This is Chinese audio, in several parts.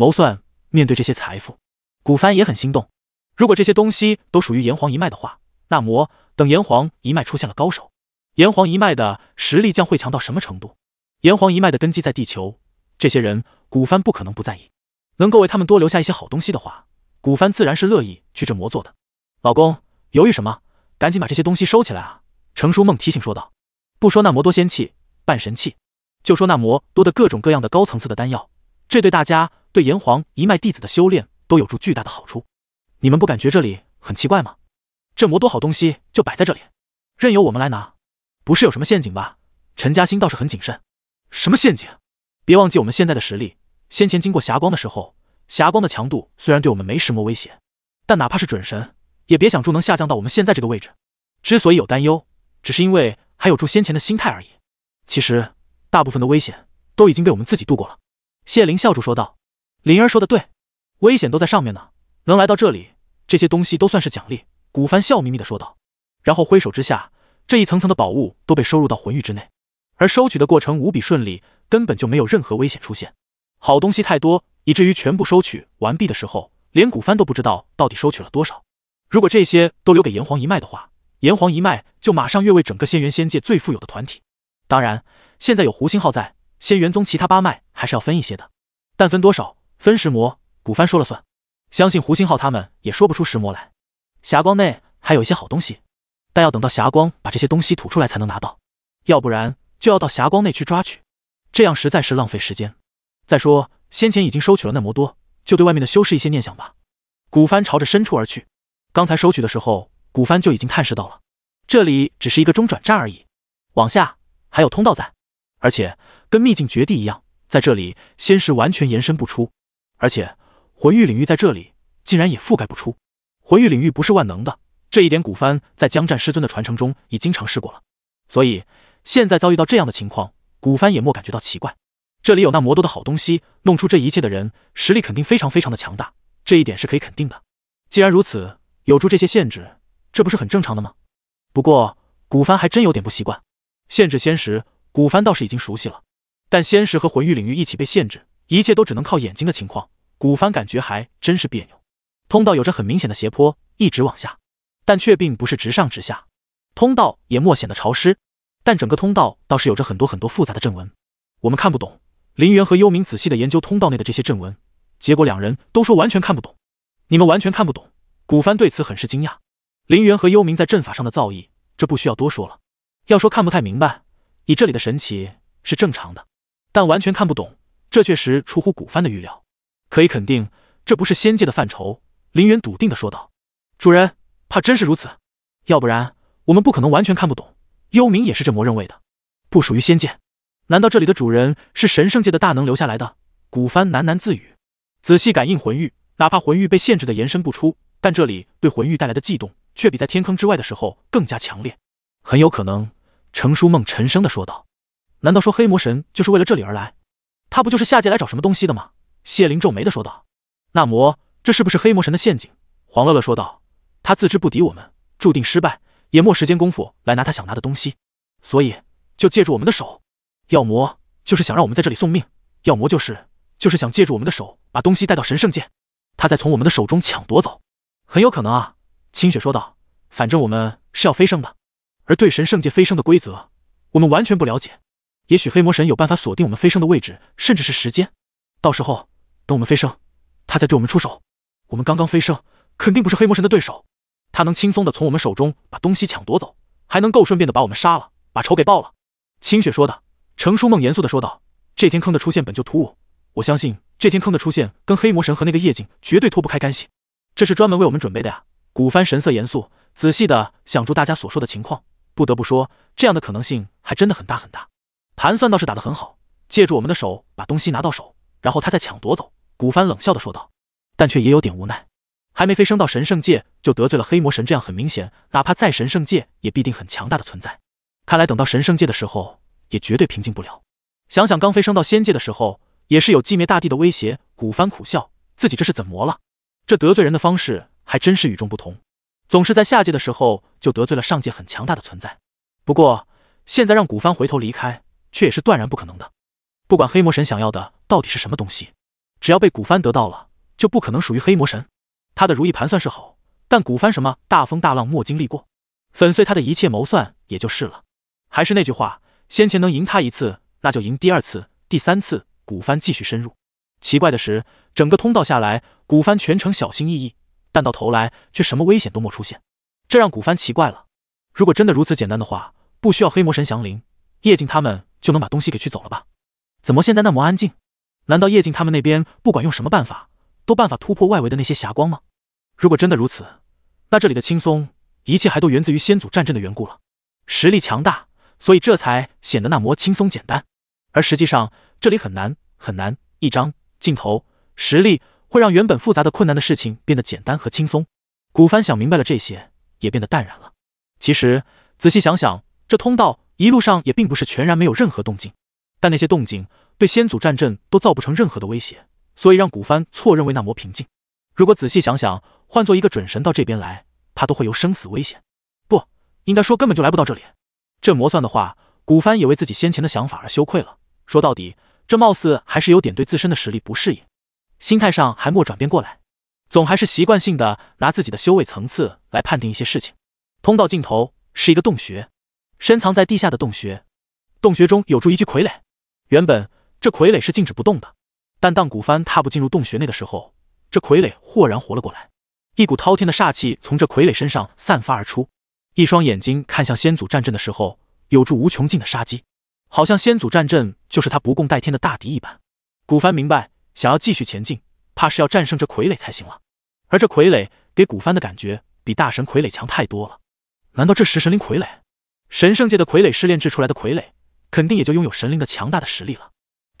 谋算面对这些财富，古帆也很心动。如果这些东西都属于炎黄一脉的话，那么等炎黄一脉出现了高手，炎黄一脉的实力将会强到什么程度？炎黄一脉的根基在地球，这些人古帆不可能不在意。能够为他们多留下一些好东西的话，古帆自然是乐意去这魔做的。老公，犹豫什么？赶紧把这些东西收起来啊！程书梦提醒说道：“不说那魔多仙气、半神器，就说那魔多的各种各样的高层次的丹药，这对大家。”对炎黄一脉弟子的修炼都有助巨大的好处，你们不感觉这里很奇怪吗？这魔多好东西就摆在这里，任由我们来拿，不是有什么陷阱吧？陈嘉欣倒是很谨慎。什么陷阱？别忘记我们现在的实力，先前经过霞光的时候，霞光的强度虽然对我们没什魔威胁，但哪怕是准神，也别想住能下降到我们现在这个位置。之所以有担忧，只是因为还有助先前的心态而已。其实大部分的危险都已经被我们自己度过了。谢灵笑着说道。灵儿说的对，危险都在上面呢。能来到这里，这些东西都算是奖励。古帆笑眯眯的说道，然后挥手之下，这一层层的宝物都被收入到魂玉之内，而收取的过程无比顺利，根本就没有任何危险出现。好东西太多，以至于全部收取完毕的时候，连古帆都不知道到底收取了多少。如果这些都留给炎黄一脉的话，炎黄一脉就马上越位整个仙元仙界最富有的团体。当然，现在有胡星浩在，仙元宗其他八脉还是要分一些的，但分多少？分石魔，古帆说了算，相信胡星浩他们也说不出石魔来。霞光内还有一些好东西，但要等到霞光把这些东西吐出来才能拿到，要不然就要到霞光内去抓取，这样实在是浪费时间。再说先前已经收取了那么多，就对外面的修士一些念想吧。古帆朝着深处而去，刚才收取的时候，古帆就已经探视到了，这里只是一个中转站而已。往下还有通道在，而且跟秘境绝地一样，在这里仙石完全延伸不出。而且魂域领域在这里竟然也覆盖不出，魂域领域不是万能的这一点，古帆在江战师尊的传承中已经尝试过了，所以现在遭遇到这样的情况，古帆也莫感觉到奇怪。这里有那么多的好东西，弄出这一切的人实力肯定非常非常的强大，这一点是可以肯定的。既然如此，有住这些限制，这不是很正常的吗？不过古帆还真有点不习惯，限制仙石，古帆倒是已经熟悉了，但仙石和魂域领域一起被限制，一切都只能靠眼睛的情况。古帆感觉还真是别扭，通道有着很明显的斜坡，一直往下，但却并不是直上直下。通道也莫显得潮湿，但整个通道倒是有着很多很多复杂的阵纹，我们看不懂。林源和幽冥仔细的研究通道内的这些阵纹，结果两人都说完全看不懂。你们完全看不懂？古帆对此很是惊讶。林源和幽冥在阵法上的造诣，这不需要多说了。要说看不太明白，以这里的神奇是正常的，但完全看不懂，这确实出乎古帆的预料。可以肯定，这不是仙界的范畴。林远笃定的说道：“主人，怕真是如此。要不然，我们不可能完全看不懂。幽冥也是这魔认为的，不属于仙界。难道这里的主人是神圣界的大能留下来的？”古帆喃喃自语，仔细感应魂玉，哪怕魂玉被限制的延伸不出，但这里对魂玉带来的悸动，却比在天坑之外的时候更加强烈。很有可能，程书梦沉声的说道：“难道说黑魔神就是为了这里而来？他不就是下界来找什么东西的吗？”谢灵皱眉的说道：“那魔，这是不是黑魔神的陷阱？”黄乐乐说道：“他自知不敌我们，注定失败，也没时间功夫来拿他想拿的东西，所以就借助我们的手。要魔就是想让我们在这里送命，要魔就是就是想借助我们的手把东西带到神圣界，他再从我们的手中抢夺走。很有可能啊。”清雪说道：“反正我们是要飞升的，而对神圣界飞升的规则，我们完全不了解。也许黑魔神有办法锁定我们飞升的位置，甚至是时间。”到时候等我们飞升，他再对我们出手。我们刚刚飞升，肯定不是黑魔神的对手。他能轻松的从我们手中把东西抢夺走，还能够顺便的把我们杀了，把仇给报了。青雪说的，程书梦严肃的说道：“这天坑的出现本就突兀，我相信这天坑的出现跟黑魔神和那个夜景绝对脱不开干系。这是专门为我们准备的呀。”古帆神色严肃，仔细的想出大家所说的情况。不得不说，这样的可能性还真的很大很大。盘算倒是打得很好，借助我们的手把东西拿到手。然后他再抢夺走，古帆冷笑的说道，但却也有点无奈，还没飞升到神圣界就得罪了黑魔神，这样很明显，哪怕在神圣界也必定很强大的存在，看来等到神圣界的时候也绝对平静不了。想想刚飞升到仙界的时候也是有寂灭大帝的威胁，古帆苦笑，自己这是怎么了？这得罪人的方式还真是与众不同，总是在下界的时候就得罪了上界很强大的存在。不过现在让古帆回头离开，却也是断然不可能的，不管黑魔神想要的。到底是什么东西？只要被古帆得到了，就不可能属于黑魔神。他的如意盘算是好，但古帆什么大风大浪莫经历过，粉碎他的一切谋算也就是了。还是那句话，先前能赢他一次，那就赢第二次、第三次。古帆继续深入。奇怪的是，整个通道下来，古帆全程小心翼翼，但到头来却什么危险都没出现，这让古帆奇怪了。如果真的如此简单的话，不需要黑魔神降灵，叶静他们就能把东西给取走了吧？怎么现在那么安静？难道叶静他们那边不管用什么办法，都办法突破外围的那些霞光吗？如果真的如此，那这里的轻松一切还都源自于先祖战阵的缘故了。实力强大，所以这才显得那么轻松简单。而实际上，这里很难很难。一张镜头，实力会让原本复杂的困难的事情变得简单和轻松。古帆想明白了这些，也变得淡然了。其实仔细想想，这通道一路上也并不是全然没有任何动静，但那些动静。对先祖战阵都造不成任何的威胁，所以让古帆错认为那魔平静。如果仔细想想，换做一个准神到这边来，他都会有生死危险。不应该说根本就来不到这里。这魔算的话，古帆也为自己先前的想法而羞愧了。说到底，这貌似还是有点对自身的实力不适应，心态上还莫转变过来，总还是习惯性的拿自己的修为层次来判定一些事情。通道尽头是一个洞穴，深藏在地下的洞穴，洞穴中有住一具傀儡，原本。这傀儡是静止不动的，但当古帆踏步进入洞穴内的时候，这傀儡豁然活了过来，一股滔天的煞气从这傀儡身上散发而出，一双眼睛看向先祖战阵的时候，有着无穷尽的杀机，好像先祖战阵就是他不共戴天的大敌一般。古帆明白，想要继续前进，怕是要战胜这傀儡才行了。而这傀儡给古帆的感觉，比大神傀儡强太多了。难道这是神灵傀儡？神圣界的傀儡师炼制出来的傀儡，肯定也就拥有神灵的强大的实力了。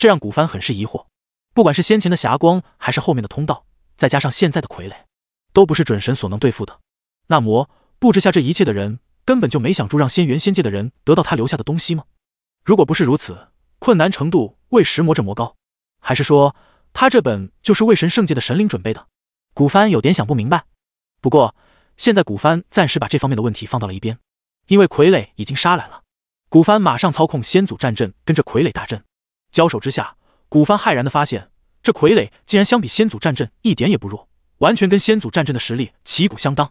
这让古帆很是疑惑，不管是先前的霞光，还是后面的通道，再加上现在的傀儡，都不是准神所能对付的。那魔布置下这一切的人，根本就没想住让仙元仙界的人得到他留下的东西吗？如果不是如此，困难程度为石魔这魔高，还是说他这本就是为神圣界的神灵准备的？古帆有点想不明白。不过现在古帆暂时把这方面的问题放到了一边，因为傀儡已经杀来了，古帆马上操控先祖战阵，跟着傀儡大阵。交手之下，古帆骇然的发现，这傀儡竟然相比先祖战阵一点也不弱，完全跟先祖战阵的实力旗鼓相当。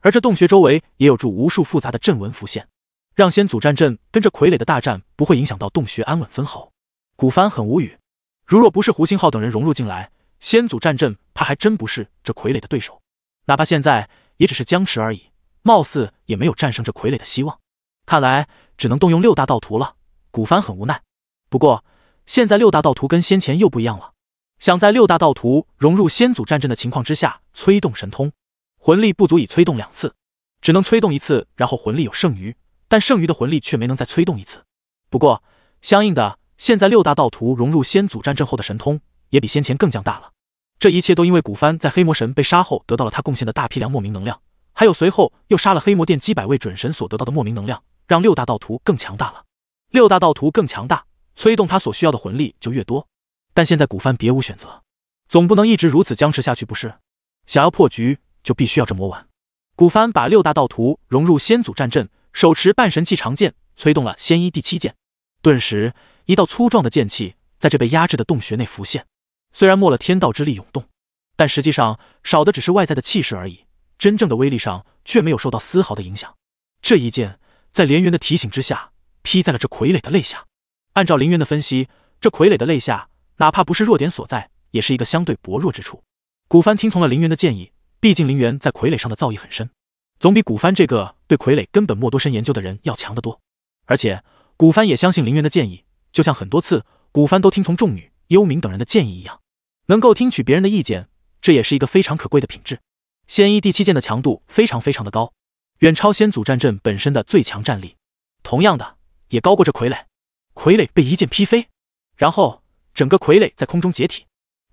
而这洞穴周围也有着无数复杂的阵纹浮现，让先祖战阵跟这傀儡的大战不会影响到洞穴安稳分毫。古帆很无语，如若不是胡星浩等人融入进来，先祖战阵怕还真不是这傀儡的对手。哪怕现在也只是僵持而已，貌似也没有战胜这傀儡的希望。看来只能动用六大道徒了。古帆很无奈，不过。现在六大道图跟先前又不一样了。想在六大道图融入先祖战阵的情况之下催动神通，魂力不足以催动两次，只能催动一次，然后魂力有剩余，但剩余的魂力却没能再催动一次。不过，相应的，现在六大道图融入先祖战阵后的神通也比先前更强大了。这一切都因为古帆在黑魔神被杀后得到了他贡献的大批量莫名能量，还有随后又杀了黑魔殿几百位准神所得到的莫名能量，让六大道图更强大了。六大道图更强大。催动他所需要的魂力就越多，但现在古帆别无选择，总不能一直如此僵持下去，不是？想要破局，就必须要这么玩。古帆把六大道图融入先祖战阵，手持半神器长剑，催动了仙医第七剑。顿时，一道粗壮的剑气在这被压制的洞穴内浮现。虽然没了天道之力涌动，但实际上少的只是外在的气势而已，真正的威力上却没有受到丝毫的影响。这一剑在连元的提醒之下，劈在了这傀儡的肋下。按照林渊的分析，这傀儡的肋下，哪怕不是弱点所在，也是一个相对薄弱之处。古帆听从了林渊的建议，毕竟林渊在傀儡上的造诣很深，总比古帆这个对傀儡根本没多深研究的人要强得多。而且古帆也相信林渊的建议，就像很多次古帆都听从众女、幽冥等人的建议一样，能够听取别人的意见，这也是一个非常可贵的品质。仙衣第七剑的强度非常非常的高，远超先祖战阵本身的最强战力，同样的，也高过这傀儡。傀儡被一剑劈飞，然后整个傀儡在空中解体。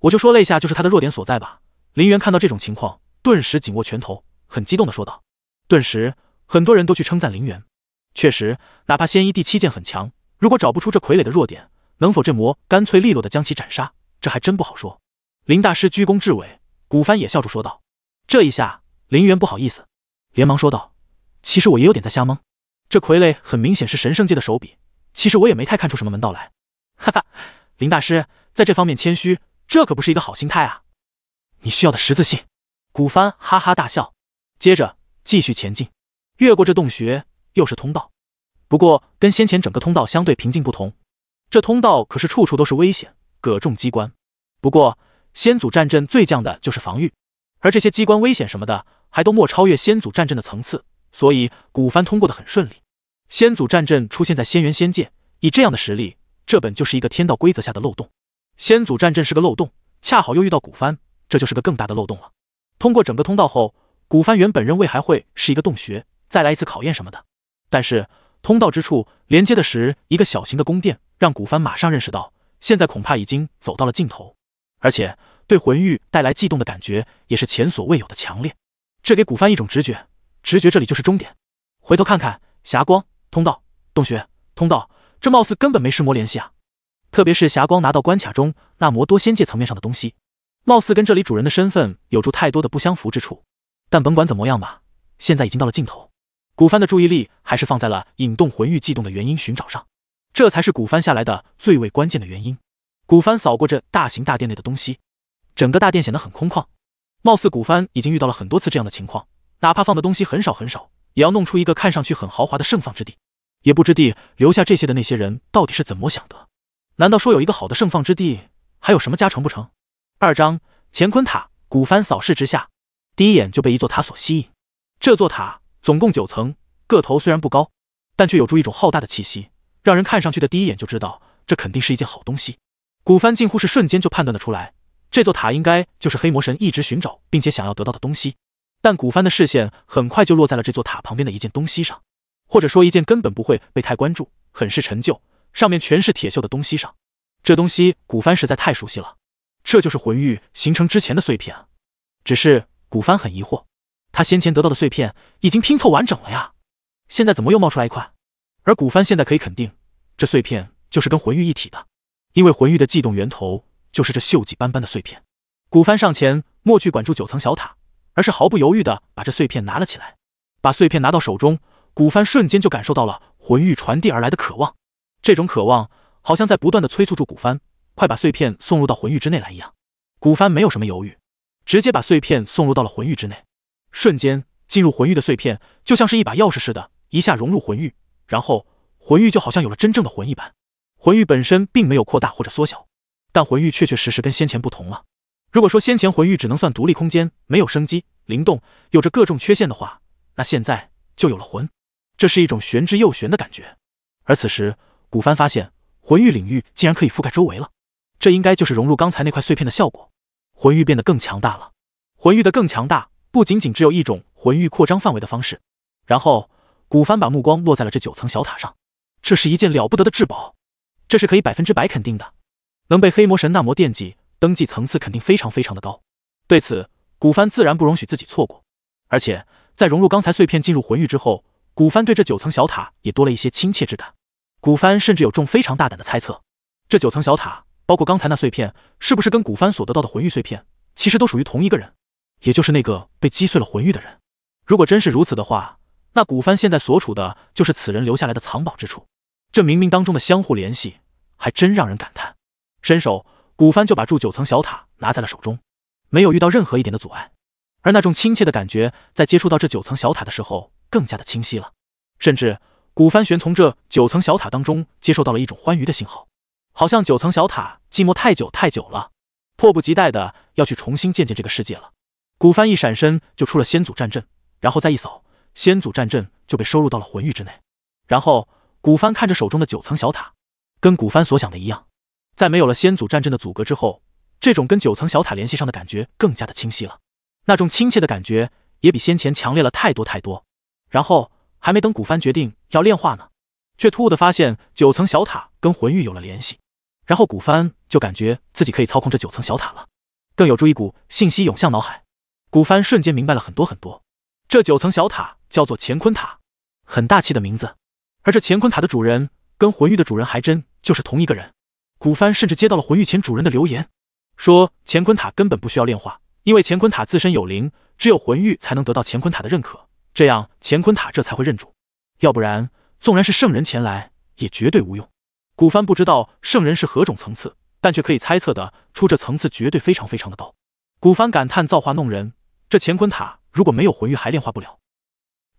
我就说了一下，就是他的弱点所在吧。林元看到这种情况，顿时紧握拳头，很激动的说道。顿时，很多人都去称赞林元。确实，哪怕仙医第七剑很强，如果找不出这傀儡的弱点，能否这魔干脆利落的将其斩杀，这还真不好说。林大师居功至伟，古帆也笑着说道。这一下，林元不好意思，连忙说道：“其实我也有点在瞎蒙，这傀儡很明显是神圣界的手笔。”其实我也没太看出什么门道来，哈哈，林大师在这方面谦虚，这可不是一个好心态啊！你需要的十字信，古帆哈哈大笑，接着继续前进，越过这洞穴，又是通道。不过跟先前整个通道相对平静不同，这通道可是处处都是危险，各种机关。不过先祖战阵最降的就是防御，而这些机关危险什么的，还都莫超越先祖战阵的层次，所以古帆通过的很顺利。先祖战阵出现在仙元仙界，以这样的实力，这本就是一个天道规则下的漏洞。先祖战阵是个漏洞，恰好又遇到古帆，这就是个更大的漏洞了。通过整个通道后，古帆原本认为还会是一个洞穴，再来一次考验什么的。但是通道之处连接的时一个小型的宫殿，让古帆马上认识到现在恐怕已经走到了尽头，而且对魂玉带来悸动的感觉也是前所未有的强烈。这给古帆一种直觉，直觉这里就是终点。回头看看霞光。通道、洞穴、通道，这貌似根本没师魔联系啊！特别是霞光拿到关卡中那魔多仙界层面上的东西，貌似跟这里主人的身份有着太多的不相符之处。但甭管怎么样吧，现在已经到了尽头。古帆的注意力还是放在了引动魂域悸动的原因寻找上，这才是古帆下来的最为关键的原因。古帆扫过这大型大殿内的东西，整个大殿显得很空旷，貌似古帆已经遇到了很多次这样的情况，哪怕放的东西很少很少，也要弄出一个看上去很豪华的盛放之地。也不知地留下这些的那些人到底是怎么想的？难道说有一个好的盛放之地还有什么加成不成？二章，乾坤塔。古帆扫视之下，第一眼就被一座塔所吸引。这座塔总共九层，个头虽然不高，但却有着一种浩大的气息，让人看上去的第一眼就知道这肯定是一件好东西。古帆近乎是瞬间就判断得出来，这座塔应该就是黑魔神一直寻找并且想要得到的东西。但古帆的视线很快就落在了这座塔旁边的一件东西上。或者说一件根本不会被太关注、很是陈旧、上面全是铁锈的东西上，这东西古帆实在太熟悉了。这就是魂玉形成之前的碎片啊！只是古帆很疑惑，他先前得到的碎片已经拼凑完整了呀，现在怎么又冒出来一块？而古帆现在可以肯定，这碎片就是跟魂玉一体的，因为魂玉的悸动源头就是这锈迹斑斑的碎片。古帆上前，莫去管住九层小塔，而是毫不犹豫的把这碎片拿了起来，把碎片拿到手中。古帆瞬间就感受到了魂玉传递而来的渴望，这种渴望好像在不断的催促住古帆，快把碎片送入到魂玉之内来一样。古帆没有什么犹豫，直接把碎片送入到了魂玉之内。瞬间进入魂玉的碎片就像是一把钥匙似的，一下融入魂玉，然后魂玉就好像有了真正的魂一般。魂玉本身并没有扩大或者缩小，但魂玉确确实实跟先前不同了。如果说先前魂玉只能算独立空间，没有生机、灵动，有着各种缺陷的话，那现在就有了魂。这是一种玄之又玄的感觉，而此时古帆发现魂域领域竟然可以覆盖周围了，这应该就是融入刚才那块碎片的效果，魂域变得更强大了。魂域的更强大不仅仅只有一种魂域扩张范围的方式。然后古帆把目光落在了这九层小塔上，这是一件了不得的至宝，这是可以百分之百肯定的，能被黑魔神纳魔惦记，登记层次肯定非常非常的高。对此古帆自然不容许自己错过，而且在融入刚才碎片进入魂域之后。古帆对这九层小塔也多了一些亲切之感。古帆甚至有种非常大胆的猜测：这九层小塔，包括刚才那碎片，是不是跟古帆所得到的魂玉碎片，其实都属于同一个人？也就是那个被击碎了魂玉的人。如果真是如此的话，那古帆现在所处的，就是此人留下来的藏宝之处。这冥冥当中的相互联系，还真让人感叹。伸手，古帆就把住九层小塔拿在了手中，没有遇到任何一点的阻碍。而那种亲切的感觉，在接触到这九层小塔的时候。更加的清晰了，甚至古帆玄从这九层小塔当中接受到了一种欢愉的信号，好像九层小塔寂寞太久太久了，迫不及待的要去重新见见这个世界了。古帆一闪身就出了先祖战阵，然后再一扫，先祖战阵就被收入到了魂域之内。然后古帆看着手中的九层小塔，跟古帆所想的一样，在没有了先祖战阵的阻隔之后，这种跟九层小塔联系上的感觉更加的清晰了，那种亲切的感觉也比先前强烈了太多太多。然后还没等古帆决定要炼化呢，却突兀的发现九层小塔跟魂玉有了联系，然后古帆就感觉自己可以操控这九层小塔了，更有助一股信息涌向脑海，古帆瞬间明白了很多很多。这九层小塔叫做乾坤塔，很大气的名字，而这乾坤塔的主人跟魂玉的主人还真就是同一个人。古帆甚至接到了魂玉前主人的留言，说乾坤塔根本不需要炼化，因为乾坤塔自身有灵，只有魂玉才能得到乾坤塔的认可。这样，乾坤塔这才会认主，要不然，纵然是圣人前来，也绝对无用。古帆不知道圣人是何种层次，但却可以猜测的出，这层次绝对非常非常的高。古帆感叹：造化弄人，这乾坤塔如果没有魂玉，还炼化不了。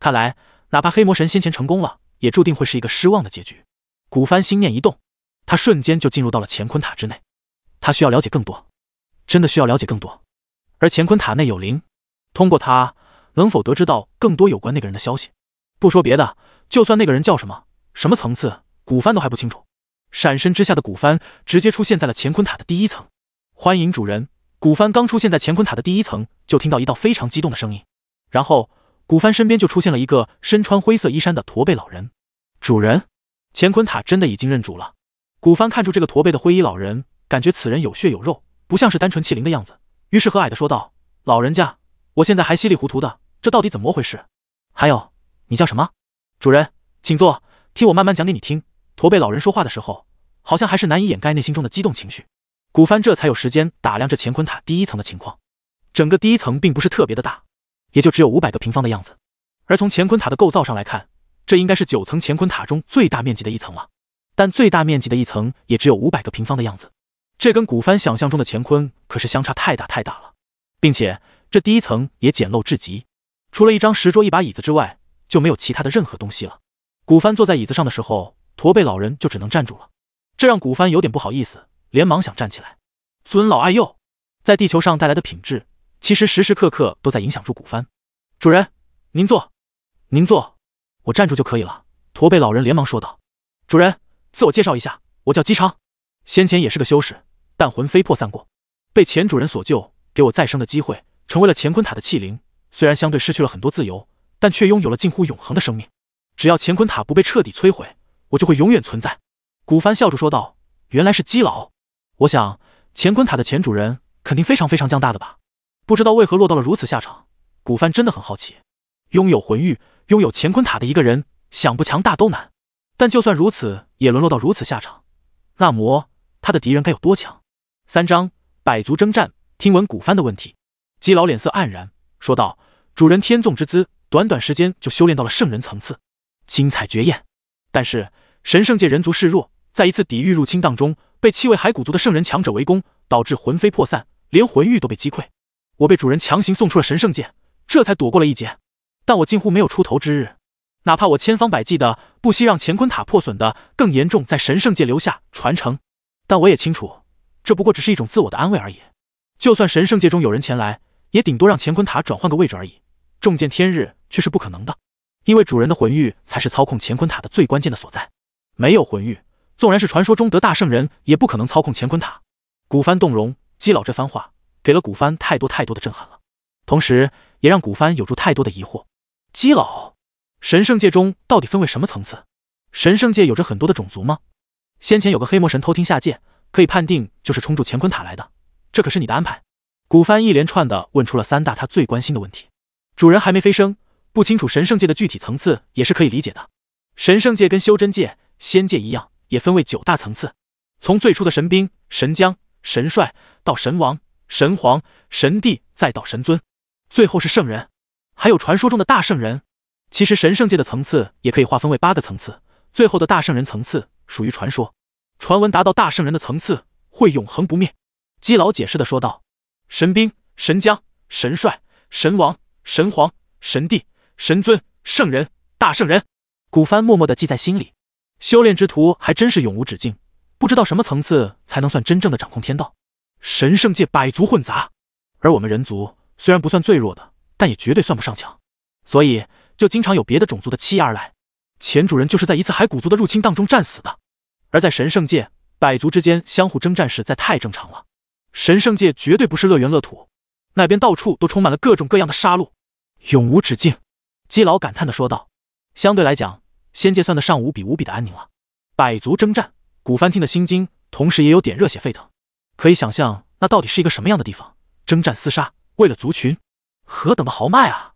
看来，哪怕黑魔神先前成功了，也注定会是一个失望的结局。古帆心念一动，他瞬间就进入到了乾坤塔之内。他需要了解更多，真的需要了解更多。而乾坤塔内有灵，通过它。能否得知到更多有关那个人的消息？不说别的，就算那个人叫什么、什么层次，古帆都还不清楚。闪身之下的古帆直接出现在了乾坤塔的第一层，欢迎主人。古帆刚出现在乾坤塔的第一层，就听到一道非常激动的声音，然后古帆身边就出现了一个身穿灰色衣衫的驼背老人。主人，乾坤塔真的已经认主了。古帆看出这个驼背的灰衣老人，感觉此人有血有肉，不像是单纯气灵的样子，于是和蔼的说道：“老人家，我现在还稀里糊涂的。”这到底怎么回事？还有，你叫什么？主人，请坐，听我慢慢讲给你听。驼背老人说话的时候，好像还是难以掩盖内心中的激动情绪。古帆这才有时间打量这乾坤塔第一层的情况。整个第一层并不是特别的大，也就只有五百个平方的样子。而从乾坤塔的构造上来看，这应该是九层乾坤塔中最大面积的一层了。但最大面积的一层也只有五百个平方的样子，这跟古帆想象中的乾坤可是相差太大太大了。并且这第一层也简陋至极。除了一张石桌、一把椅子之外，就没有其他的任何东西了。古帆坐在椅子上的时候，驼背老人就只能站住了，这让古帆有点不好意思，连忙想站起来。尊老爱幼，在地球上带来的品质，其实时时刻刻都在影响住古帆。主人，您坐，您坐，我站住就可以了。驼背老人连忙说道：“主人，自我介绍一下，我叫姬昌，先前也是个修士，但魂飞魄散过，被前主人所救，给我再生的机会，成为了乾坤塔的器灵。”虽然相对失去了很多自由，但却拥有了近乎永恒的生命。只要乾坤塔不被彻底摧毁，我就会永远存在。”古帆笑着说道。“原来是基佬，我想乾坤塔的前主人肯定非常非常强大的吧？不知道为何落到了如此下场。”古帆真的很好奇。拥有魂玉、拥有乾坤塔的一个人，想不强大都难。但就算如此，也沦落到如此下场，那魔他的敌人该有多强？三章百族征战，听闻古帆的问题，基佬脸色黯然。说道：“主人天纵之资，短短时间就修炼到了圣人层次，精彩绝艳。但是神圣界人族势弱，在一次抵御入侵当中，被七位骸骨族的圣人强者围攻，导致魂飞魄散，连魂玉都被击溃。我被主人强行送出了神圣界，这才躲过了一劫。但我近乎没有出头之日，哪怕我千方百计的不惜让乾坤塔破损的更严重，在神圣界留下传承，但我也清楚，这不过只是一种自我的安慰而已。就算神圣界中有人前来。”也顶多让乾坤塔转换个位置而已，重见天日却是不可能的，因为主人的魂玉才是操控乾坤塔的最关键的所在。没有魂玉，纵然是传说中得大圣人也不可能操控乾坤塔。古帆动容，姬老这番话给了古帆太多太多的震撼了，同时也让古帆有住太多的疑惑。姬老，神圣界中到底分为什么层次？神圣界有着很多的种族吗？先前有个黑魔神偷听下界，可以判定就是冲住乾坤塔来的，这可是你的安排。古帆一连串的问出了三大他最关心的问题。主人还没飞升，不清楚神圣界的具体层次也是可以理解的。神圣界跟修真界、仙界一样，也分为九大层次，从最初的神兵、神将、神帅，到神王、神皇、神帝，再到神尊，最后是圣人，还有传说中的大圣人。其实神圣界的层次也可以划分为八个层次，最后的大圣人层次属于传说。传闻达到大圣人的层次会永恒不灭。基老解释的说道。神兵、神将、神帅、神王、神皇、神帝、神尊、圣人、大圣人，古帆默默的记在心里。修炼之途还真是永无止境，不知道什么层次才能算真正的掌控天道。神圣界百族混杂，而我们人族虽然不算最弱的，但也绝对算不上强，所以就经常有别的种族的欺压而来。前主人就是在一次海骨族的入侵当中战死的，而在神圣界，百族之间相互征战实在太正常了。神圣界绝对不是乐园乐土，那边到处都充满了各种各样的杀戮，永无止境。基佬感叹的说道：“相对来讲，仙界算得上无比无比的安宁了。百族征战，古帆听的心惊，同时也有点热血沸腾。可以想象，那到底是一个什么样的地方？征战厮杀，为了族群，何等的豪迈啊！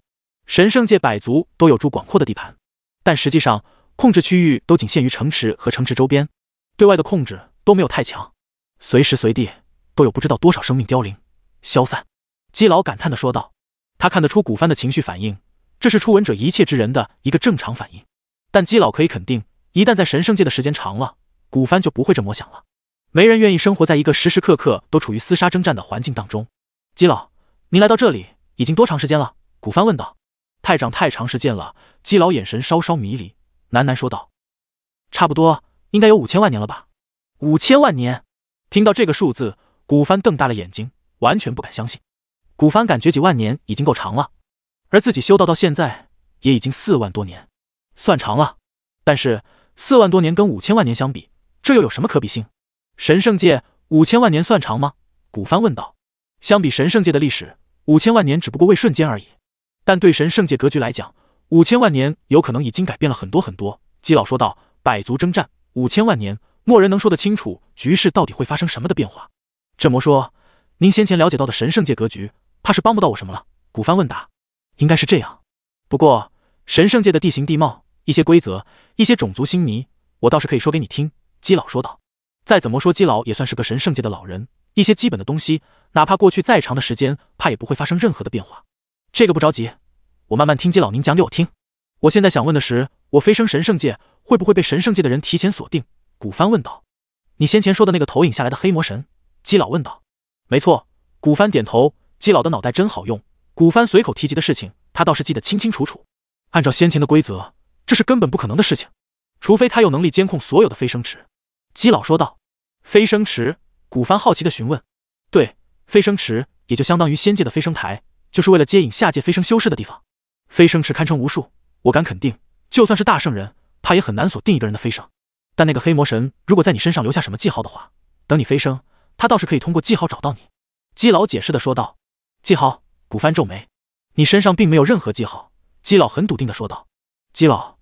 神圣界百族都有住广阔的地盘，但实际上控制区域都仅限于城池和城池周边，对外的控制都没有太强，随时随地。”都有不知道多少生命凋零、消散。基老感叹的说道：“他看得出古帆的情绪反应，这是初闻者一切之人的一个正常反应。但基老可以肯定，一旦在神圣界的时间长了，古帆就不会这么想了。没人愿意生活在一个时时刻刻都处于厮杀征战的环境当中。”基老，您来到这里已经多长时间了？古帆问道。太长，太长时间了。基老眼神稍稍迷离，喃喃说道：“差不多应该有五千万年了吧？五千万年。”听到这个数字。古帆瞪大了眼睛，完全不敢相信。古帆感觉几万年已经够长了，而自己修道到现在也已经四万多年，算长了。但是四万多年跟五千万年相比，这又有什么可比性？神圣界五千万年算长吗？古帆问道。相比神圣界的历史，五千万年只不过为瞬间而已。但对神圣界格局来讲，五千万年有可能已经改变了很多很多。基老说道：“百族征战五千万年，莫人能说得清楚局势到底会发生什么的变化。”镇魔说：“您先前了解到的神圣界格局，怕是帮不到我什么了。”古帆问答：“应该是这样。不过神圣界的地形地貌、一些规则、一些种族心迷，我倒是可以说给你听。”基老说道：“再怎么说，基老也算是个神圣界的老人，一些基本的东西，哪怕过去再长的时间，怕也不会发生任何的变化。这个不着急，我慢慢听基老您讲给我听。我现在想问的是，我飞升神圣界，会不会被神圣界的人提前锁定？”古帆问道：“你先前说的那个投影下来的黑魔神？”姬老问道：“没错。”古帆点头。姬老的脑袋真好用。古帆随口提及的事情，他倒是记得清清楚楚。按照先前的规则，这是根本不可能的事情。除非他有能力监控所有的飞升池。姬老说道：“飞升池？”古帆好奇的询问：“对，飞升池也就相当于仙界的飞升台，就是为了接引下界飞升修士的地方。飞升池堪称无数，我敢肯定，就算是大圣人，怕也很难锁定一个人的飞升。但那个黑魔神，如果在你身上留下什么记号的话，等你飞升。”他倒是可以通过记号找到你，姬老解释的说道。记号，古帆皱眉，你身上并没有任何记号。姬老很笃定的说道。姬老，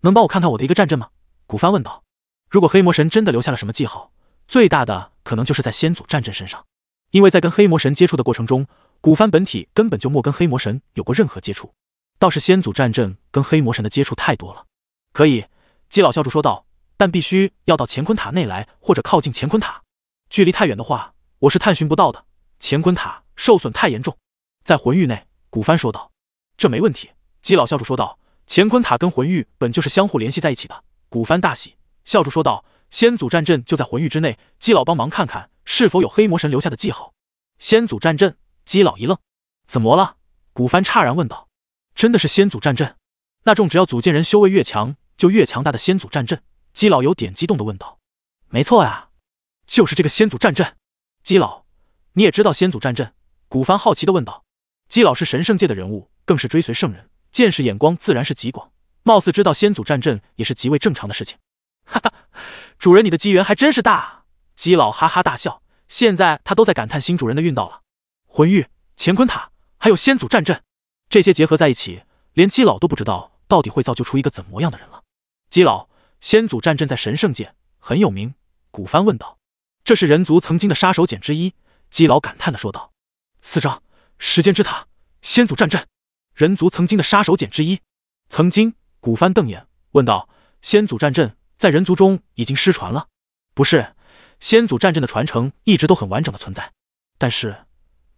能帮我看看我的一个战阵吗？古帆问道。如果黑魔神真的留下了什么记号，最大的可能就是在先祖战阵身上，因为在跟黑魔神接触的过程中，古帆本体根本就没跟黑魔神有过任何接触，倒是先祖战阵跟黑魔神的接触太多了。可以，基老笑着说道，但必须要到乾坤塔内来，或者靠近乾坤塔。距离太远的话，我是探寻不到的。乾坤塔受损太严重，在魂域内，古帆说道：“这没问题。”姬老笑着说道：“乾坤塔跟魂域本就是相互联系在一起的。”古帆大喜，笑着说道：“先祖战阵就在魂域之内，姬老帮忙看看是否有黑魔神留下的记号。”先祖战阵，姬老一愣：“怎么了？”古帆诧然问道：“真的是先祖战阵？那众只要组建人修为越强，就越强大的先祖战阵？”姬老有点激动的问道：“没错呀。”就是这个先祖战阵，姬老，你也知道先祖战阵？古帆好奇的问道。姬老是神圣界的人物，更是追随圣人，见识眼光自然是极广，貌似知道先祖战阵也是极为正常的事情。哈哈，主人，你的机缘还真是大！姬老哈哈大笑，现在他都在感叹新主人的运道了。魂玉、乾坤塔，还有先祖战阵，这些结合在一起，连姬老都不知道到底会造就出一个怎么样的人了。姬老，先祖战阵在神圣界很有名，古帆问道。这是人族曾经的杀手锏之一，基佬感叹的说道：“四张时间之塔，先祖战阵，人族曾经的杀手锏之一。曾经古帆瞪眼问道：‘先祖战阵在人族中已经失传了？’不是，先祖战阵的传承一直都很完整的存在，但是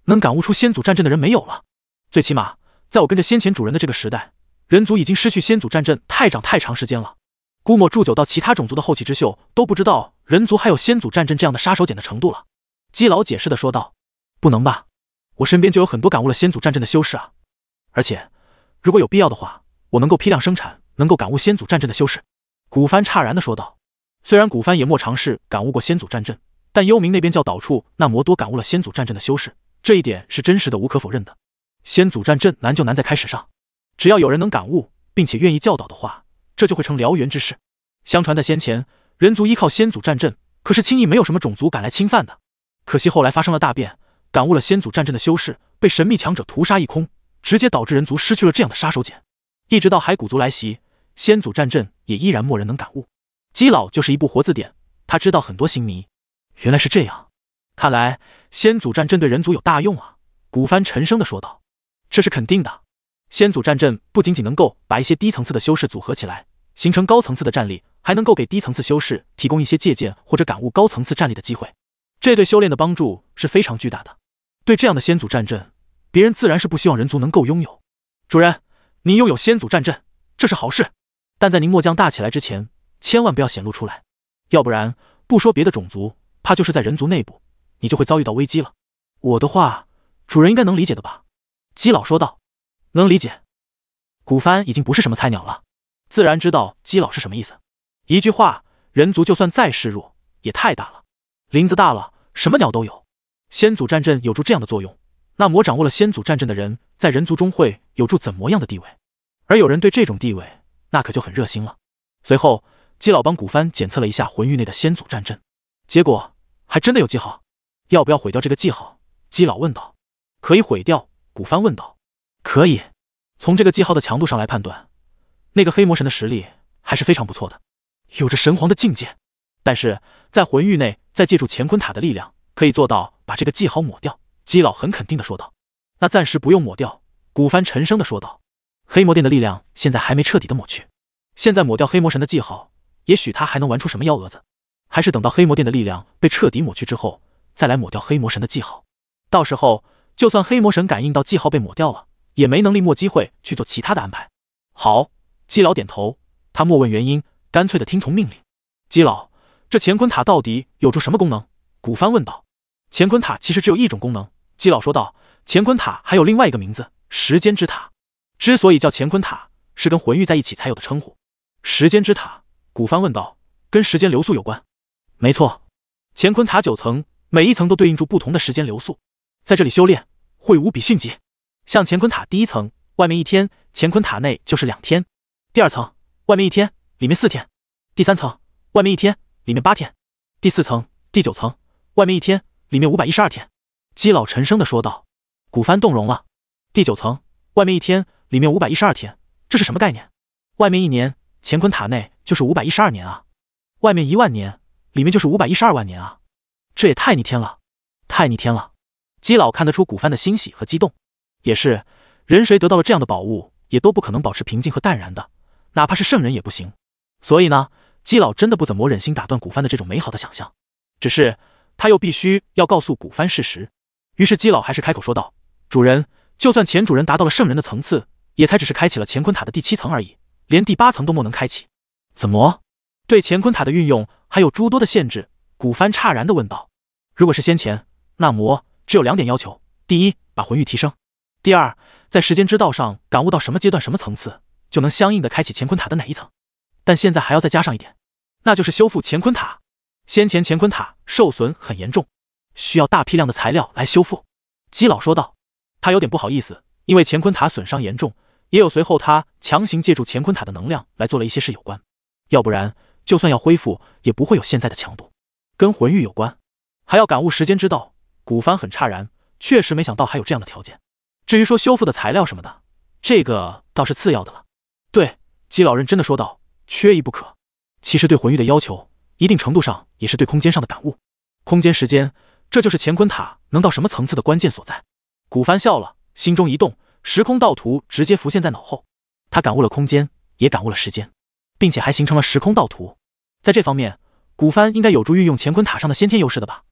能感悟出先祖战阵的人没有了。最起码在我跟着先前主人的这个时代，人族已经失去先祖战阵太长太长时间了，估摸住九到其他种族的后起之秀都不知道。”人族还有先祖战阵这样的杀手锏的程度了，基佬解释的说道：“不能吧？我身边就有很多感悟了先祖战阵的修士啊！而且如果有必要的话，我能够批量生产能够感悟先祖战阵的修士。”古帆诧然的说道：“虽然古帆也没尝试感悟过先祖战阵，但幽冥那边教导处那摩多感悟了先祖战阵的修士，这一点是真实的，无可否认的。先祖战阵难就难在开始上，只要有人能感悟，并且愿意教导的话，这就会成燎原之势。相传在先前。”人族依靠先祖战阵，可是轻易没有什么种族敢来侵犯的。可惜后来发生了大变，感悟了先祖战阵的修士被神秘强者屠杀一空，直接导致人族失去了这样的杀手锏。一直到海骨族来袭，先祖战阵也依然没人能感悟。基老就是一部活字典，他知道很多新谜。原来是这样，看来先祖战阵对人族有大用啊！古帆沉声的说道：“这是肯定的，先祖战阵不仅仅能够把一些低层次的修士组合起来。”形成高层次的战力，还能够给低层次修士提供一些借鉴或者感悟高层次战力的机会，这对修炼的帮助是非常巨大的。对这样的先祖战阵，别人自然是不希望人族能够拥有。主人，您拥有先祖战阵，这是好事，但在您末将大起来之前，千万不要显露出来，要不然不说别的种族，怕就是在人族内部，你就会遭遇到危机了。我的话，主人应该能理解的吧？基老说道。能理解。古帆已经不是什么菜鸟了。自然知道基佬是什么意思，一句话，人族就算再势弱，也太大了。林子大了，什么鸟都有。先祖战阵有助这样的作用，那魔掌握了先祖战阵的人，在人族中会有助怎么样的地位？而有人对这种地位，那可就很热心了。随后，基佬帮古帆检测了一下魂域内的先祖战阵，结果还真的有记号。要不要毁掉这个记号？基佬问道。可以毁掉？古帆问道。可以，从这个记号的强度上来判断。那个黑魔神的实力还是非常不错的，有着神皇的境界，但是在魂域内，再借助乾坤塔的力量，可以做到把这个记号抹掉。基老很肯定的说道：“那暂时不用抹掉。”古帆沉声的说道：“黑魔殿的力量现在还没彻底的抹去，现在抹掉黑魔神的记号，也许他还能玩出什么幺蛾子。还是等到黑魔殿的力量被彻底抹去之后，再来抹掉黑魔神的记号。到时候，就算黑魔神感应到记号被抹掉了，也没能力、没机会去做其他的安排。好。”姬老点头，他莫问原因，干脆的听从命令。姬老，这乾坤塔到底有着什么功能？古帆问道。乾坤塔其实只有一种功能，姬老说道。乾坤塔还有另外一个名字，时间之塔。之所以叫乾坤塔，是跟魂玉在一起才有的称呼。时间之塔，古帆问道，跟时间流速有关？没错，乾坤塔九层，每一层都对应住不同的时间流速，在这里修炼会无比迅捷。像乾坤塔第一层，外面一天，乾坤塔内就是两天。第二层，外面一天，里面四天；第三层，外面一天，里面八天；第四层、第九层，外面一天，里面五百一十二天。姬老沉声的说道。古帆动容了。第九层，外面一天，里面五百一十二天，这是什么概念？外面一年，乾坤塔内就是五百一十二年啊！外面一万年，里面就是五百一十二万年啊！这也太逆天了，太逆天了！姬老看得出古帆的欣喜和激动。也是，人谁得到了这样的宝物，也都不可能保持平静和淡然的。哪怕是圣人也不行，所以呢，姬老真的不怎么忍心打断古帆的这种美好的想象，只是他又必须要告诉古帆事实，于是姬老还是开口说道：“主人，就算前主人达到了圣人的层次，也才只是开启了乾坤塔的第七层而已，连第八层都莫能开启。怎么，对乾坤塔的运用还有诸多的限制？”古帆诧然的问道：“如果是先前，那魔只有两点要求：第一，把魂玉提升；第二，在时间之道上感悟到什么阶段、什么层次。”就能相应的开启乾坤塔的哪一层，但现在还要再加上一点，那就是修复乾坤塔。先前乾坤塔受损很严重，需要大批量的材料来修复。姬老说道，他有点不好意思，因为乾坤塔损伤严重，也有随后他强行借助乾坤塔的能量来做了一些事有关，要不然就算要恢复也不会有现在的强度。跟魂玉有关，还要感悟时间之道。古帆很诧然，确实没想到还有这样的条件。至于说修复的材料什么的，这个倒是次要的了。姬老人真的说道：“缺一不可。其实对魂玉的要求，一定程度上也是对空间上的感悟。空间、时间，这就是乾坤塔能到什么层次的关键所在。”古帆笑了，心中一动，时空道图直接浮现在脑后。他感悟了空间，也感悟了时间，并且还形成了时空道图。在这方面，古帆应该有助于运用乾坤塔上的先天优势的吧？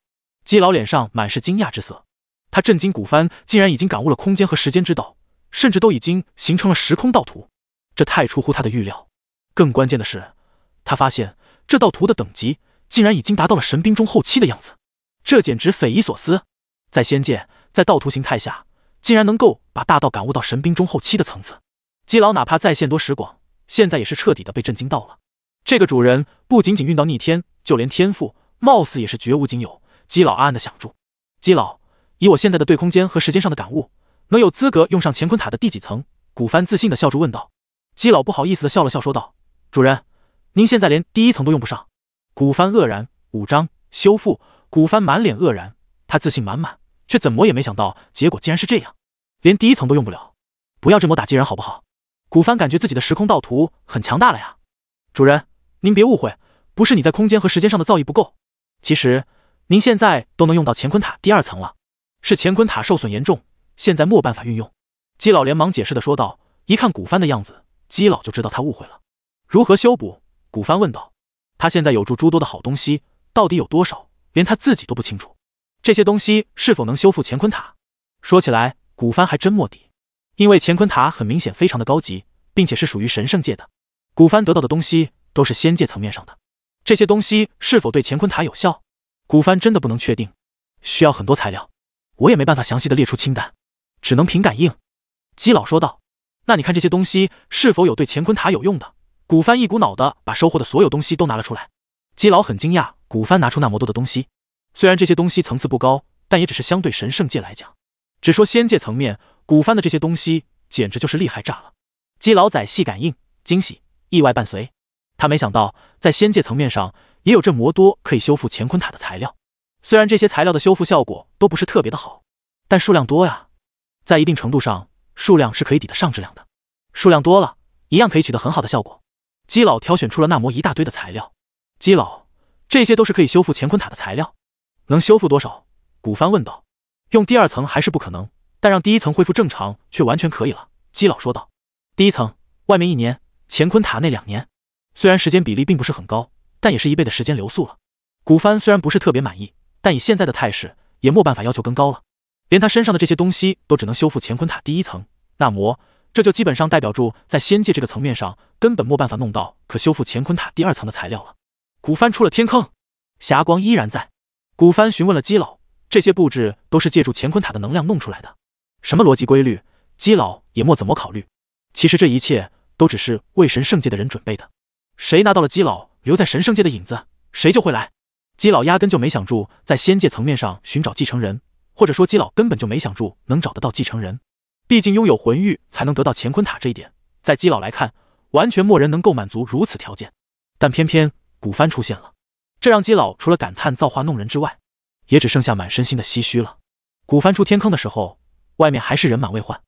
姬老脸上满是惊讶之色，他震惊古帆竟然已经感悟了空间和时间之道，甚至都已经形成了时空道图。这太出乎他的预料，更关键的是，他发现这道图的等级竟然已经达到了神兵中后期的样子，这简直匪夷所思。在仙界，在道图形态下，竟然能够把大道感悟到神兵中后期的层次，基佬哪怕再见多识广，现在也是彻底的被震惊到了。这个主人不仅仅运到逆天，就连天赋貌似也是绝无仅有。基佬暗暗的想住。基佬，以我现在的对空间和时间上的感悟，能有资格用上乾坤塔的第几层？古帆自信的笑着问道。姬老不好意思的笑了笑，说道：“主人，您现在连第一层都用不上。”古帆愕然，五章修复，古帆满脸愕然，他自信满满，却怎么也没想到结果竟然是这样，连第一层都用不了。不要这么打击人好不好？古帆感觉自己的时空道图很强大了呀。主人，您别误会，不是你在空间和时间上的造诣不够，其实您现在都能用到乾坤塔第二层了，是乾坤塔受损严重，现在没办法运用。姬老连忙解释的说道，一看古帆的样子。姬老就知道他误会了，如何修补？古帆问道。他现在有住诸多的好东西，到底有多少，连他自己都不清楚。这些东西是否能修复乾坤塔？说起来，古帆还真莫底，因为乾坤塔很明显非常的高级，并且是属于神圣界的。古帆得到的东西都是仙界层面上的，这些东西是否对乾坤塔有效？古帆真的不能确定，需要很多材料，我也没办法详细的列出清单，只能凭感应。”姬老说道。那你看这些东西是否有对乾坤塔有用的？古帆一股脑的把收获的所有东西都拿了出来。基佬很惊讶，古帆拿出那么多的东西，虽然这些东西层次不高，但也只是相对神圣界来讲。只说仙界层面，古帆的这些东西简直就是厉害炸了。基佬仔细感应，惊喜意外伴随，他没想到在仙界层面上也有这魔多可以修复乾坤塔的材料。虽然这些材料的修复效果都不是特别的好，但数量多呀，在一定程度上。数量是可以抵得上质量的，数量多了一样可以取得很好的效果。基老挑选出了那摩一大堆的材料，基老，这些都是可以修复乾坤塔的材料，能修复多少？古帆问道。用第二层还是不可能，但让第一层恢复正常却完全可以了。基老说道。第一层外面一年，乾坤塔内两年，虽然时间比例并不是很高，但也是一倍的时间流速了。古帆虽然不是特别满意，但以现在的态势，也没办法要求更高了。连他身上的这些东西都只能修复乾坤塔第一层，那魔这就基本上代表住，在仙界这个层面上根本没办法弄到可修复乾坤塔第二层的材料了。古帆出了天坑，霞光依然在。古帆询问了基老，这些布置都是借助乾坤塔的能量弄出来的，什么逻辑规律，基老也莫怎么考虑。其实这一切都只是为神圣界的人准备的，谁拿到了基老留在神圣界的影子，谁就会来。基老压根就没想住在仙界层面上寻找继承人。或者说，姬老根本就没想住能找得到继承人。毕竟拥有魂玉才能得到乾坤塔这一点，在姬老来看，完全没人能够满足如此条件。但偏偏古帆出现了，这让姬老除了感叹造化弄人之外，也只剩下满身心的唏嘘了。古帆出天坑的时候，外面还是人满为患。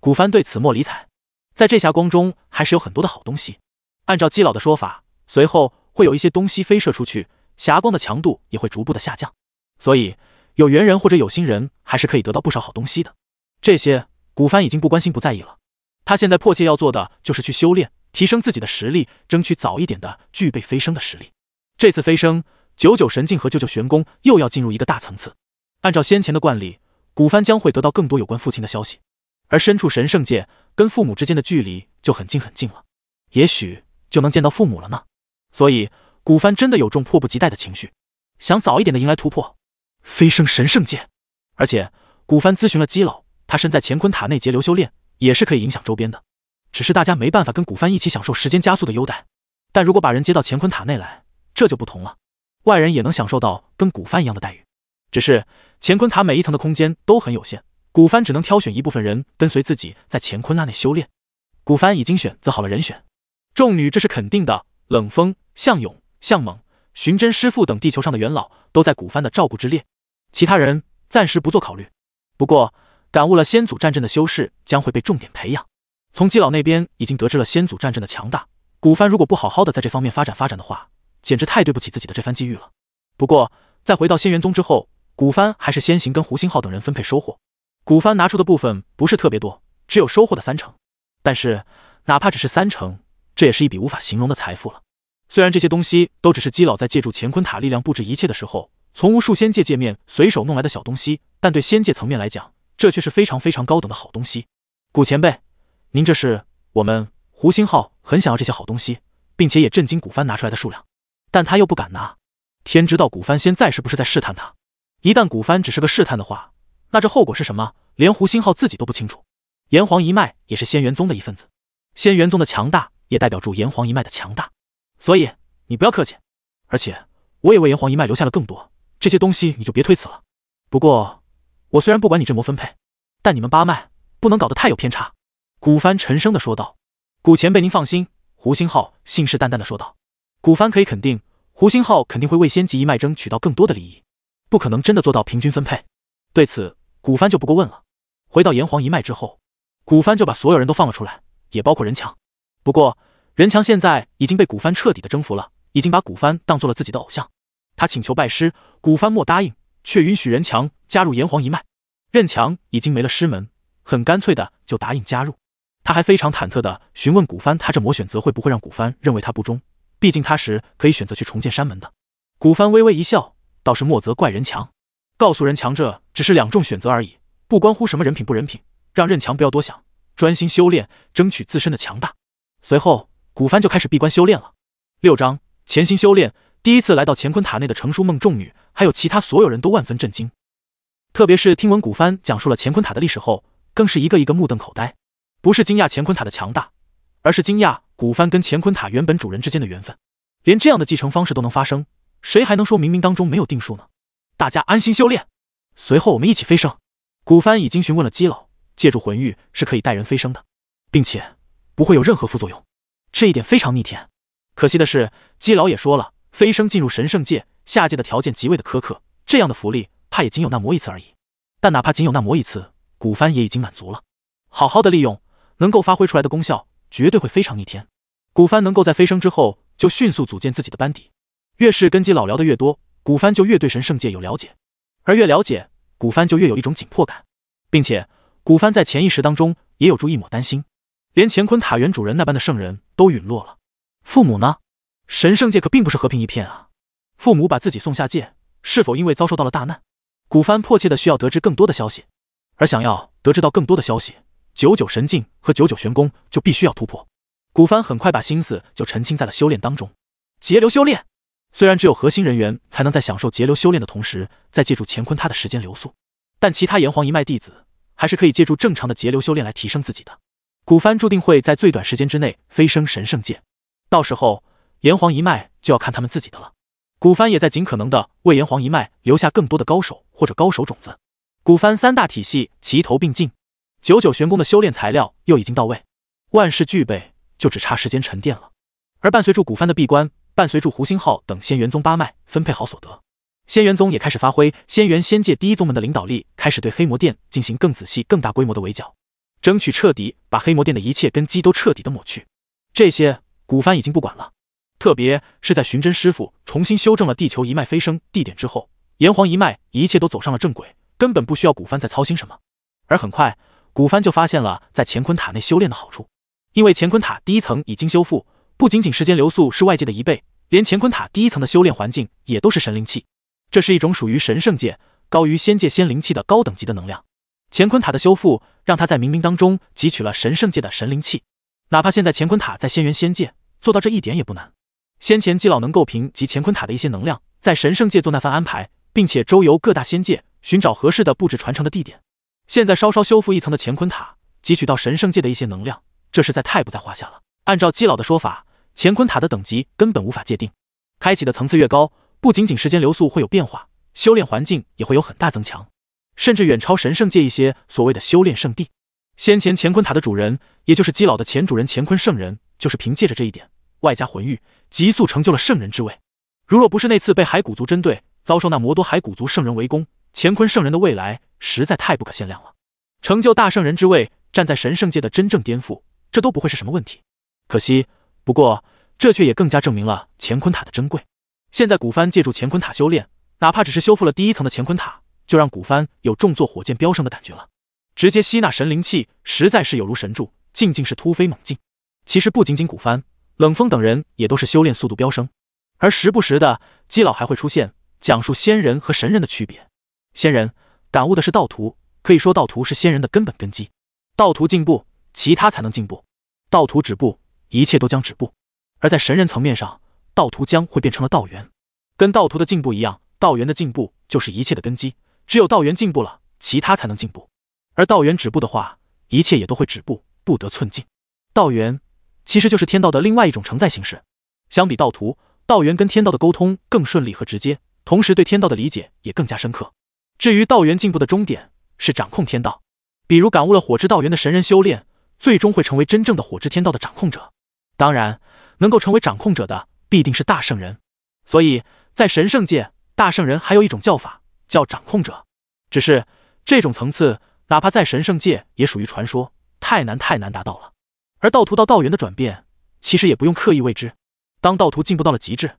古帆对此莫理睬，在这霞光中还是有很多的好东西。按照姬老的说法，随后会有一些东西飞射出去，霞光的强度也会逐步的下降，所以。有缘人或者有心人，还是可以得到不少好东西的。这些古帆已经不关心、不在意了。他现在迫切要做的，就是去修炼，提升自己的实力，争取早一点的具备飞升的实力。这次飞升，九九神境和舅舅玄功又要进入一个大层次。按照先前的惯例，古帆将会得到更多有关父亲的消息。而身处神圣界，跟父母之间的距离就很近很近了，也许就能见到父母了呢。所以，古帆真的有种迫不及待的情绪，想早一点的迎来突破。飞升神圣界，而且古帆咨询了基老，他身在乾坤塔内截流修炼，也是可以影响周边的。只是大家没办法跟古帆一起享受时间加速的优待。但如果把人接到乾坤塔内来，这就不同了，外人也能享受到跟古帆一样的待遇。只是乾坤塔每一层的空间都很有限，古帆只能挑选一部分人跟随自己在乾坤那内修炼。古帆已经选择好了人选，众女这是肯定的，冷风、向勇、向猛。寻真师父等地球上的元老都在古帆的照顾之列，其他人暂时不做考虑。不过，感悟了先祖战阵的修士将会被重点培养。从姬老那边已经得知了先祖战阵的强大，古帆如果不好好的在这方面发展发展的话，简直太对不起自己的这番机遇了。不过，在回到仙元宗之后，古帆还是先行跟胡星浩等人分配收获。古帆拿出的部分不是特别多，只有收获的三成，但是哪怕只是三成，这也是一笔无法形容的财富了。虽然这些东西都只是基佬在借助乾坤塔力量布置一切的时候，从无数仙界界面随手弄来的小东西，但对仙界层面来讲，这却是非常非常高等的好东西。古前辈，您这是我们胡星浩很想要这些好东西，并且也震惊古帆拿出来的数量，但他又不敢拿。天知道古帆现在是不是在试探他？一旦古帆只是个试探的话，那这后果是什么？连胡星浩自己都不清楚。炎黄一脉也是仙元宗的一份子，仙元宗的强大也代表住炎黄一脉的强大。所以你不要客气，而且我也为炎黄一脉留下了更多这些东西，你就别推辞了。不过我虽然不管你这模分配，但你们八脉不能搞得太有偏差。”古帆沉声的说道。“古前辈，您放心。”胡星浩信誓旦旦的说道。古帆可以肯定，胡星浩肯定会为仙级一脉争取到更多的利益，不可能真的做到平均分配。对此，古帆就不过问了。回到炎黄一脉之后，古帆就把所有人都放了出来，也包括任强。不过。任强现在已经被古帆彻底的征服了，已经把古帆当做了自己的偶像。他请求拜师，古帆莫答应，却允许任强加入炎黄一脉。任强已经没了师门，很干脆的就答应加入。他还非常忐忑的询问古帆，他这莫选择会不会让古帆认为他不忠？毕竟他时可以选择去重建山门的。古帆微微一笑，倒是莫责怪任强，告诉任强这只是两种选择而已，不关乎什么人品不人品，让任强不要多想，专心修炼，争取自身的强大。随后。古帆就开始闭关修炼了。六章潜心修炼。第一次来到乾坤塔内的程书梦、众女，还有其他所有人都万分震惊。特别是听闻古帆讲述了乾坤塔的历史后，更是一个一个目瞪口呆。不是惊讶乾坤塔的强大，而是惊讶古帆跟乾坤塔原本主人之间的缘分。连这样的继承方式都能发生，谁还能说明明当中没有定数呢？大家安心修炼，随后我们一起飞升。古帆已经询问了基佬，借助魂玉是可以带人飞升的，并且不会有任何副作用。这一点非常逆天，可惜的是，姬老也说了，飞升进入神圣界下界的条件极为的苛刻，这样的福利怕也仅有那魔一次而已。但哪怕仅有那魔一次，古帆也已经满足了，好好的利用，能够发挥出来的功效绝对会非常逆天。古帆能够在飞升之后就迅速组建自己的班底，越是跟基老聊的越多，古帆就越对神圣界有了解，而越了解，古帆就越有一种紧迫感，并且古帆在潜意识当中也有助一抹担心，连乾坤塔原主人那般的圣人。都陨落了，父母呢？神圣界可并不是和平一片啊！父母把自己送下界，是否因为遭受到了大难？古帆迫切的需要得知更多的消息，而想要得知到更多的消息，九九神境和九九玄功就必须要突破。古帆很快把心思就沉浸在了修炼当中，节流修炼。虽然只有核心人员才能在享受节流修炼的同时，再借助乾坤他的时间流速，但其他炎黄一脉弟子还是可以借助正常的节流修炼来提升自己的。古帆注定会在最短时间之内飞升神圣界，到时候炎黄一脉就要看他们自己的了。古帆也在尽可能的为炎黄一脉留下更多的高手或者高手种子。古帆三大体系齐头并进，九九玄功的修炼材料又已经到位，万事俱备，就只差时间沉淀了。而伴随住古帆的闭关，伴随住胡星浩等仙元宗八脉分配好所得，仙元宗也开始发挥仙元仙界第一宗门的领导力，开始对黑魔殿进行更仔细、更大规模的围剿。争取彻底把黑魔殿的一切根基都彻底的抹去，这些古帆已经不管了。特别是在寻真师傅重新修正了地球一脉飞升地点之后，炎黄一脉一切都走上了正轨，根本不需要古帆再操心什么。而很快，古帆就发现了在乾坤塔内修炼的好处，因为乾坤塔第一层已经修复，不仅仅时间流速是外界的一倍，连乾坤塔第一层的修炼环境也都是神灵器，这是一种属于神圣界、高于仙界仙灵器的高等级的能量。乾坤塔的修复，让他在冥冥当中汲取了神圣界的神灵气。哪怕现在乾坤塔在仙缘仙界做到这一点也不难。先前姬老能够凭及乾坤塔的一些能量，在神圣界做那番安排，并且周游各大仙界寻找合适的布置传承的地点。现在稍稍修复一层的乾坤塔，汲取到神圣界的一些能量，这实在太不在话下了。按照姬老的说法，乾坤塔的等级根本无法界定，开启的层次越高，不仅仅时间流速会有变化，修炼环境也会有很大增强。甚至远超神圣界一些所谓的修炼圣地。先前乾坤塔的主人，也就是基老的前主人乾坤圣人，就是凭借着这一点，外加魂玉，急速成就了圣人之位。如若不是那次被海骨族针对，遭受那魔多海骨族圣人围攻，乾坤圣人的未来实在太不可限量了。成就大圣人之位，站在神圣界的真正颠覆，这都不会是什么问题。可惜，不过这却也更加证明了乾坤塔的珍贵。现在古帆借助乾坤塔修炼，哪怕只是修复了第一层的乾坤塔。就让古帆有重坐火箭飙升的感觉了，直接吸纳神灵气，实在是有如神助，静静是突飞猛进。其实不仅仅古帆、冷风等人也都是修炼速度飙升，而时不时的基老还会出现，讲述仙人和神人的区别。仙人感悟的是道途，可以说道途是仙人的根本根基，道途进步，其他才能进步；道途止步，一切都将止步。而在神人层面上，道途将会变成了道元，跟道途的进步一样，道元的进步就是一切的根基。只有道元进步了，其他才能进步；而道元止步的话，一切也都会止步，不得寸进。道元其实就是天道的另外一种承载形式。相比道徒，道元跟天道的沟通更顺利和直接，同时对天道的理解也更加深刻。至于道元进步的终点是掌控天道，比如感悟了火之道元的神人修炼，最终会成为真正的火之天道的掌控者。当然，能够成为掌控者的必定是大圣人，所以在神圣界，大圣人还有一种叫法。叫掌控者，只是这种层次，哪怕在神圣界也属于传说，太难太难达到了。而道徒到道元的转变，其实也不用刻意为之。当道徒进步到了极致，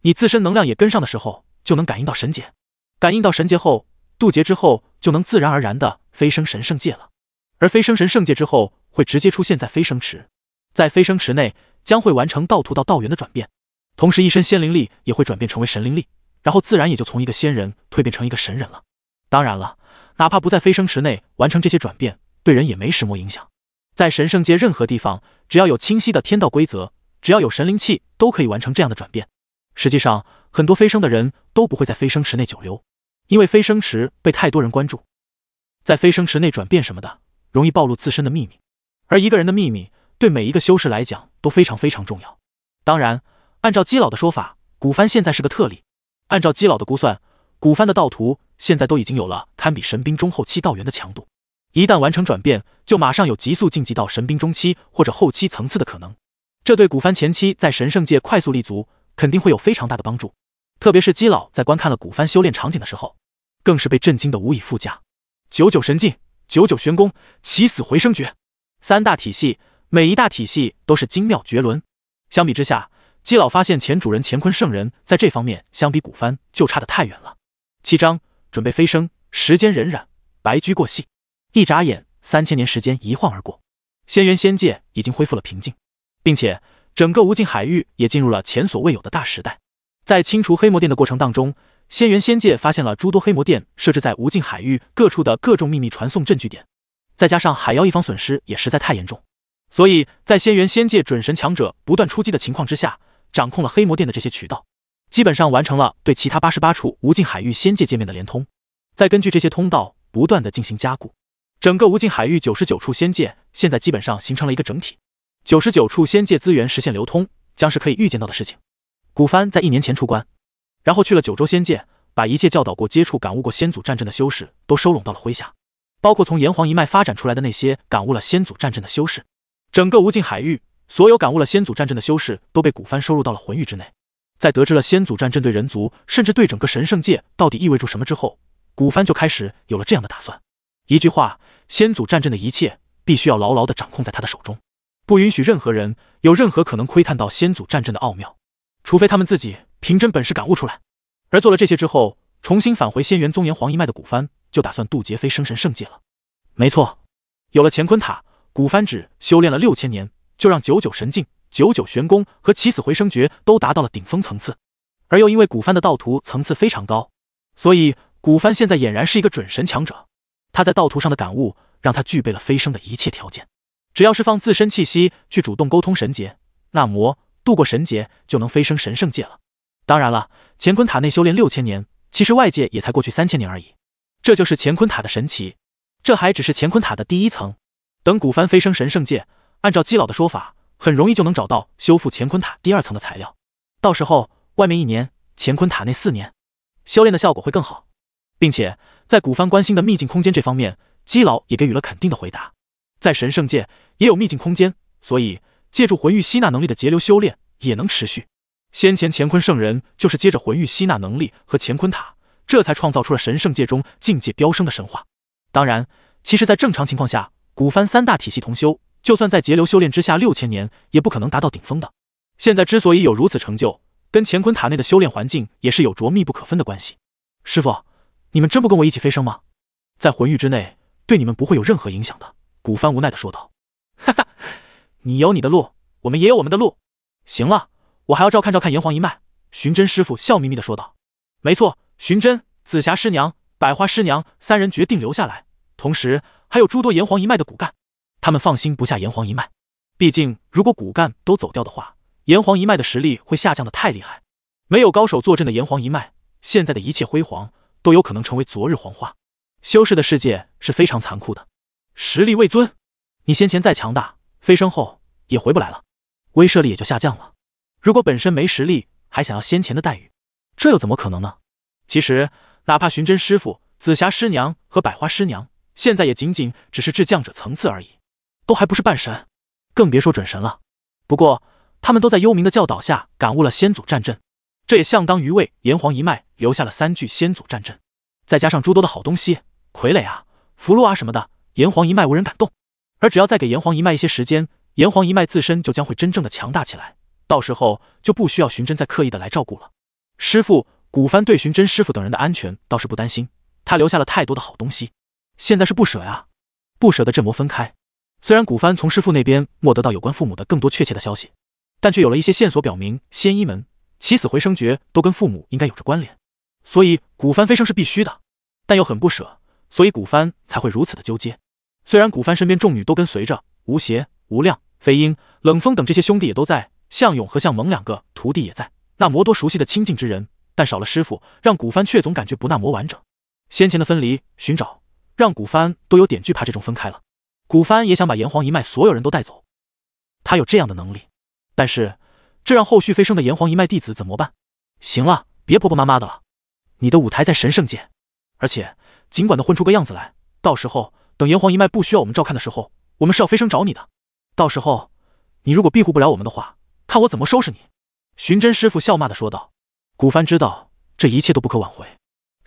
你自身能量也跟上的时候，就能感应到神劫。感应到神劫后，渡劫之后就能自然而然的飞升神圣界了。而飞升神圣界之后，会直接出现在飞升池，在飞升池内将会完成道徒到道元的转变，同时一身仙灵力也会转变成为神灵力。然后自然也就从一个仙人蜕变成一个神人了。当然了，哪怕不在飞升池内完成这些转变，对人也没什么影响。在神圣界任何地方，只要有清晰的天道规则，只要有神灵气，都可以完成这样的转变。实际上，很多飞升的人都不会在飞升池内久留，因为飞升池被太多人关注，在飞升池内转变什么的，容易暴露自身的秘密。而一个人的秘密，对每一个修士来讲都非常非常重要。当然，按照基老的说法，古帆现在是个特例。按照姬老的估算，古帆的道图现在都已经有了堪比神兵中后期道元的强度，一旦完成转变，就马上有急速晋级到神兵中期或者后期层次的可能。这对古帆前期在神圣界快速立足，肯定会有非常大的帮助。特别是姬老在观看了古帆修炼场景的时候，更是被震惊的无以复加。九九神境、九九玄功、起死回生诀三大体系，每一大体系都是精妙绝伦。相比之下，姬老发现前主人乾坤圣人在这方面相比古帆就差得太远了。七章准备飞升，时间荏苒，白驹过隙，一眨眼，三千年时间一晃而过。仙缘仙界已经恢复了平静，并且整个无尽海域也进入了前所未有的大时代。在清除黑魔殿的过程当中，仙缘仙界发现了诸多黑魔殿设置在无尽海域各处的各种秘密传送阵据点，再加上海妖一方损失也实在太严重，所以在仙缘仙界准神强者不断出击的情况之下。掌控了黑魔殿的这些渠道，基本上完成了对其他八十八处无尽海域仙界界面的连通。再根据这些通道不断的进行加固，整个无尽海域九十九处仙界现在基本上形成了一个整体。九十九处仙界资源实现流通，将是可以预见到的事情。古帆在一年前出关，然后去了九州仙界，把一切教导过、接触、感悟过先祖战阵的修士都收拢到了麾下，包括从炎黄一脉发展出来的那些感悟了先祖战阵的修士。整个无尽海域。所有感悟了先祖战阵的修士都被古帆收入到了魂域之内。在得知了先祖战阵对人族，甚至对整个神圣界到底意味着什么之后，古帆就开始有了这样的打算。一句话，先祖战阵的一切必须要牢牢的掌控在他的手中，不允许任何人有任何可能窥探到先祖战阵的奥妙，除非他们自己凭真本事感悟出来。而做了这些之后，重新返回仙元宗炎黄一脉的古帆就打算渡劫飞升神圣界了。没错，有了乾坤塔，古帆只修炼了六千年。就让九九神境、九九玄功和起死回生诀都达到了顶峰层次，而又因为古帆的道图层次非常高，所以古帆现在俨然是一个准神强者。他在道图上的感悟，让他具备了飞升的一切条件。只要是放自身气息去主动沟通神劫，那么渡过神劫就能飞升神圣界了。当然了，乾坤塔内修炼六千年，其实外界也才过去三千年而已。这就是乾坤塔的神奇。这还只是乾坤塔的第一层，等古帆飞升神圣界。按照姬老的说法，很容易就能找到修复乾坤塔第二层的材料。到时候，外面一年，乾坤塔内四年，修炼的效果会更好。并且，在古帆关心的秘境空间这方面，姬老也给予了肯定的回答。在神圣界也有秘境空间，所以借助魂玉吸纳能力的节流修炼也能持续。先前乾坤圣人就是接着魂玉吸纳能力和乾坤塔，这才创造出了神圣界中境界飙升的神话。当然，其实在正常情况下，古帆三大体系同修。就算在截流修炼之下六千年，也不可能达到顶峰的。现在之所以有如此成就，跟乾坤塔内的修炼环境也是有着密不可分的关系。师傅，你们真不跟我一起飞升吗？在魂域之内，对你们不会有任何影响的。古帆无奈的说道。哈哈，你有你的路，我们也有我们的路。行了，我还要照看照看炎黄一脉。寻真师傅笑眯眯的说道。没错，寻真、紫霞师娘、百花师娘三人决定留下来，同时还有诸多炎黄一脉的骨干。他们放心不下炎黄一脉，毕竟如果骨干都走掉的话，炎黄一脉的实力会下降的太厉害。没有高手坐镇的炎黄一脉，现在的一切辉煌都有可能成为昨日黄花。修士的世界是非常残酷的，实力未尊，你先前再强大，飞升后也回不来了，威慑力也就下降了。如果本身没实力，还想要先前的待遇，这又怎么可能呢？其实，哪怕寻真师傅、紫霞师娘和百花师娘，现在也仅仅只是至将者层次而已。都还不是半神，更别说准神了。不过他们都在幽冥的教导下感悟了先祖战阵，这也相当于为炎黄一脉留下了三具先祖战阵，再加上诸多的好东西、傀儡啊、符箓啊什么的，炎黄一脉无人敢动。而只要再给炎黄一脉一些时间，炎黄一脉自身就将会真正的强大起来，到时候就不需要寻真再刻意的来照顾了。师傅，古帆对寻真师傅等人的安全倒是不担心，他留下了太多的好东西，现在是不舍呀，不舍得这魔分开。虽然古帆从师父那边没得到有关父母的更多确切的消息，但却有了一些线索，表明仙医门、起死回生诀都跟父母应该有着关联。所以古帆飞升是必须的，但又很不舍，所以古帆才会如此的纠结。虽然古帆身边众女都跟随着，吴邪、吴亮、飞鹰、冷风等这些兄弟也都在，向勇和向蒙两个徒弟也在，那魔多熟悉的亲近之人，但少了师父，让古帆却总感觉不那么完整。先前的分离、寻找，让古帆都有点惧怕这种分开了。古帆也想把炎黄一脉所有人都带走，他有这样的能力，但是这让后续飞升的炎黄一脉弟子怎么办？行了，别婆婆妈妈的了，你的舞台在神圣界，而且尽管的混出个样子来，到时候等炎黄一脉不需要我们照看的时候，我们是要飞升找你的。到时候你如果庇护不了我们的话，看我怎么收拾你。”寻真师傅笑骂的说道。古帆知道这一切都不可挽回，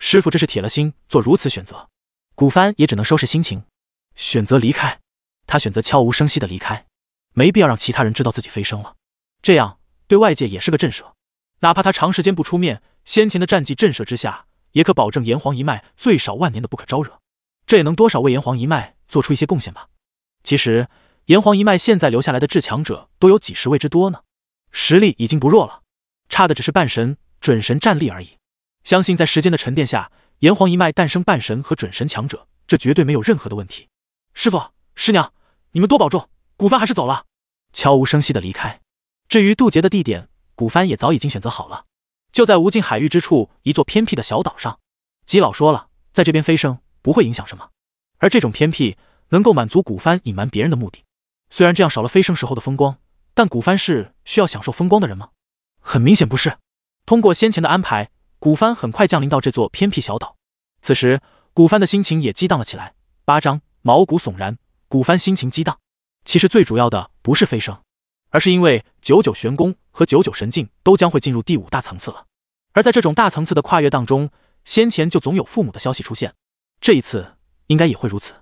师傅这是铁了心做如此选择，古帆也只能收拾心情。选择离开，他选择悄无声息的离开，没必要让其他人知道自己飞升了，这样对外界也是个震慑。哪怕他长时间不出面，先前的战绩震慑之下，也可保证炎黄一脉最少万年的不可招惹。这也能多少为炎黄一脉做出一些贡献吧。其实炎黄一脉现在留下来的至强者都有几十位之多呢，实力已经不弱了，差的只是半神、准神战力而已。相信在时间的沉淀下，炎黄一脉诞生半神和准神强者，这绝对没有任何的问题。师傅，师娘，你们多保重。古帆还是走了，悄无声息的离开。至于渡劫的地点，古帆也早已经选择好了，就在无尽海域之处，一座偏僻的小岛上。吉老说了，在这边飞升不会影响什么，而这种偏僻能够满足古帆隐瞒别人的目的。虽然这样少了飞升时候的风光，但古帆是需要享受风光的人吗？很明显不是。通过先前的安排，古帆很快降临到这座偏僻小岛。此时，古帆的心情也激荡了起来。八章。毛骨悚然，古帆心情激荡。其实最主要的不是飞升，而是因为九九玄功和九九神境都将会进入第五大层次了。而在这种大层次的跨越当中，先前就总有父母的消息出现，这一次应该也会如此。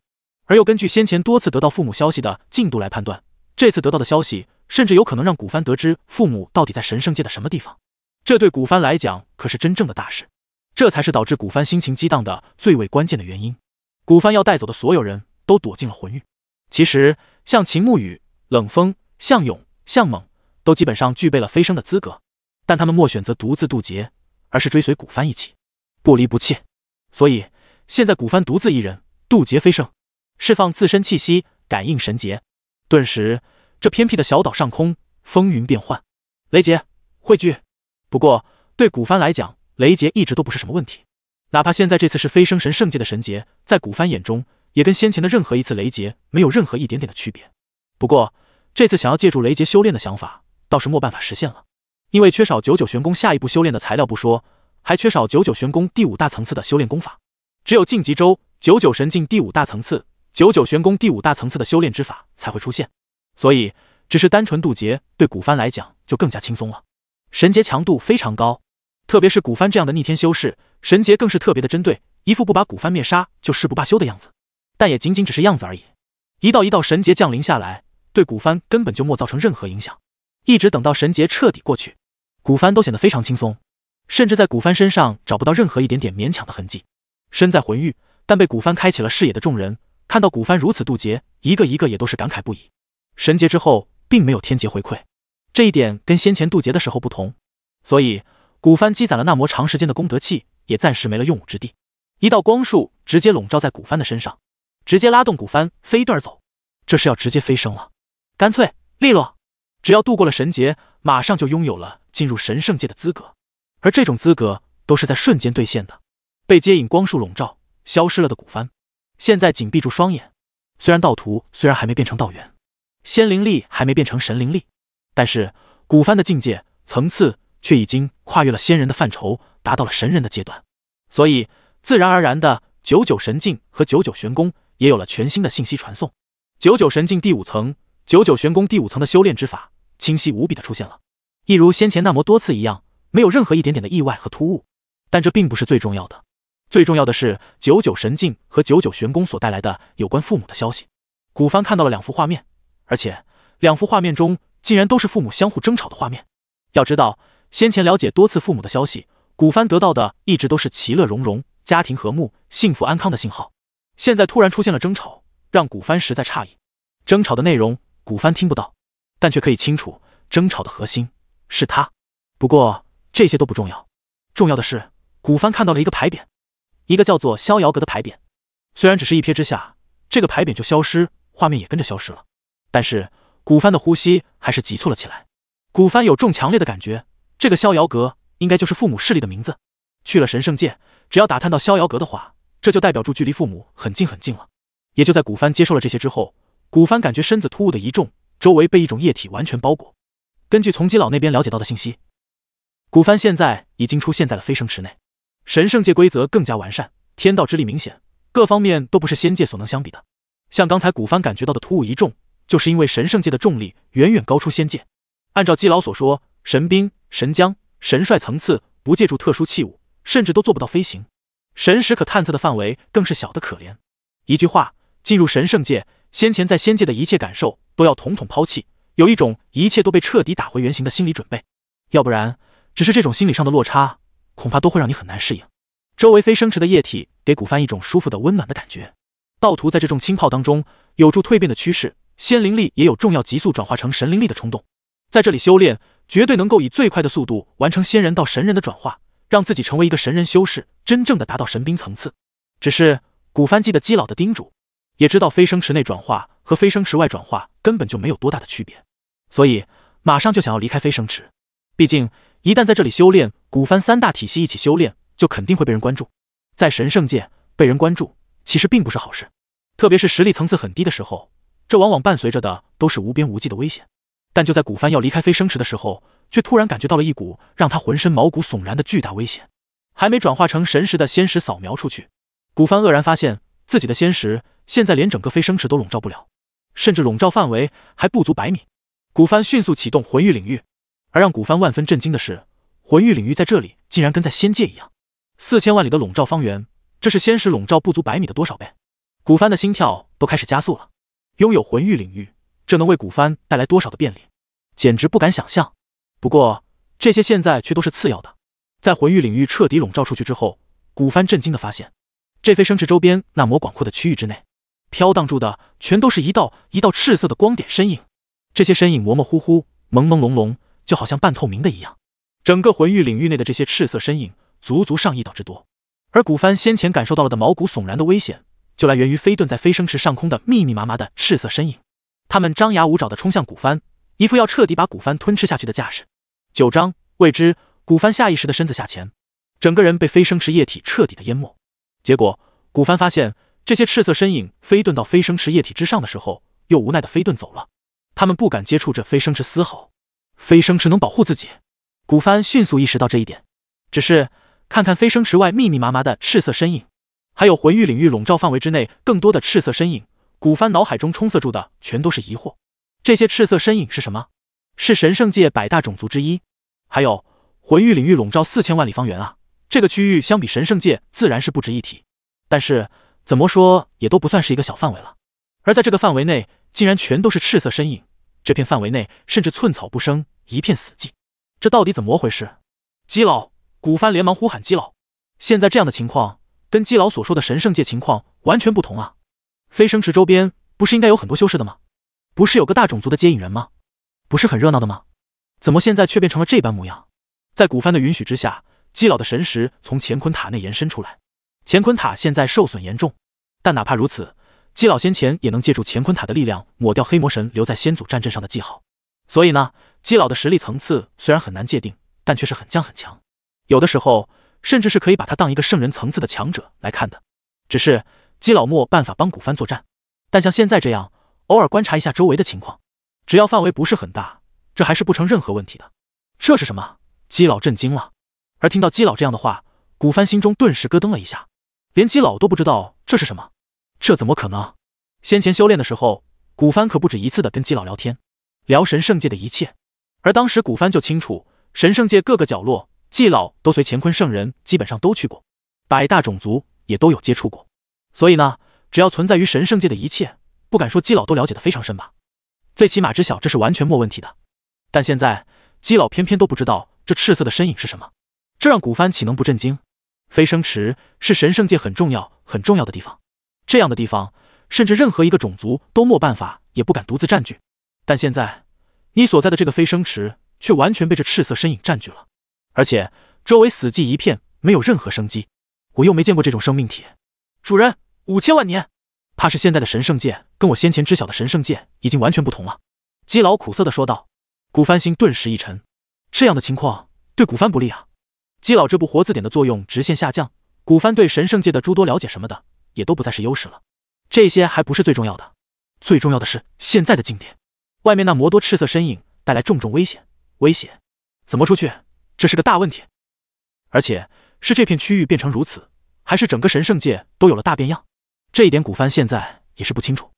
而又根据先前多次得到父母消息的进度来判断，这次得到的消息甚至有可能让古帆得知父母到底在神圣界的什么地方。这对古帆来讲可是真正的大事，这才是导致古帆心情激荡的最为关键的原因。古帆要带走的所有人。都躲进了魂域。其实，像秦沐雨、冷风、向勇、向猛，都基本上具备了飞升的资格，但他们莫选择独自渡劫，而是追随古帆一起，不离不弃。所以，现在古帆独自一人渡劫飞升，释放自身气息感应神劫，顿时这偏僻的小岛上空风云变幻，雷劫汇聚。不过，对古帆来讲，雷劫一直都不是什么问题，哪怕现在这次是飞升神圣界的神劫，在古帆眼中。也跟先前的任何一次雷劫没有任何一点点的区别，不过这次想要借助雷劫修炼的想法倒是没办法实现了，因为缺少九九玄功下一步修炼的材料不说，还缺少九九玄功第五大层次的修炼功法，只有晋级周九九神境第五大层次九九玄功第五大层次的修炼之法才会出现，所以只是单纯渡劫对古帆来讲就更加轻松了，神劫强度非常高，特别是古帆这样的逆天修士，神劫更是特别的针对，一副不把古帆灭杀就誓不罢休的样子。但也仅仅只是样子而已，一道一道神劫降临下来，对古帆根本就没造成任何影响。一直等到神劫彻底过去，古帆都显得非常轻松，甚至在古帆身上找不到任何一点点勉强的痕迹。身在魂域，但被古帆开启了视野的众人看到古帆如此渡劫，一个一个也都是感慨不已。神劫之后，并没有天劫回馈，这一点跟先前渡劫的时候不同，所以古帆积攒了那么长时间的功德气，也暂时没了用武之地。一道光束直接笼罩在古帆的身上。直接拉动古帆飞一段走，这是要直接飞升了，干脆利落。只要度过了神劫，马上就拥有了进入神圣界的资格，而这种资格都是在瞬间兑现的。被接引光束笼罩消失了的古帆，现在紧闭住双眼。虽然道徒虽然还没变成道元，仙灵力还没变成神灵力，但是古帆的境界层次却已经跨越了仙人的范畴，达到了神人的阶段，所以自然而然的九九神境和九九玄功。也有了全新的信息传送。九九神境第五层，九九玄宫第五层的修炼之法，清晰无比的出现了，一如先前那么多次一样，没有任何一点点的意外和突兀。但这并不是最重要的，最重要的是九九神境和九九玄宫所带来的有关父母的消息。古帆看到了两幅画面，而且两幅画面中竟然都是父母相互争吵的画面。要知道，先前了解多次父母的消息，古帆得到的一直都是其乐融融、家庭和睦、幸福安康的信号。现在突然出现了争吵，让古帆实在诧异。争吵的内容古帆听不到，但却可以清楚争吵的核心是他。不过这些都不重要，重要的是古帆看到了一个牌匾，一个叫做逍遥阁的牌匾。虽然只是一瞥之下，这个牌匾就消失，画面也跟着消失了，但是古帆的呼吸还是急促了起来。古帆有种强烈的感觉，这个逍遥阁应该就是父母势力的名字。去了神圣界，只要打探到逍遥阁的话。这就代表住距离父母很近很近了。也就在古帆接受了这些之后，古帆感觉身子突兀的一重，周围被一种液体完全包裹。根据从基老那边了解到的信息，古帆现在已经出现在了飞升池内。神圣界规则更加完善，天道之力明显，各方面都不是仙界所能相比的。像刚才古帆感觉到的突兀一重，就是因为神圣界的重力远远高出仙界。按照基老所说，神兵、神将、神帅层次，不借助特殊器物，甚至都做不到飞行。神识可探测的范围更是小的可怜。一句话，进入神圣界，先前在仙界的一切感受都要统统抛弃，有一种一切都被彻底打回原形的心理准备。要不然，只是这种心理上的落差，恐怕都会让你很难适应。周围飞升池的液体给古帆一种舒服的温暖的感觉。盗图在这种浸泡当中，有助蜕变的趋势。仙灵力也有重要急速转化成神灵力的冲动。在这里修炼，绝对能够以最快的速度完成仙人到神人的转化。让自己成为一个神人修士，真正的达到神兵层次。只是古帆记得姬老的叮嘱，也知道飞升池内转化和飞升池外转化根本就没有多大的区别，所以马上就想要离开飞升池。毕竟一旦在这里修炼，古帆三大体系一起修炼，就肯定会被人关注。在神圣界被人关注，其实并不是好事，特别是实力层次很低的时候，这往往伴随着的都是无边无际的危险。但就在古帆要离开飞升池的时候。却突然感觉到了一股让他浑身毛骨悚然的巨大危险，还没转化成神识的仙石扫描出去，古帆愕然发现自己的仙石现在连整个飞升池都笼罩不了，甚至笼罩范围还不足百米。古帆迅速启动魂域领域，而让古帆万分震惊的是，魂域领域在这里竟然跟在仙界一样，四千万里的笼罩方圆，这是仙石笼罩不足百米的多少倍？古帆的心跳都开始加速了。拥有魂域领域，这能为古帆带来多少的便利，简直不敢想象。不过，这些现在却都是次要的。在魂域领域彻底笼罩出去之后，古帆震惊的发现，这飞升池周边那抹广阔的区域之内，飘荡住的全都是一道一道赤色的光点身影。这些身影模模糊糊、朦朦胧胧，就好像半透明的一样。整个魂域领域内的这些赤色身影，足足上亿道之多。而古帆先前感受到了的毛骨悚然的危险，就来源于飞遁在飞升池上空的密密麻麻的赤色身影。他们张牙舞爪的冲向古帆，一副要彻底把古帆吞吃下去的架势。九章未知，古帆下意识的身子下潜，整个人被飞升池液体彻底的淹没。结果，古帆发现这些赤色身影飞遁到飞升池液体之上的时候，又无奈的飞遁走了。他们不敢接触这飞升池丝毫，飞升池能保护自己。古帆迅速意识到这一点，只是看看飞升池外密密麻麻的赤色身影，还有魂域领域笼罩范围之内更多的赤色身影，古帆脑海中充塞住的全都是疑惑：这些赤色身影是什么？是神圣界百大种族之一，还有魂域领域笼罩四千万里方圆啊！这个区域相比神圣界自然是不值一提，但是怎么说也都不算是一个小范围了。而在这个范围内，竟然全都是赤色身影，这片范围内甚至寸草不生，一片死寂。这到底怎么回事？基佬，古帆连忙呼喊：“基佬，现在这样的情况跟基佬所说的神圣界情况完全不同啊！飞升池周边不是应该有很多修士的吗？不是有个大种族的接引人吗？”不是很热闹的吗？怎么现在却变成了这般模样？在古帆的允许之下，基老的神识从乾坤塔内延伸出来。乾坤塔现在受损严重，但哪怕如此，基老先前也能借助乾坤塔的力量抹掉黑魔神留在先祖战阵上的记号。所以呢，基老的实力层次虽然很难界定，但却是很强很强，有的时候甚至是可以把他当一个圣人层次的强者来看的。只是基老莫办法帮古帆作战，但像现在这样，偶尔观察一下周围的情况。只要范围不是很大，这还是不成任何问题的。这是什么？姬老震惊了。而听到姬老这样的话，古帆心中顿时咯噔了一下。连姬老都不知道这是什么？这怎么可能？先前修炼的时候，古帆可不止一次的跟姬老聊天，聊神圣界的一切。而当时古帆就清楚，神圣界各个角落，姬老都随乾坤圣人基本上都去过，百大种族也都有接触过。所以呢，只要存在于神圣界的一切，不敢说姬老都了解的非常深吧。最起码知晓这是完全没问题的，但现在姬老偏偏都不知道这赤色的身影是什么，这让古帆岂能不震惊？飞升池是神圣界很重要很重要的地方，这样的地方，甚至任何一个种族都没办法也不敢独自占据。但现在你所在的这个飞升池却完全被这赤色身影占据了，而且周围死寂一片，没有任何生机。我又没见过这种生命体，主人，五千万年，怕是现在的神圣界。跟我先前知晓的神圣界已经完全不同了，基老苦涩的说道。古帆心顿时一沉，这样的情况对古帆不利啊！基老这部活字典的作用直线下降，古帆对神圣界的诸多了解什么的也都不再是优势了。这些还不是最重要的，最重要的是现在的境点，外面那魔多赤色身影带来重重危险，危险！怎么出去？这是个大问题。而且是这片区域变成如此，还是整个神圣界都有了大变样？这一点古帆现在也是不清楚。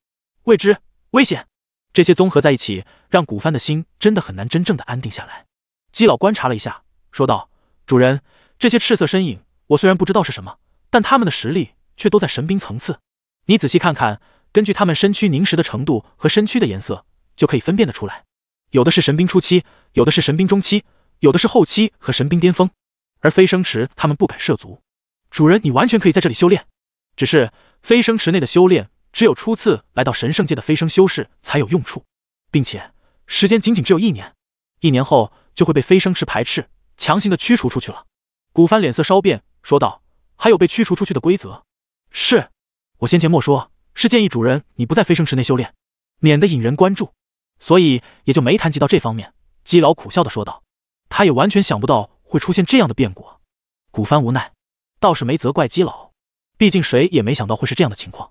未知危险，这些综合在一起，让古帆的心真的很难真正的安定下来。基老观察了一下，说道：“主人，这些赤色身影，我虽然不知道是什么，但他们的实力却都在神兵层次。你仔细看看，根据他们身躯凝实的程度和身躯的颜色，就可以分辨得出来。有的是神兵初期，有的是神兵中期，有的是后期和神兵巅峰。而飞升池，他们不敢涉足。主人，你完全可以在这里修炼，只是飞升池内的修炼。”只有初次来到神圣界的飞升修士才有用处，并且时间仅仅只有一年，一年后就会被飞升池排斥，强行的驱除出去了。古帆脸色稍变，说道：“还有被驱除出去的规则？”“是，我先前莫说是建议主人你不在飞升池内修炼，免得引人关注，所以也就没谈及到这方面。”基老苦笑的说道，他也完全想不到会出现这样的变故。古帆无奈，倒是没责怪基老，毕竟谁也没想到会是这样的情况。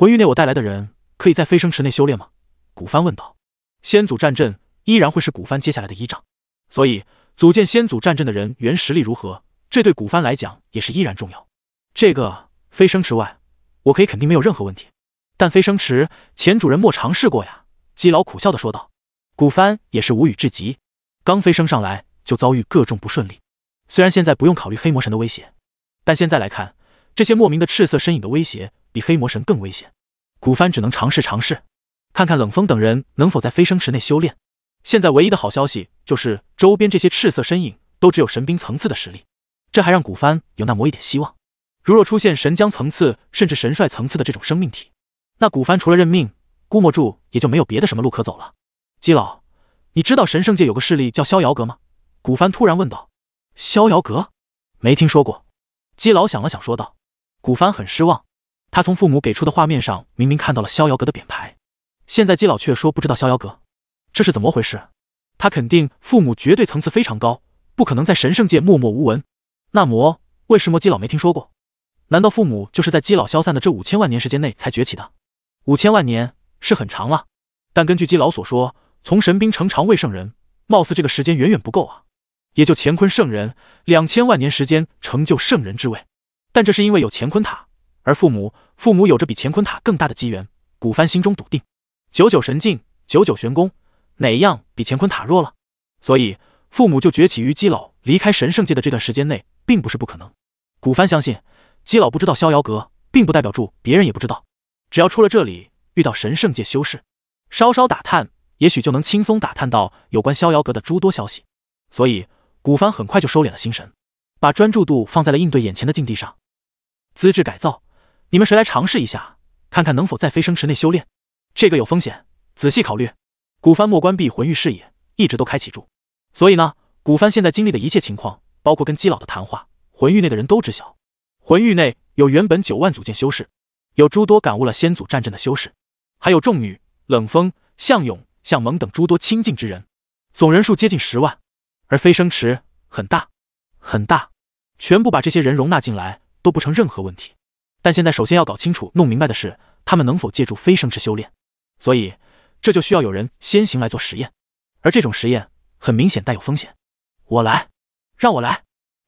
魂域内，我带来的人可以在飞升池内修炼吗？古帆问道。先祖战阵依然会是古帆接下来的依仗，所以组建先祖战阵的人原实力如何，这对古帆来讲也是依然重要。这个飞升池外，我可以肯定没有任何问题。但飞升池前主人莫尝试过呀？基老苦笑的说道。古帆也是无语至极，刚飞升上来就遭遇各种不顺利。虽然现在不用考虑黑魔神的威胁，但现在来看，这些莫名的赤色身影的威胁。比黑魔神更危险，古帆只能尝试尝试，看看冷风等人能否在飞升池内修炼。现在唯一的好消息就是，周边这些赤色身影都只有神兵层次的实力，这还让古帆有那么一点希望。如若出现神将层次甚至神帅层次的这种生命体，那古帆除了认命，估摸住也就没有别的什么路可走了。基老，你知道神圣界有个势力叫逍遥阁吗？古帆突然问道。逍遥阁，没听说过。基老想了想说道。古帆很失望。他从父母给出的画面上明明看到了逍遥阁的匾牌，现在姬老却说不知道逍遥阁，这是怎么回事？他肯定父母绝对层次非常高，不可能在神圣界默默无闻。那魔为什么姬老没听说过？难道父母就是在姬老消散的这五千万年时间内才崛起的？五千万年是很长了，但根据姬老所说，从神兵成长为圣人，貌似这个时间远远不够啊。也就乾坤圣人两千万年时间成就圣人之位，但这是因为有乾坤塔。而父母，父母有着比乾坤塔更大的机缘。古帆心中笃定，九九神境、九九玄功，哪样比乾坤塔弱了？所以，父母就崛起于姬老离开神圣界的这段时间内，并不是不可能。古帆相信，姬老不知道逍遥阁，并不代表住别人也不知道。只要出了这里，遇到神圣界修士，稍稍打探，也许就能轻松打探到有关逍遥阁的诸多消息。所以，古帆很快就收敛了心神，把专注度放在了应对眼前的境地上，资质改造。你们谁来尝试一下，看看能否在飞升池内修炼？这个有风险，仔细考虑。古帆莫关闭魂域视野，一直都开启住。所以呢，古帆现在经历的一切情况，包括跟姬老的谈话，魂域内的人都知晓。魂域内有原本九万组建修士，有诸多感悟了先祖战阵的修士，还有众女冷风、向勇、向蒙等诸多亲近之人，总人数接近十万。而飞升池很大很大，全部把这些人容纳进来都不成任何问题。但现在首先要搞清楚、弄明白的是，他们能否借助飞升之修炼。所以这就需要有人先行来做实验，而这种实验很明显带有风险。我来，让我来，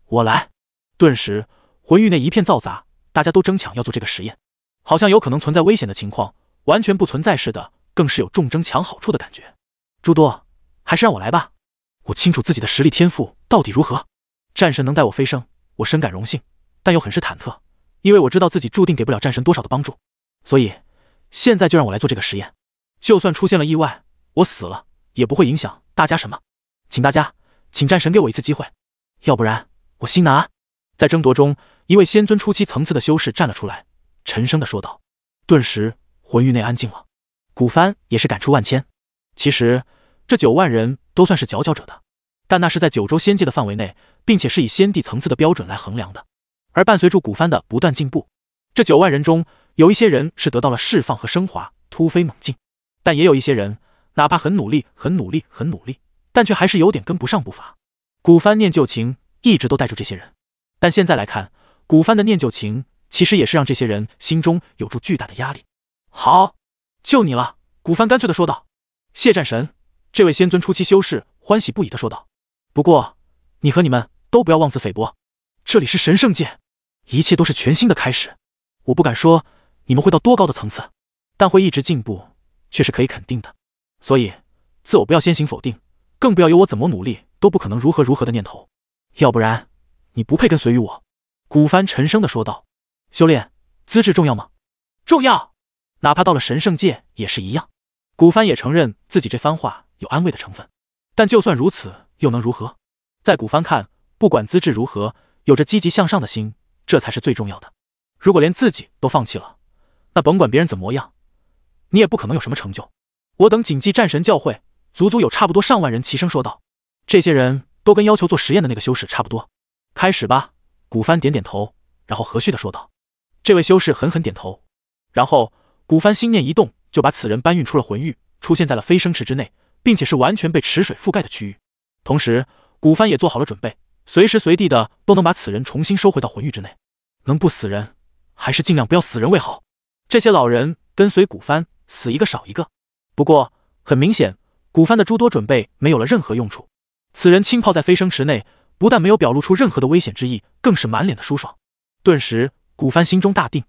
我来。顿时，魂域内一片嘈杂，大家都争抢要做这个实验，好像有可能存在危险的情况完全不存在似的，更是有重争抢好处的感觉。诸多，还是让我来吧。我清楚自己的实力天赋到底如何，战神能带我飞升，我深感荣幸，但又很是忐忑。因为我知道自己注定给不了战神多少的帮助，所以现在就让我来做这个实验。就算出现了意外，我死了也不会影响大家什么。请大家，请战神给我一次机会，要不然我心难安。在争夺中，一位仙尊初期层次的修士站了出来，沉声的说道。顿时，魂域内安静了。古帆也是感触万千。其实，这九万人都算是佼佼者的，但那是在九州仙界的范围内，并且是以仙帝层次的标准来衡量的。而伴随住古帆的不断进步，这九万人中有一些人是得到了释放和升华，突飞猛进；但也有一些人，哪怕很努力、很努力、很努力，但却还是有点跟不上步伐。古帆念旧情，一直都带着这些人，但现在来看，古帆的念旧情其实也是让这些人心中有住巨大的压力。好，就你了，古帆干脆的说道。谢战神，这位仙尊初期修士欢喜不已的说道。不过，你和你们都不要妄自菲薄，这里是神圣界。一切都是全新的开始，我不敢说你们会到多高的层次，但会一直进步却是可以肯定的。所以，自我不要先行否定，更不要有我怎么努力都不可能如何如何的念头，要不然你不配跟随于我。”古帆沉声的说道。“修炼资质重要吗？重要，哪怕到了神圣界也是一样。”古帆也承认自己这番话有安慰的成分，但就算如此，又能如何？在古帆看，不管资质如何，有着积极向上的心。这才是最重要的。如果连自己都放弃了，那甭管别人怎么样，你也不可能有什么成就。我等谨记战神教诲。足足有差不多上万人齐声说道。这些人都跟要求做实验的那个修士差不多。开始吧。古帆点点头，然后和煦的说道。这位修士狠狠点头，然后古帆心念一动，就把此人搬运出了魂域，出现在了飞升池之内，并且是完全被池水覆盖的区域。同时，古帆也做好了准备。随时随地的都能把此人重新收回到魂域之内，能不死人还是尽量不要死人为好。这些老人跟随古帆，死一个少一个。不过很明显，古帆的诸多准备没有了任何用处。此人浸泡在飞升池内，不但没有表露出任何的危险之意，更是满脸的舒爽。顿时，古帆心中大定。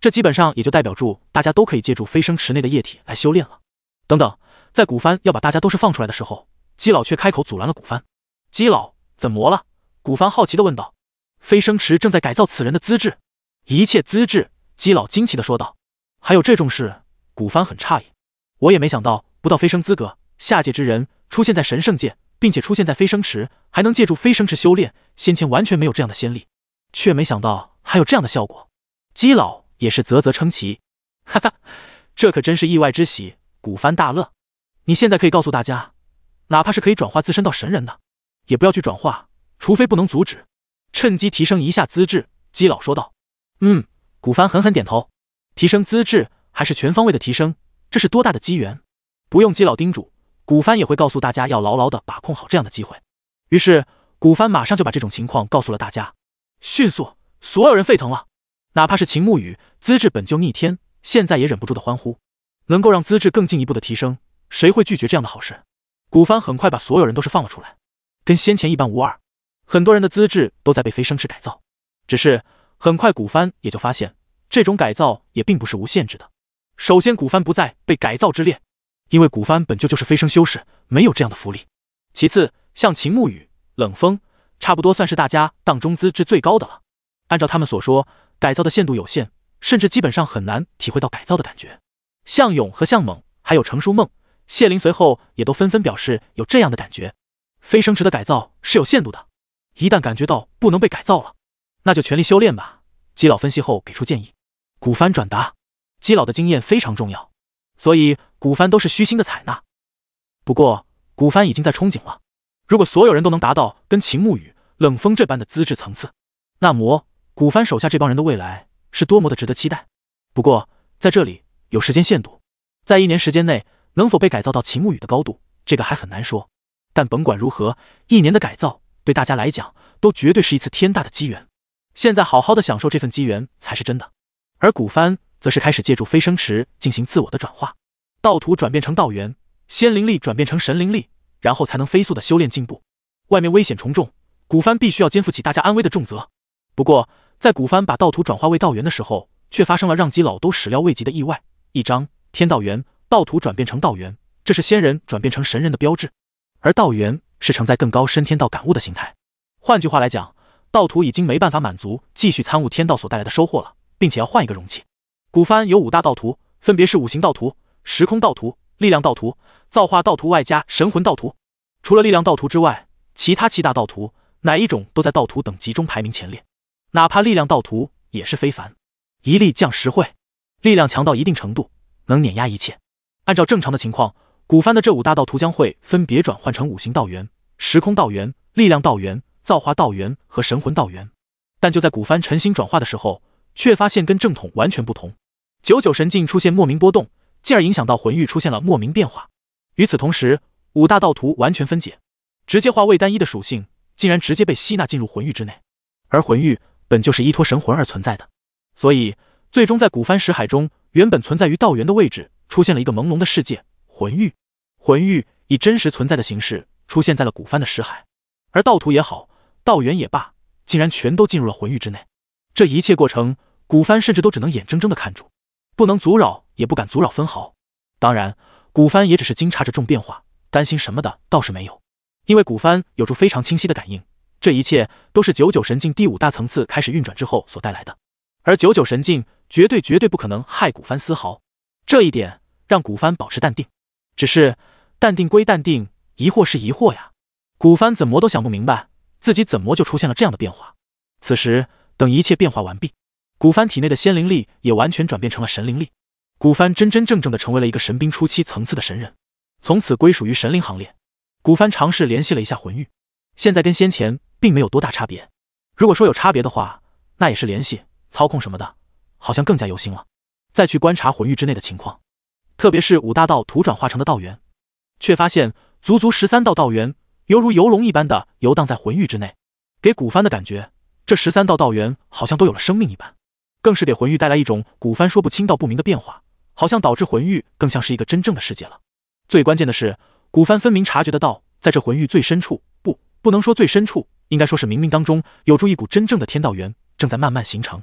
这基本上也就代表住大家都可以借助飞升池内的液体来修炼了。等等，在古帆要把大家都是放出来的时候，姬老却开口阻拦了古帆。姬老怎么了？古帆好奇的问道：“飞升池正在改造此人的资质，一切资质。”姬老惊奇的说道：“还有这种事？”古帆很诧异：“我也没想到，不到飞升资格，下界之人出现在神圣界，并且出现在飞升池，还能借助飞升池修炼。先前完全没有这样的先例，却没想到还有这样的效果。”姬老也是啧啧称奇：“哈哈，这可真是意外之喜！”古帆大乐：“你现在可以告诉大家，哪怕是可以转化自身到神人的，也不要去转化。”除非不能阻止，趁机提升一下资质。”姬老说道。“嗯。”古帆狠狠点头，“提升资质，还是全方位的提升，这是多大的机缘！不用姬老叮嘱，古帆也会告诉大家要牢牢的把控好这样的机会。”于是，古帆马上就把这种情况告诉了大家，迅速，所有人沸腾了。哪怕是秦沐雨，资质本就逆天，现在也忍不住的欢呼：“能够让资质更进一步的提升，谁会拒绝这样的好事？”古帆很快把所有人都是放了出来，跟先前一般无二。很多人的资质都在被飞升池改造，只是很快古帆也就发现，这种改造也并不是无限制的。首先，古帆不在被改造之列，因为古帆本就就是飞升修士，没有这样的福利。其次，像秦沐雨、冷风，差不多算是大家当中资质最高的了。按照他们所说，改造的限度有限，甚至基本上很难体会到改造的感觉。向勇和向猛，还有程书梦、谢灵，随后也都纷纷表示有这样的感觉。飞升池的改造是有限度的。一旦感觉到不能被改造了，那就全力修炼吧。基老分析后给出建议，古帆转达。基老的经验非常重要，所以古帆都是虚心的采纳。不过，古帆已经在憧憬了：如果所有人都能达到跟秦沐雨、冷风这般的资质层次，那么古帆手下这帮人的未来是多么的值得期待。不过，在这里有时间限度，在一年时间内能否被改造到秦沐雨的高度，这个还很难说。但甭管如何，一年的改造。对大家来讲，都绝对是一次天大的机缘。现在好好的享受这份机缘才是真的。而古帆则是开始借助飞升池进行自我的转化，道土转变成道元，仙灵力转变成神灵力，然后才能飞速的修炼进步。外面危险重重，古帆必须要肩负起大家安危的重责。不过，在古帆把道土转化为道元的时候，却发生了让基老都始料未及的意外。一张天道元道土转变成道元，这是仙人转变成神人的标志，而道元。是承载更高深天道感悟的形态。换句话来讲，道图已经没办法满足继续参悟天道所带来的收获了，并且要换一个容器。古帆有五大道图，分别是五行道图、时空道图、力量道图、造化道图，外加神魂道图。除了力量道图之外，其他七大道图哪一种都在道图等级中排名前列，哪怕力量道图也是非凡。一力降十会，力量强到一定程度，能碾压一切。按照正常的情况。古帆的这五大道图将会分别转换成五行道元、时空道元、力量道元、造化道元和神魂道元，但就在古帆成心转化的时候，却发现跟正统完全不同。九九神境出现莫名波动，进而影响到魂域出现了莫名变化。与此同时，五大道图完全分解，直接化为单一的属性，竟然直接被吸纳进入魂域之内。而魂域本就是依托神魂而存在的，所以最终在古帆识海中，原本存在于道元的位置出现了一个朦胧的世界。魂玉，魂玉以真实存在的形式出现在了古帆的识海，而道图也好，道员也罢，竟然全都进入了魂玉之内。这一切过程，古帆甚至都只能眼睁睁的看住，不能阻扰，也不敢阻扰分毫。当然，古帆也只是惊诧着重变化，担心什么的倒是没有，因为古帆有着非常清晰的感应，这一切都是九九神境第五大层次开始运转之后所带来的。而九九神境绝对绝对不可能害古帆丝毫，这一点让古帆保持淡定。只是淡定归淡定，疑惑是疑惑呀。古帆怎么都想不明白，自己怎么就出现了这样的变化。此时，等一切变化完毕，古帆体内的仙灵力也完全转变成了神灵力，古帆真真正正的成为了一个神兵初期层次的神人，从此归属于神灵行列。古帆尝试联系了一下魂域，现在跟先前并没有多大差别。如果说有差别的话，那也是联系、操控什么的，好像更加忧心了。再去观察魂域之内的情况。特别是五大道图转化成的道元，却发现足足十三道道元，犹如游龙一般的游荡在魂域之内，给古帆的感觉，这十三道道元好像都有了生命一般，更是给魂域带来一种古帆说不清道不明的变化，好像导致魂域更像是一个真正的世界了。最关键的是，古帆分明察觉的到，在这魂域最深处，不，不能说最深处，应该说是冥冥当中，有住一股真正的天道元正在慢慢形成，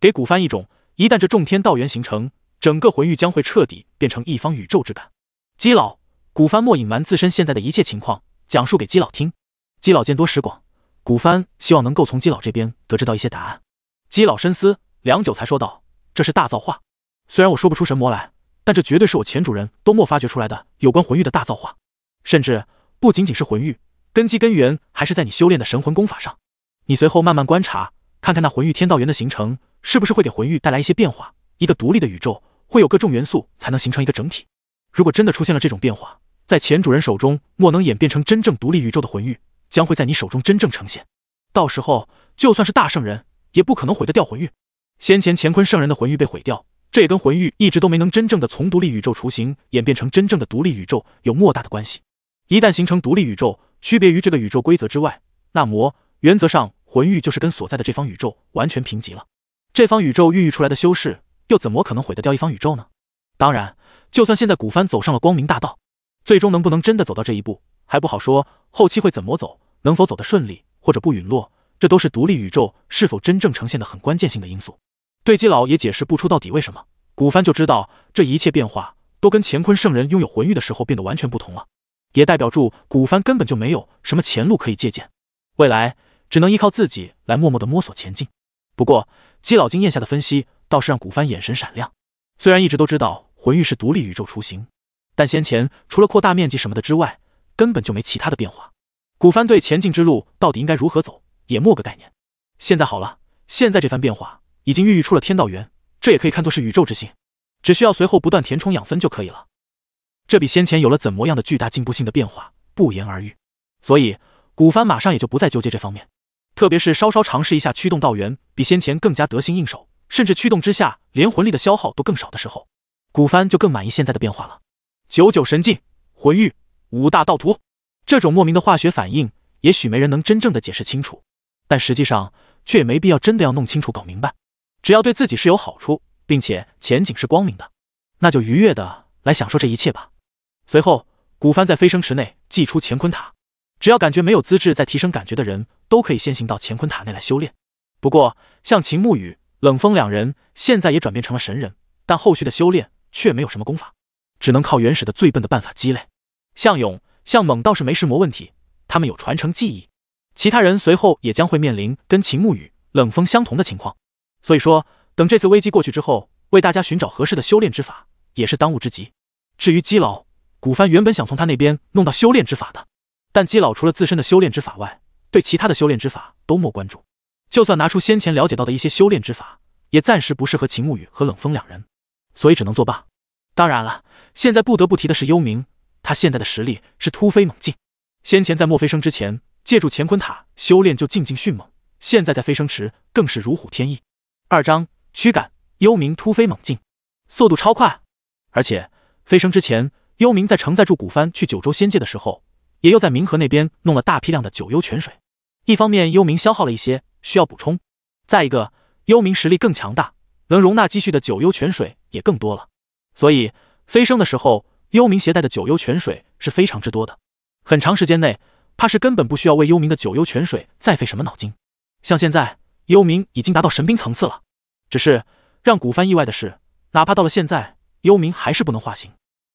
给古帆一种，一旦这众天道元形成。整个魂域将会彻底变成一方宇宙之感。姬老，古帆莫隐瞒自身现在的一切情况，讲述给姬老听。姬老见多识广，古帆希望能够从姬老这边得知到一些答案。姬老深思良久，才说道：“这是大造化，虽然我说不出神魔来，但这绝对是我前主人都莫发掘出来的有关魂域的大造化。甚至不仅仅是魂域根基根源，还是在你修炼的神魂功法上。你随后慢慢观察，看看那魂域天道源的形成，是不是会给魂域带来一些变化？一个独立的宇宙。”会有各种元素才能形成一个整体。如果真的出现了这种变化，在前主人手中莫能演变成真正独立宇宙的魂玉，将会在你手中真正呈现。到时候，就算是大圣人，也不可能毁得掉魂玉。先前乾坤圣人的魂玉被毁掉，这也跟魂玉一直都没能真正的从独立宇宙雏形演变成真正的独立宇宙有莫大的关系。一旦形成独立宇宙，区别于这个宇宙规则之外，那么原则上魂玉就是跟所在的这方宇宙完全平级了。这方宇宙孕育出来的修士。又怎么可能毁得掉一方宇宙呢？当然，就算现在古帆走上了光明大道，最终能不能真的走到这一步还不好说。后期会怎么走，能否走得顺利或者不陨落，这都是独立宇宙是否真正呈现的很关键性的因素。对基佬也解释不出到底为什么古帆就知道这一切变化都跟乾坤圣人拥有魂玉的时候变得完全不同了，也代表住古帆根本就没有什么前路可以借鉴，未来只能依靠自己来默默的摸索前进。不过基佬经验下的分析。倒是让古帆眼神闪亮。虽然一直都知道魂域是独立宇宙雏形，但先前除了扩大面积什么的之外，根本就没其他的变化。古帆对前进之路到底应该如何走也没个概念。现在好了，现在这番变化已经孕育出了天道源，这也可以看作是宇宙之心，只需要随后不断填充养分就可以了。这比先前有了怎么样的巨大进步性的变化，不言而喻。所以古帆马上也就不再纠结这方面，特别是稍稍尝试一下驱动道源，比先前更加得心应手。甚至驱动之下，连魂力的消耗都更少的时候，古帆就更满意现在的变化了。九九神境魂域五大道图，这种莫名的化学反应，也许没人能真正的解释清楚，但实际上却也没必要真的要弄清楚、搞明白。只要对自己是有好处，并且前景是光明的，那就愉悦的来享受这一切吧。随后，古帆在飞升池内祭出乾坤塔，只要感觉没有资质再提升感觉的人都可以先行到乾坤塔内来修炼。不过，像秦沐雨。冷风两人现在也转变成了神人，但后续的修炼却没有什么功法，只能靠原始的最笨的办法积累。向勇、向猛倒是没什么问题，他们有传承记忆。其他人随后也将会面临跟秦暮雨、冷风相同的情况，所以说，等这次危机过去之后，为大家寻找合适的修炼之法也是当务之急。至于基老，古帆原本想从他那边弄到修炼之法的，但基老除了自身的修炼之法外，对其他的修炼之法都莫关注。就算拿出先前了解到的一些修炼之法，也暂时不适合秦沐雨和冷风两人，所以只能作罢。当然了，现在不得不提的是幽冥，他现在的实力是突飞猛进。先前在莫飞升之前，借助乾坤塔修炼就进境迅猛，现在在飞升池更是如虎添翼。二章驱赶幽冥突飞猛进，速度超快。而且飞升之前，幽冥在承载住古帆去九州仙界的时候，也又在冥河那边弄了大批量的九幽泉水，一方面幽冥消耗了一些。需要补充。再一个，幽冥实力更强大，能容纳积蓄的九幽泉水也更多了，所以飞升的时候，幽冥携带的九幽泉水是非常之多的。很长时间内，怕是根本不需要为幽冥的九幽泉水再费什么脑筋。像现在，幽冥已经达到神兵层次了。只是让古帆意外的是，哪怕到了现在，幽冥还是不能化形。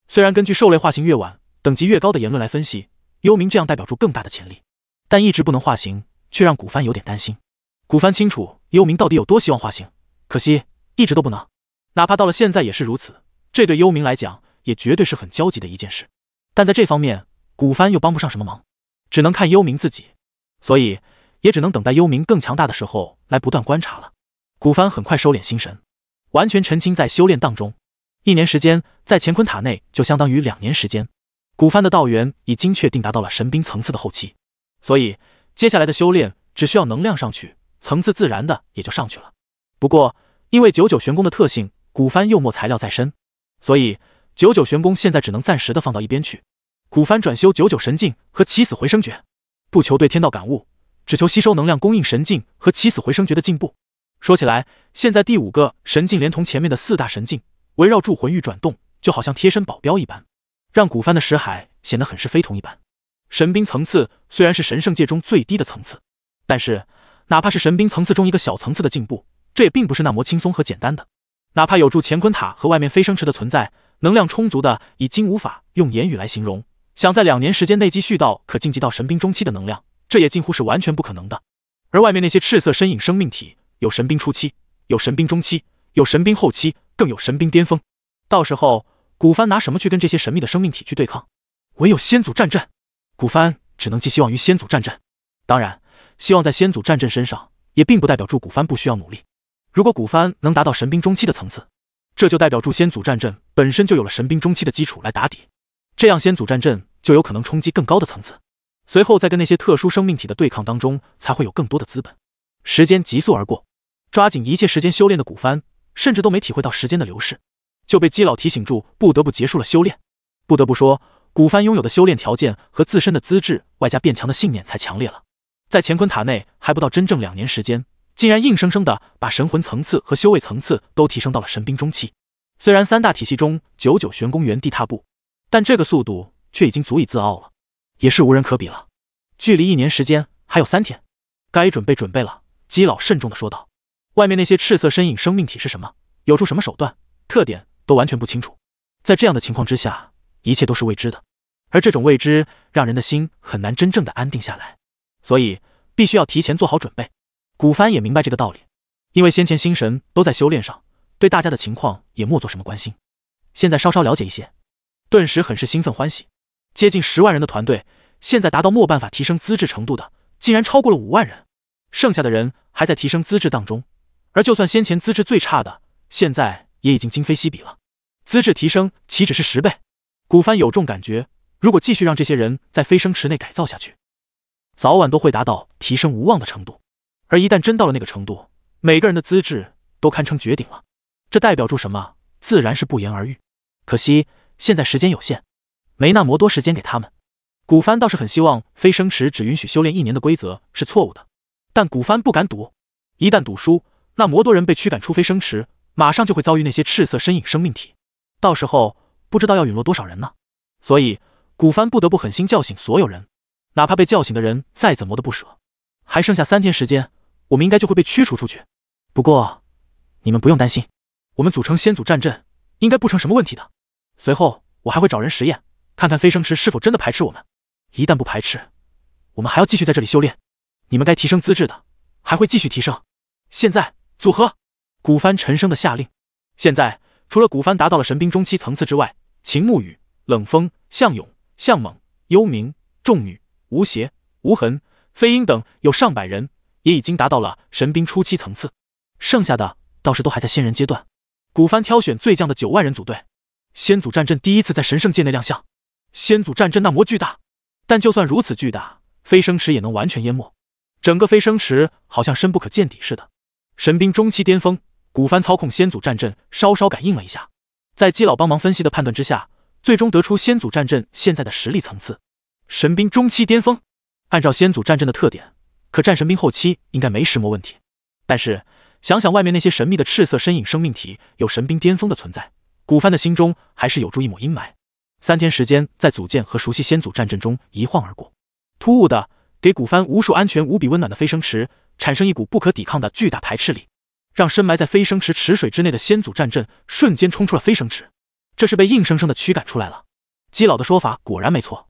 虽然根据兽类化形越晚，等级越高的言论来分析，幽冥这样代表出更大的潜力，但一直不能化形，却让古帆有点担心。古帆清楚幽冥到底有多希望化形，可惜一直都不能，哪怕到了现在也是如此。这对幽冥来讲也绝对是很焦急的一件事，但在这方面古帆又帮不上什么忙，只能看幽冥自己，所以也只能等待幽冥更强大的时候来不断观察了。古帆很快收敛心神，完全沉浸在修炼当中。一年时间在乾坤塔内就相当于两年时间，古帆的道元已经确定达到了神兵层次的后期，所以接下来的修炼只需要能量上去。层次自然的也就上去了。不过，因为九九玄功的特性，古帆又没材料在身，所以九九玄功现在只能暂时的放到一边去。古帆转修九九神境和起死回生诀，不求对天道感悟，只求吸收能量供应神境和起死回生诀的进步。说起来，现在第五个神境连同前面的四大神境，围绕住魂玉转动，就好像贴身保镖一般，让古帆的识海显得很是非同一般。神兵层次虽然是神圣界中最低的层次，但是。哪怕是神兵层次中一个小层次的进步，这也并不是那么轻松和简单的。哪怕有助乾坤塔和外面飞升池的存在，能量充足的已经无法用言语来形容。想在两年时间内积蓄到可晋级到神兵中期的能量，这也近乎是完全不可能的。而外面那些赤色身影生命体，有神兵初期，有神兵中期，有神兵后期，更有神兵巅峰。到时候古帆拿什么去跟这些神秘的生命体去对抗？唯有先祖战阵，古帆只能寄希望于先祖战阵。当然。希望在先祖战阵身上，也并不代表住古帆不需要努力。如果古帆能达到神兵中期的层次，这就代表住先祖战阵本身就有了神兵中期的基础来打底，这样先祖战阵就有可能冲击更高的层次。随后在跟那些特殊生命体的对抗当中，才会有更多的资本。时间急速而过，抓紧一切时间修炼的古帆，甚至都没体会到时间的流逝，就被基老提醒住，不得不结束了修炼。不得不说，古帆拥有的修炼条件和自身的资质，外加变强的信念，才强烈了。在乾坤塔内还不到真正两年时间，竟然硬生生的把神魂层次和修为层次都提升到了神兵中期。虽然三大体系中九九玄功原地踏步，但这个速度却已经足以自傲了，也是无人可比了。距离一年时间还有三天，该准备准备了。基老慎重的说道：“外面那些赤色身影生命体是什么，有出什么手段、特点都完全不清楚。在这样的情况之下，一切都是未知的，而这种未知让人的心很难真正的安定下来。”所以，必须要提前做好准备。古帆也明白这个道理，因为先前心神都在修炼上，对大家的情况也莫做什么关心。现在稍稍了解一些，顿时很是兴奋欢喜。接近十万人的团队，现在达到莫办法提升资质程度的，竟然超过了五万人。剩下的人还在提升资质当中，而就算先前资质最差的，现在也已经今非昔比了。资质提升岂止是十倍？古帆有重感觉，如果继续让这些人在飞升池内改造下去。早晚都会达到提升无望的程度，而一旦真到了那个程度，每个人的资质都堪称绝顶了，这代表住什么，自然是不言而喻。可惜现在时间有限，没那么多时间给他们。古帆倒是很希望飞升池只允许修炼一年的规则是错误的，但古帆不敢赌，一旦赌输，那么多人被驱赶出飞升池，马上就会遭遇那些赤色身影生命体，到时候不知道要陨落多少人呢。所以古帆不得不狠心叫醒所有人。哪怕被叫醒的人再怎么的不舍，还剩下三天时间，我们应该就会被驱逐出去。不过，你们不用担心，我们组成先祖战阵，应该不成什么问题的。随后，我还会找人实验，看看飞升池是否真的排斥我们。一旦不排斥，我们还要继续在这里修炼。你们该提升资质的，还会继续提升。现在，组合！古帆沉声的下令。现在，除了古帆达到了神兵中期层次之外，秦沐雨、冷风、向勇、向猛、幽冥、众女。吴邪、无痕、飞鹰等有上百人，也已经达到了神兵初期层次，剩下的倒是都还在仙人阶段。古帆挑选最强的九万人组队，先祖战阵第一次在神圣界内亮相。先祖战阵那魔巨大，但就算如此巨大，飞升池也能完全淹没。整个飞升池好像深不可见底似的。神兵中期巅峰，古帆操控先祖战阵，稍稍感应了一下，在基佬帮忙分析的判断之下，最终得出先祖战阵现在的实力层次。神兵中期巅峰，按照先祖战阵的特点，可战神兵后期应该没石魔问题。但是想想外面那些神秘的赤色身影生命体，有神兵巅峰的存在，古帆的心中还是有住一抹阴霾。三天时间在组建和熟悉先祖战阵中一晃而过，突兀的给古帆无数安全无比温暖的飞升池产生一股不可抵抗的巨大排斥力，让深埋在飞升池池水之内的先祖战阵瞬间冲出了飞升池，这是被硬生生的驱赶出来了。基老的说法果然没错。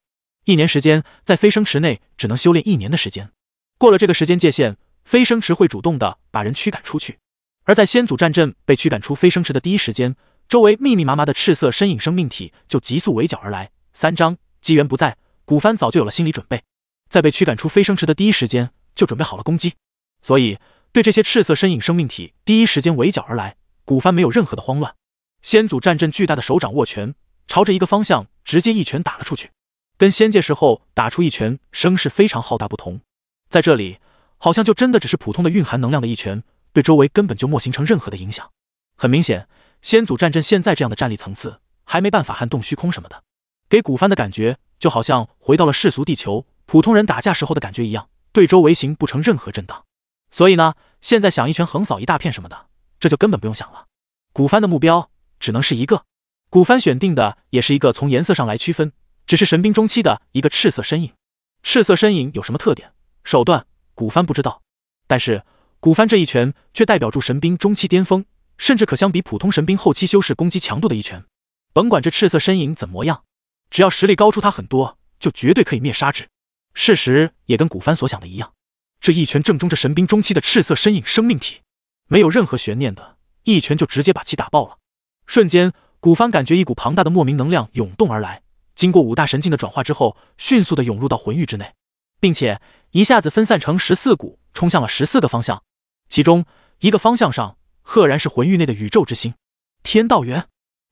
一年时间，在飞升池内只能修炼一年的时间。过了这个时间界限，飞升池会主动的把人驱赶出去。而在先祖战阵被驱赶出飞升池的第一时间，周围密密麻麻的赤色身影生命体就急速围剿而来。三章机缘不在，古帆早就有了心理准备，在被驱赶出飞升池的第一时间就准备好了攻击，所以对这些赤色身影生命体第一时间围剿而来，古帆没有任何的慌乱。先祖战阵巨大的手掌握拳，朝着一个方向直接一拳打了出去。跟仙界时候打出一拳声势非常浩大不同，在这里好像就真的只是普通的蕴含能量的一拳，对周围根本就没形成任何的影响。很明显，先祖战阵现在这样的战力层次还没办法撼动虚空什么的，给古帆的感觉就好像回到了世俗地球普通人打架时候的感觉一样，对周围形不成任何震荡。所以呢，现在想一拳横扫一大片什么的，这就根本不用想了。古帆的目标只能是一个，古帆选定的也是一个从颜色上来区分。只是神兵中期的一个赤色身影，赤色身影有什么特点、手段？古帆不知道，但是古帆这一拳却代表住神兵中期巅峰，甚至可相比普通神兵后期修士攻击强度的一拳。甭管这赤色身影怎么样，只要实力高出他很多，就绝对可以灭杀之。事实也跟古帆所想的一样，这一拳正中这神兵中期的赤色身影生命体，没有任何悬念的一拳就直接把其打爆了。瞬间，古帆感觉一股庞大的莫名能量涌动而来。经过五大神境的转化之后，迅速的涌入到魂域之内，并且一下子分散成十四股，冲向了十四个方向。其中一个方向上，赫然是魂域内的宇宙之心天道元，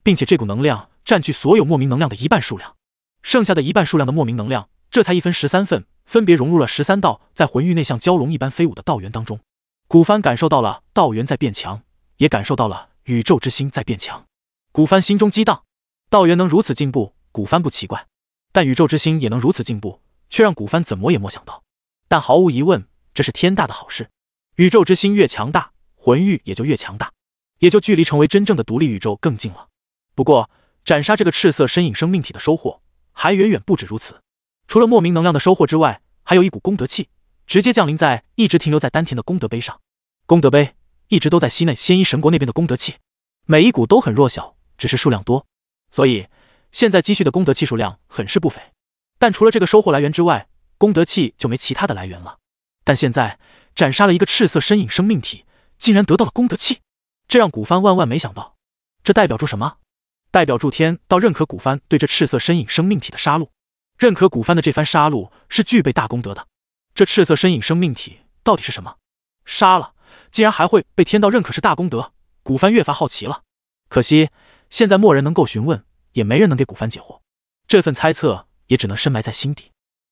并且这股能量占据所有莫名能量的一半数量，剩下的一半数量的莫名能量，这才一分十三份，分别融入了十三道在魂域内像蛟龙一般飞舞的道元当中。古帆感受到了道元在变强，也感受到了宇宙之心在变强。古帆心中激荡，道元能如此进步。古帆不奇怪，但宇宙之心也能如此进步，却让古帆怎么也莫想到。但毫无疑问，这是天大的好事。宇宙之心越强大，魂域也就越强大，也就距离成为真正的独立宇宙更近了。不过，斩杀这个赤色身影生命体的收获还远远不止如此。除了莫名能量的收获之外，还有一股功德气直接降临在一直停留在丹田的功德碑上。功德碑一直都在西内仙医神国那边的功德气，每一股都很弱小，只是数量多，所以。现在积蓄的功德气数量很是不菲，但除了这个收获来源之外，功德气就没其他的来源了。但现在斩杀了一个赤色身影生命体，竟然得到了功德气，这让古帆万万没想到。这代表住什么？代表住天道认可古帆对这赤色身影生命体的杀戮，认可古帆的这番杀戮是具备大功德的。这赤色身影生命体到底是什么？杀了竟然还会被天道认可是大功德？古帆越发好奇了。可惜现在没人能够询问。也没人能给古帆解惑，这份猜测也只能深埋在心底，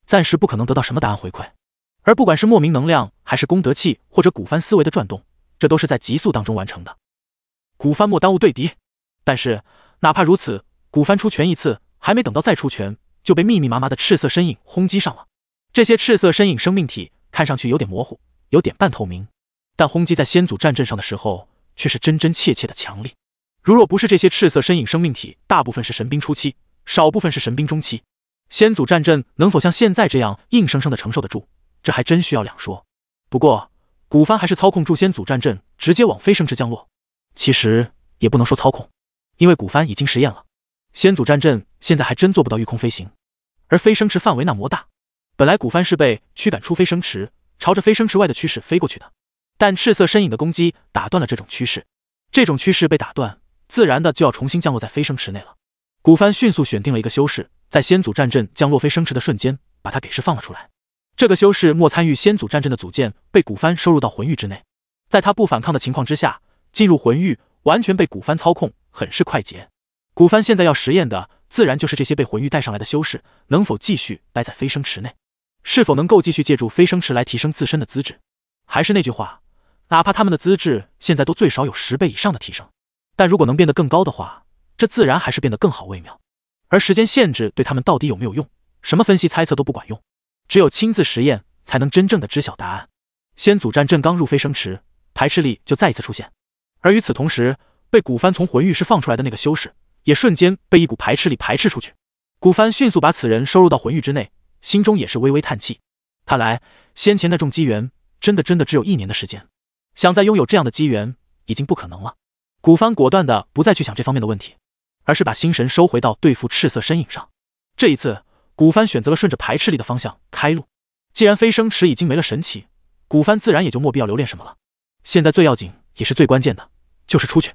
暂时不可能得到什么答案回馈。而不管是莫名能量，还是功德气，或者古帆思维的转动，这都是在急速当中完成的。古帆莫耽误对敌，但是哪怕如此，古帆出拳一次，还没等到再出拳，就被密密麻麻的赤色身影轰击上了。这些赤色身影生命体看上去有点模糊，有点半透明，但轰击在先祖战阵上的时候，却是真真切切的强力。如若不是这些赤色身影，生命体大部分是神兵初期，少部分是神兵中期，先祖战阵能否像现在这样硬生生的承受得住，这还真需要两说。不过，古帆还是操控住先祖战阵，直接往飞升池降落。其实也不能说操控，因为古帆已经实验了，先祖战阵现在还真做不到御空飞行。而飞升池范围那么大，本来古帆是被驱赶出飞升池，朝着飞升池外的趋势飞过去的，但赤色身影的攻击打断了这种趋势，这种趋势被打断。自然的就要重新降落在飞升池内了。古帆迅速选定了一个修士，在先祖战阵降落飞升池的瞬间，把他给释放了出来。这个修士莫参与先祖战阵的组建，被古帆收入到魂域之内。在他不反抗的情况之下，进入魂域完全被古帆操控，很是快捷。古帆现在要实验的，自然就是这些被魂域带上来的修士能否继续待在飞升池内，是否能够继续借助飞升池来提升自身的资质。还是那句话，哪怕他们的资质现在都最少有十倍以上的提升。但如果能变得更高的话，这自然还是变得更好微妙。而时间限制对他们到底有没有用？什么分析猜测都不管用，只有亲自实验才能真正的知晓答案。先祖战阵刚入飞升池，排斥力就再一次出现。而与此同时，被古帆从魂域室放出来的那个修士，也瞬间被一股排斥力排斥出去。古帆迅速把此人收入到魂域之内，心中也是微微叹气。看来先前那众机缘，真的真的只有一年的时间。想再拥有这样的机缘，已经不可能了。古帆果断的不再去想这方面的问题，而是把心神收回到对付赤色身影上。这一次，古帆选择了顺着排斥力的方向开路。既然飞升池已经没了神奇，古帆自然也就莫必要留恋什么了。现在最要紧也是最关键的，就是出去，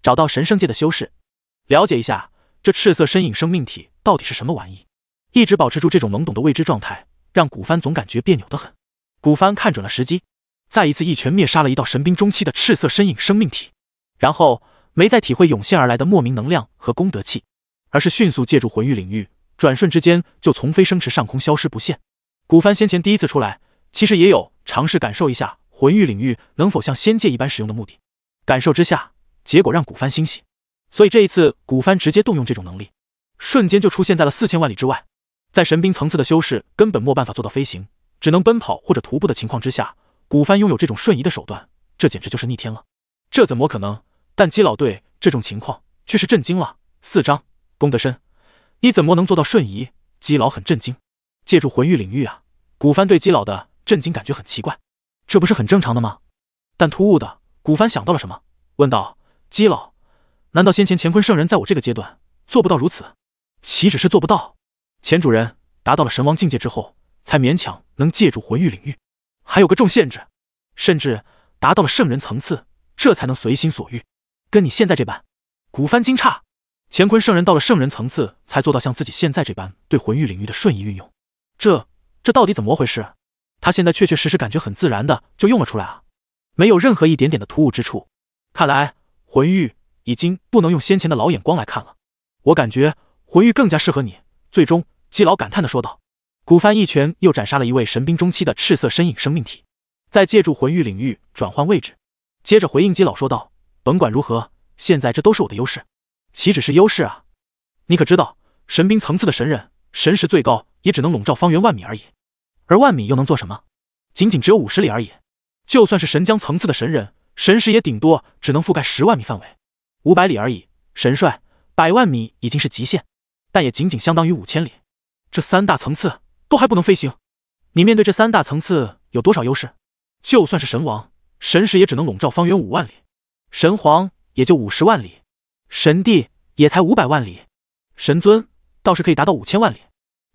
找到神圣界的修士，了解一下这赤色身影生命体到底是什么玩意。一直保持住这种懵懂的未知状态，让古帆总感觉别扭得很。古帆看准了时机，再一次一拳灭杀了一道神兵中期的赤色身影生命体。然后没再体会涌现而来的莫名能量和功德气，而是迅速借助魂域领域，转瞬之间就从飞升池上空消失不见。古帆先前第一次出来，其实也有尝试感受一下魂域领域能否像仙界一般使用的目的。感受之下，结果让古帆欣喜。所以这一次，古帆直接动用这种能力，瞬间就出现在了四千万里之外。在神兵层次的修士根本没办法做到飞行，只能奔跑或者徒步的情况之下，古帆拥有这种瞬移的手段，这简直就是逆天了。这怎么可能？但姬老对这种情况却是震惊了。四张功德深，你怎么能做到瞬移？姬老很震惊。借助魂域领域啊！古帆对姬老的震惊感觉很奇怪，这不是很正常的吗？但突兀的，古帆想到了什么，问道：“姬老，难道先前乾坤圣人在我这个阶段做不到如此？岂止是做不到？前主人达到了神王境界之后，才勉强能借助魂域领域，还有个重限制，甚至达到了圣人层次。”这才能随心所欲，跟你现在这般，古帆惊诧，乾坤圣人到了圣人层次，才做到像自己现在这般对魂域领域的瞬移运用。这这到底怎么回事？他现在确确实实感觉很自然的就用了出来啊，没有任何一点点的突兀之处。看来魂域已经不能用先前的老眼光来看了。我感觉魂域更加适合你。最终，基老感叹的说道。古帆一拳又斩杀了一位神兵中期的赤色身影生命体，再借助魂域领域转换位置。接着回应基老说道：“甭管如何，现在这都是我的优势，岂止是优势啊！你可知道，神兵层次的神人，神识最高也只能笼罩方圆万米而已，而万米又能做什么？仅仅只有五十里而已。就算是神将层次的神人，神识也顶多只能覆盖十万米范围，五百里而已。神帅百万米已经是极限，但也仅仅相当于五千里。这三大层次都还不能飞行，你面对这三大层次有多少优势？就算是神王。”神识也只能笼罩方圆五万里，神皇也就五十万里，神帝也才五百万里，神尊倒是可以达到五千万里。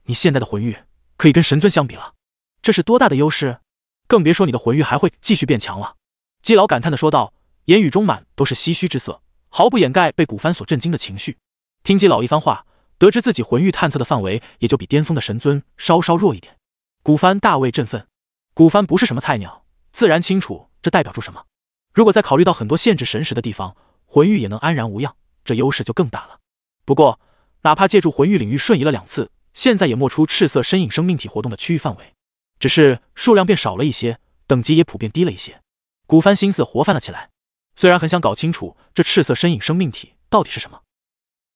你现在的魂域可以跟神尊相比了，这是多大的优势！更别说你的魂域还会继续变强了。季老感叹的说道，言语中满都是唏嘘之色，毫不掩盖被古帆所震惊的情绪。听季老一番话，得知自己魂域探测的范围也就比巅峰的神尊稍稍弱一点，古帆大为振奋。古帆不是什么菜鸟。自然清楚这代表出什么。如果再考虑到很多限制神识的地方，魂玉也能安然无恙，这优势就更大了。不过，哪怕借助魂玉领域瞬移了两次，现在也没出赤色身影生命体活动的区域范围，只是数量变少了一些，等级也普遍低了一些。古帆心思活泛了起来，虽然很想搞清楚这赤色身影生命体到底是什么，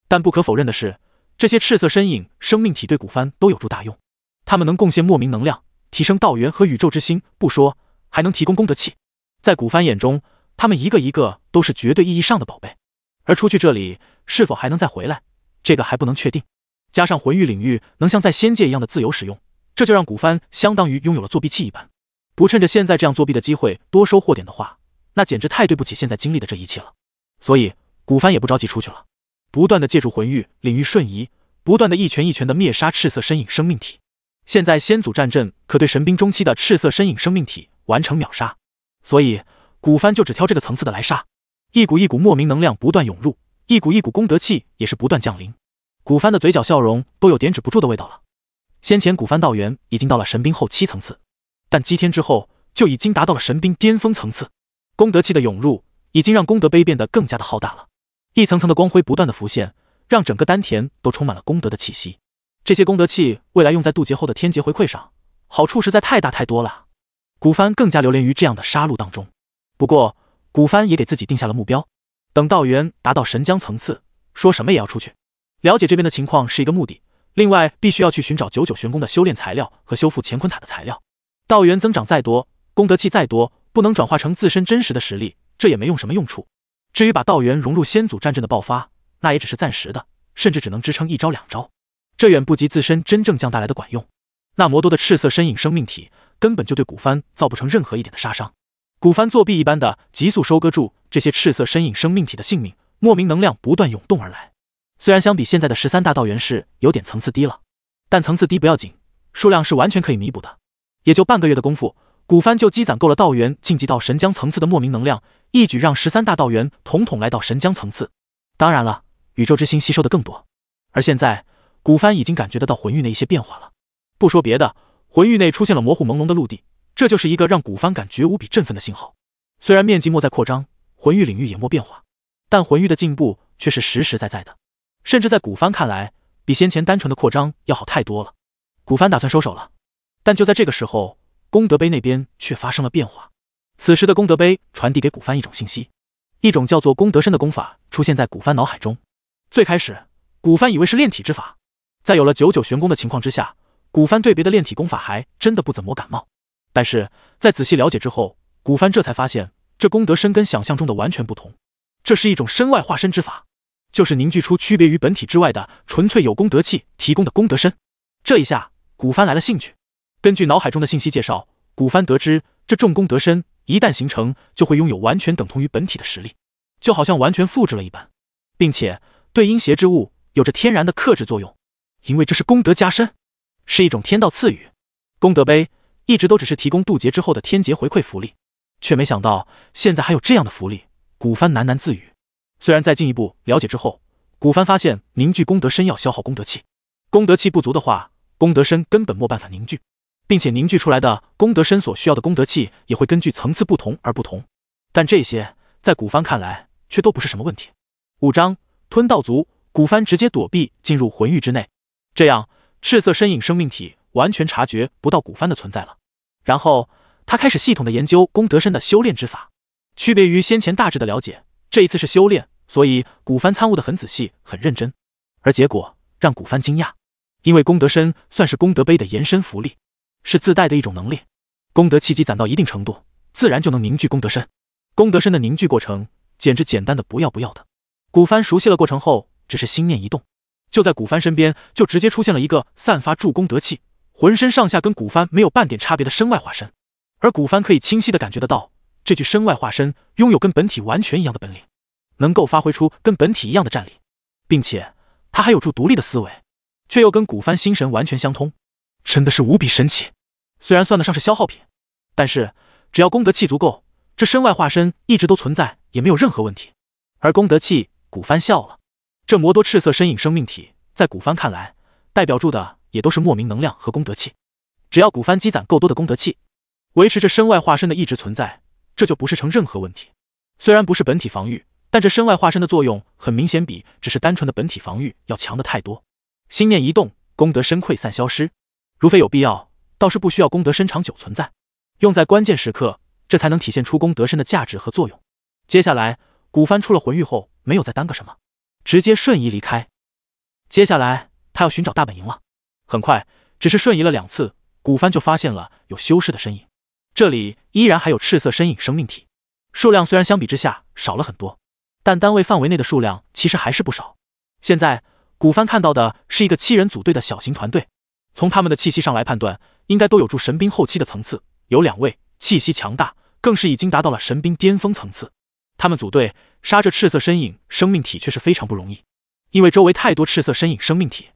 但不可否认的是，这些赤色身影生命体对古帆都有助大用，他们能贡献莫名能量，提升道元和宇宙之心，不说。还能提供功德器，在古帆眼中，他们一个一个都是绝对意义上的宝贝。而出去这里是否还能再回来，这个还不能确定。加上魂域领域能像在仙界一样的自由使用，这就让古帆相当于拥有了作弊器一般。不趁着现在这样作弊的机会多收获点的话，那简直太对不起现在经历的这一切了。所以古帆也不着急出去了，不断的借助魂域领域瞬移，不断的一拳一拳的灭杀赤色身影生命体。现在先祖战阵可对神兵中期的赤色身影生命体。完成秒杀，所以古帆就只挑这个层次的来杀。一股一股莫名能量不断涌入，一股一股功德气也是不断降临。古帆的嘴角笑容都有点止不住的味道了。先前古帆道元已经到了神兵后期层次，但祭天之后就已经达到了神兵巅峰层次。功德气的涌入已经让功德碑变得更加的浩大了，一层层的光辉不断的浮现，让整个丹田都充满了功德的气息。这些功德气未来用在渡劫后的天劫回馈上，好处实在太大太多了。古帆更加流连于这样的杀戮当中，不过古帆也给自己定下了目标，等道元达到神将层次，说什么也要出去了解这边的情况是一个目的，另外必须要去寻找九九玄功的修炼材料和修复乾坤塔的材料。道元增长再多，功德气再多，不能转化成自身真实的实力，这也没用什么用处。至于把道元融入先祖战阵的爆发，那也只是暂时的，甚至只能支撑一招两招，这远不及自身真正将带来的管用。那魔多的赤色身影生命体。根本就对古帆造不成任何一点的杀伤，古帆作弊一般的急速收割住这些赤色身影生命体的性命，莫名能量不断涌动而来。虽然相比现在的十三大道元是有点层次低了，但层次低不要紧，数量是完全可以弥补的。也就半个月的功夫，古帆就积攒够了道元晋级到神将层次的莫名能量，一举让十三大道元统统来到神将层次。当然了，宇宙之心吸收的更多。而现在，古帆已经感觉得到魂域的一些变化了，不说别的。魂域内出现了模糊朦胧的陆地，这就是一个让古帆感觉无比振奋的信号。虽然面积莫在扩张，魂域领域也莫变化，但魂域的进步却是实实在在的，甚至在古帆看来，比先前单纯的扩张要好太多了。古帆打算收手了，但就在这个时候，功德碑那边却发生了变化。此时的功德碑传递给古帆一种信息，一种叫做功德身的功法出现在古帆脑海中。最开始，古帆以为是炼体之法，在有了九九玄功的情况之下。古帆对别的炼体功法还真的不怎么感冒，但是在仔细了解之后，古帆这才发现这功德身跟想象中的完全不同。这是一种身外化身之法，就是凝聚出区别于本体之外的纯粹有功德气提供的功德身。这一下，古帆来了兴趣。根据脑海中的信息介绍，古帆得知这重功德身一旦形成，就会拥有完全等同于本体的实力，就好像完全复制了一般，并且对阴邪之物有着天然的克制作用，因为这是功德加身。是一种天道赐予，功德碑一直都只是提供渡劫之后的天劫回馈福利，却没想到现在还有这样的福利。古帆喃喃自语。虽然在进一步了解之后，古帆发现凝聚功德身要消耗功德气，功德气不足的话，功德身根本没办法凝聚，并且凝聚出来的功德身所需要的功德气也会根据层次不同而不同。但这些在古帆看来却都不是什么问题。五章吞道族，古帆直接躲避进入魂域之内，这样。赤色身影生命体完全察觉不到古帆的存在了。然后他开始系统的研究功德身的修炼之法，区别于先前大致的了解，这一次是修炼，所以古帆参悟的很仔细，很认真。而结果让古帆惊讶，因为功德身算是功德碑的延伸福利，是自带的一种能力。功德契机攒到一定程度，自然就能凝聚功德身。功德身的凝聚过程简直简单的不要不要的。古帆熟悉了过程后，只是心念一动。就在古帆身边，就直接出现了一个散发助功德气、浑身上下跟古帆没有半点差别的身外化身，而古帆可以清晰的感觉得到，这具身外化身拥有跟本体完全一样的本领，能够发挥出跟本体一样的战力，并且他还有助独立的思维，却又跟古帆心神完全相通，真的是无比神奇。虽然算得上是消耗品，但是只要功德气足够，这身外化身一直都存在也没有任何问题。而功德气，古帆笑了。这魔多赤色身影生命体，在古帆看来，代表住的也都是莫名能量和功德气。只要古帆积攒够多的功德气，维持着身外化身的一直存在，这就不是成任何问题。虽然不是本体防御，但这身外化身的作用，很明显比只是单纯的本体防御要强的太多。心念一动，功德身溃散消失。如非有必要，倒是不需要功德身长久存在，用在关键时刻，这才能体现出功德身的价值和作用。接下来，古帆出了魂域后，没有再耽搁什么。直接瞬移离开，接下来他要寻找大本营了。很快，只是瞬移了两次，古帆就发现了有修士的身影。这里依然还有赤色身影生命体，数量虽然相比之下少了很多，但单位范围内的数量其实还是不少。现在，古帆看到的是一个七人组队的小型团队。从他们的气息上来判断，应该都有助神兵后期的层次，有两位气息强大，更是已经达到了神兵巅峰层次。他们组队杀这赤色身影生命体，却是非常不容易，因为周围太多赤色身影生命体，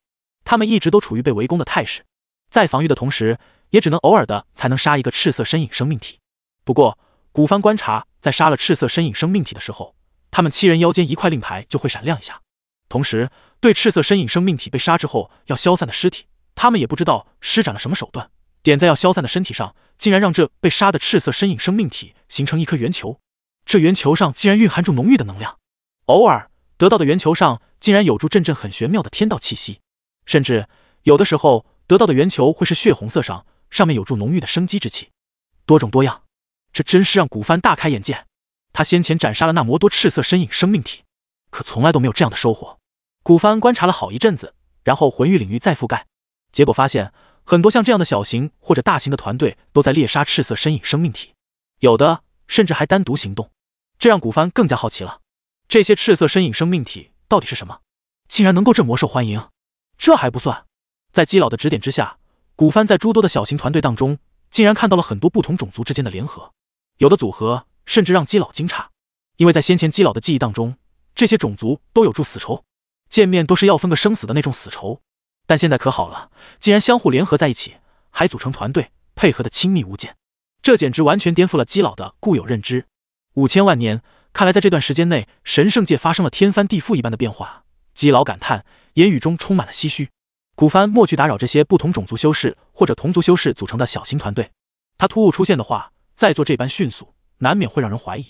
他们一直都处于被围攻的态势，在防御的同时，也只能偶尔的才能杀一个赤色身影生命体。不过，古帆观察，在杀了赤色身影生命体的时候，他们七人腰间一块令牌就会闪亮一下，同时对赤色身影生命体被杀之后要消散的尸体，他们也不知道施展了什么手段，点在要消散的身体上，竟然让这被杀的赤色身影生命体形成一颗圆球。这圆球上竟然蕴含住浓郁的能量，偶尔得到的圆球上竟然有着阵阵很玄妙的天道气息，甚至有的时候得到的圆球会是血红色上，上面有着浓郁的生机之气，多种多样，这真是让古帆大开眼界。他先前斩杀了那魔多赤色身影生命体，可从来都没有这样的收获。古帆观察了好一阵子，然后魂域领域再覆盖，结果发现很多像这样的小型或者大型的团队都在猎杀赤色身影生命体，有的甚至还单独行动。这让古帆更加好奇了：这些赤色身影生命体到底是什么？竟然能够这么受欢迎？这还不算，在基佬的指点之下，古帆在诸多的小型团队当中，竟然看到了很多不同种族之间的联合。有的组合甚至让基佬惊诧，因为在先前基佬的记忆当中，这些种族都有住死仇，见面都是要分个生死的那种死仇。但现在可好了，竟然相互联合在一起，还组成团队配合的亲密无间，这简直完全颠覆了基佬的固有认知。五千万年，看来在这段时间内，神圣界发生了天翻地覆一般的变化。基老感叹，言语中充满了唏嘘。古帆莫去打扰这些不同种族修士或者同族修士组成的小型团队，他突兀出现的话，在做这般迅速，难免会让人怀疑。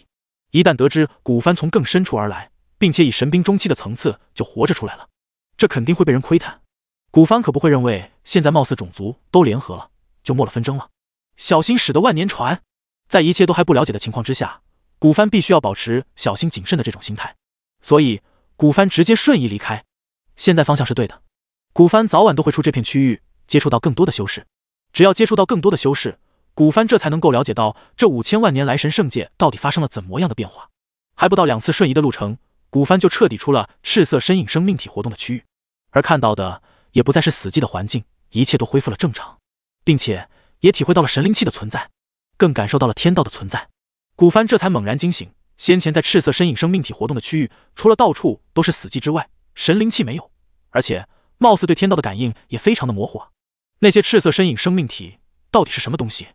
一旦得知古帆从更深处而来，并且以神兵中期的层次就活着出来了，这肯定会被人窥探。古帆可不会认为现在貌似种族都联合了，就没了纷争了。小心驶得万年船，在一切都还不了解的情况之下。古帆必须要保持小心谨慎的这种心态，所以古帆直接瞬移离开。现在方向是对的，古帆早晚都会出这片区域，接触到更多的修士。只要接触到更多的修士，古帆这才能够了解到这五千万年来神圣界到底发生了怎么样的变化。还不到两次瞬移的路程，古帆就彻底出了赤色身影生命体活动的区域，而看到的也不再是死寂的环境，一切都恢复了正常，并且也体会到了神灵气的存在，更感受到了天道的存在。古帆这才猛然惊醒，先前在赤色身影生命体活动的区域，除了到处都是死寂之外，神灵气没有，而且貌似对天道的感应也非常的模糊。那些赤色身影生命体到底是什么东西？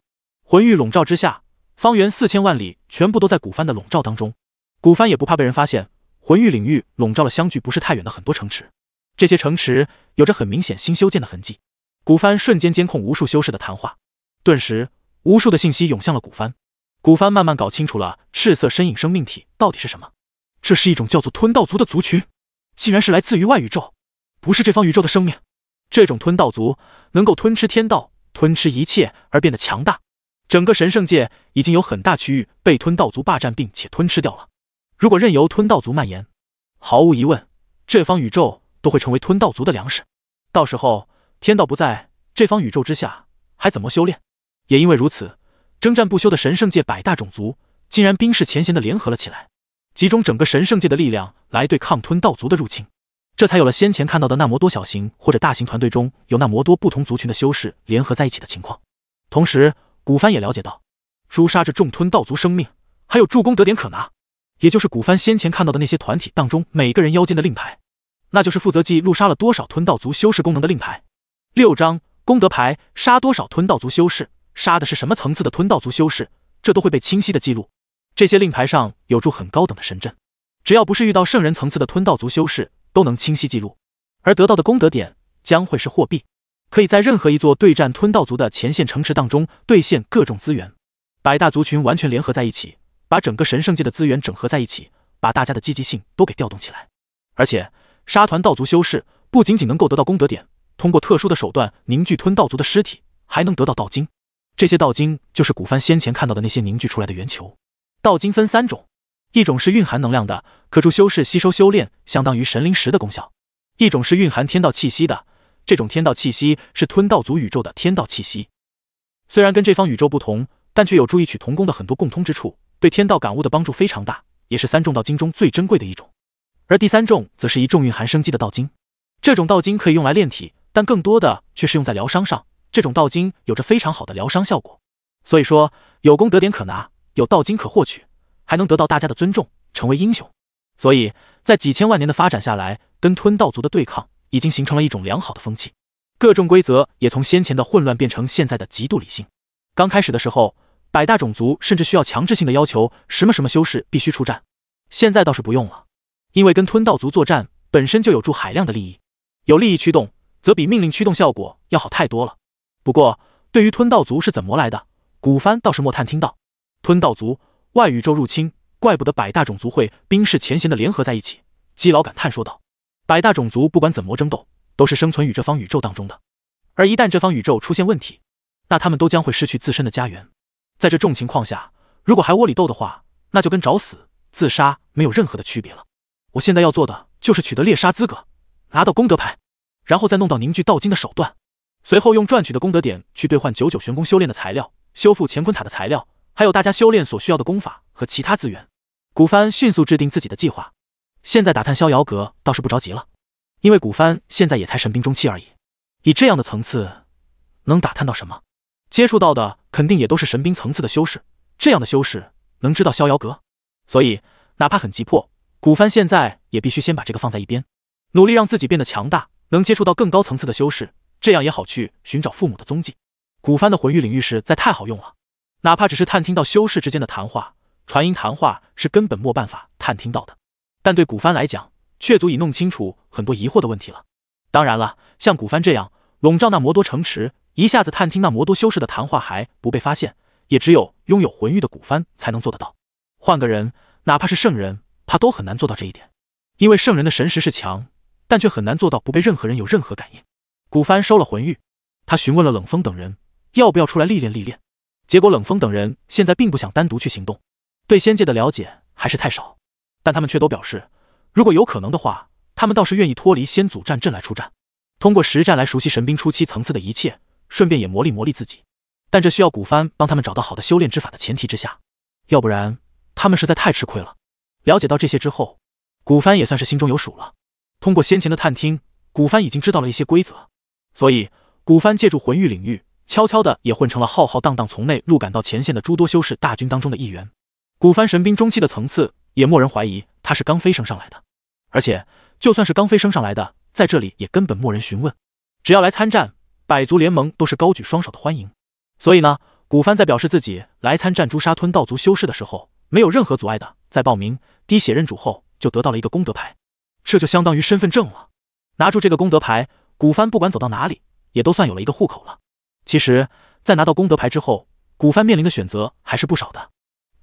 魂域笼罩之下，方圆四千万里全部都在古帆的笼罩当中。古帆也不怕被人发现，魂域领域笼罩了相距不是太远的很多城池，这些城池有着很明显新修建的痕迹。古帆瞬间监控无数修士的谈话，顿时无数的信息涌向了古帆。古帆慢慢搞清楚了赤色身影生命体到底是什么，这是一种叫做吞道族的族群，竟然是来自于外宇宙，不是这方宇宙的生命。这种吞道族能够吞吃天道，吞吃一切而变得强大，整个神圣界已经有很大区域被吞道族霸占，并且吞吃掉了。如果任由吞道族蔓延，毫无疑问，这方宇宙都会成为吞道族的粮食。到时候，天道不在这方宇宙之下，还怎么修炼？也因为如此。征战不休的神圣界百大种族，竟然冰释前嫌的联合了起来，集中整个神圣界的力量来对抗吞道族的入侵，这才有了先前看到的那魔多小型或者大型团队中有那魔多不同族群的修士联合在一起的情况。同时，古帆也了解到，诛杀这众吞道族生命，还有助攻德点可拿，也就是古帆先前看到的那些团体当中每个人腰间的令牌，那就是负责记录杀了多少吞道族修士功能的令牌。六张功德牌，杀多少吞道族修士。杀的是什么层次的吞道族修士，这都会被清晰的记录。这些令牌上有铸很高等的神阵，只要不是遇到圣人层次的吞道族修士，都能清晰记录。而得到的功德点将会是货币，可以在任何一座对战吞道族的前线城池当中兑现各种资源。百大族群完全联合在一起，把整个神圣界的资源整合在一起，把大家的积极性都给调动起来。而且杀团道族修士不仅仅能够得到功德点，通过特殊的手段凝聚吞道族的尸体，还能得到道经。这些道经就是古帆先前看到的那些凝聚出来的圆球。道经分三种，一种是蕴含能量的，可助修士吸收修炼，相当于神灵石的功效；一种是蕴含天道气息的，这种天道气息是吞道族宇宙的天道气息，虽然跟这方宇宙不同，但却有助异曲同工的很多共通之处，对天道感悟的帮助非常大，也是三重道经中最珍贵的一种。而第三重则是一众蕴含生机的道经，这种道经可以用来炼体，但更多的却是用在疗伤上。这种道经有着非常好的疗伤效果，所以说有功德点可拿，有道经可获取，还能得到大家的尊重，成为英雄。所以在几千万年的发展下来，跟吞道族的对抗已经形成了一种良好的风气，各种规则也从先前的混乱变成现在的极度理性。刚开始的时候，百大种族甚至需要强制性的要求什么什么修士必须出战，现在倒是不用了，因为跟吞道族作战本身就有助海量的利益，有利益驱动，则比命令驱动效果要好太多了。不过，对于吞道族是怎么来的，古帆倒是莫探听到。吞道族外宇宙入侵，怪不得百大种族会冰释前嫌的联合在一起。基佬感叹说道：“百大种族不管怎么争斗，都是生存于这方宇宙当中的。而一旦这方宇宙出现问题，那他们都将会失去自身的家园。在这种情况下，如果还窝里斗的话，那就跟找死、自杀没有任何的区别了。我现在要做的就是取得猎杀资格，拿到功德牌，然后再弄到凝聚道金的手段。”随后用赚取的功德点去兑换九九玄功修炼的材料，修复乾坤塔的材料，还有大家修炼所需要的功法和其他资源。古帆迅速制定自己的计划。现在打探逍遥阁倒是不着急了，因为古帆现在也才神兵中期而已。以这样的层次，能打探到什么？接触到的肯定也都是神兵层次的修士。这样的修士能知道逍遥阁？所以哪怕很急迫，古帆现在也必须先把这个放在一边，努力让自己变得强大，能接触到更高层次的修士。这样也好，去寻找父母的踪迹。古帆的魂域领域实在太好用了，哪怕只是探听到修士之间的谈话，传音谈话是根本没办法探听到的。但对古帆来讲，却足以弄清楚很多疑惑的问题了。当然了，像古帆这样笼罩那摩多城池，一下子探听那摩多修士的谈话还不被发现，也只有拥有魂域的古帆才能做得到。换个人，哪怕是圣人，他都很难做到这一点，因为圣人的神识是强，但却很难做到不被任何人有任何感应。古帆收了魂玉，他询问了冷风等人要不要出来历练历练。结果冷风等人现在并不想单独去行动，对仙界的了解还是太少。但他们却都表示，如果有可能的话，他们倒是愿意脱离先祖战阵来出战，通过实战来熟悉神兵初期层次的一切，顺便也磨砺磨砺自己。但这需要古帆帮他们找到好的修炼之法的前提之下，要不然他们实在太吃亏了。了解到这些之后，古帆也算是心中有数了。通过先前的探听，古帆已经知道了一些规则。所以，古帆借助魂域领域，悄悄的也混成了浩浩荡荡从内陆赶到前线的诸多修士大军当中的一员。古帆神兵中期的层次，也没人怀疑他是刚飞升上来的。而且，就算是刚飞升上来的，在这里也根本没人询问。只要来参战，百族联盟都是高举双手的欢迎。所以呢，古帆在表示自己来参战朱砂吞道族修士的时候，没有任何阻碍的，在报名滴血认主后，就得到了一个功德牌，这就相当于身份证了。拿住这个功德牌。古帆不管走到哪里，也都算有了一个户口了。其实，在拿到功德牌之后，古帆面临的选择还是不少的，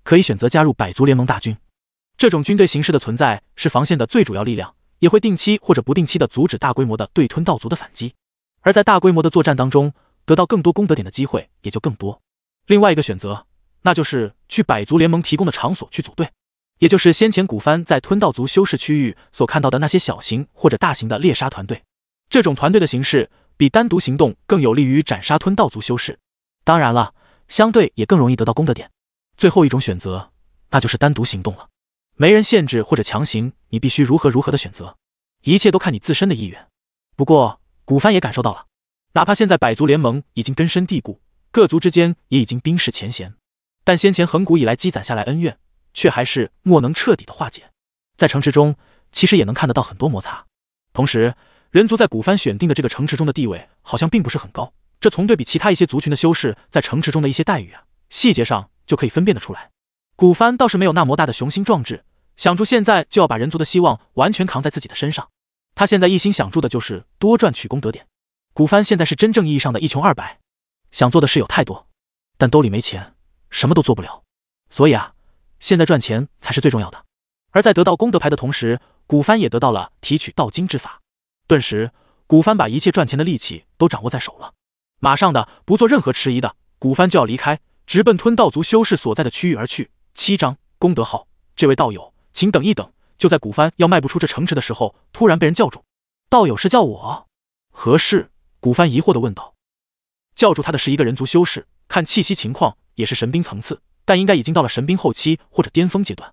可以选择加入百族联盟大军。这种军队形式的存在是防线的最主要力量，也会定期或者不定期的阻止大规模的对吞道族的反击。而在大规模的作战当中，得到更多功德点的机会也就更多。另外一个选择，那就是去百族联盟提供的场所去组队，也就是先前古帆在吞道族修士区域所看到的那些小型或者大型的猎杀团队。这种团队的形式比单独行动更有利于斩杀吞道族修士，当然了，相对也更容易得到功德点。最后一种选择，那就是单独行动了，没人限制或者强行你必须如何如何的选择，一切都看你自身的意愿。不过古帆也感受到了，哪怕现在百族联盟已经根深蒂固，各族之间也已经冰释前嫌，但先前恒古以来积攒下来恩怨，却还是莫能彻底的化解。在城池中，其实也能看得到很多摩擦，同时。人族在古帆选定的这个城池中的地位好像并不是很高，这从对比其他一些族群的修士在城池中的一些待遇啊细节上就可以分辨得出来。古帆倒是没有那么大的雄心壮志，想住现在就要把人族的希望完全扛在自己的身上。他现在一心想住的就是多赚取功德点。古帆现在是真正意义上的一穷二白，想做的事有太多，但兜里没钱，什么都做不了。所以啊，现在赚钱才是最重要的。而在得到功德牌的同时，古帆也得到了提取道金之法。顿时，古帆把一切赚钱的力气都掌握在手了。马上的，不做任何迟疑的，古帆就要离开，直奔吞道族修士所在的区域而去。七章功德号，这位道友，请等一等。就在古帆要迈不出这城池的时候，突然被人叫住。道友是叫我，何事？古帆疑惑的问道。叫住他的是一个人族修士，看气息情况也是神兵层次，但应该已经到了神兵后期或者巅峰阶段。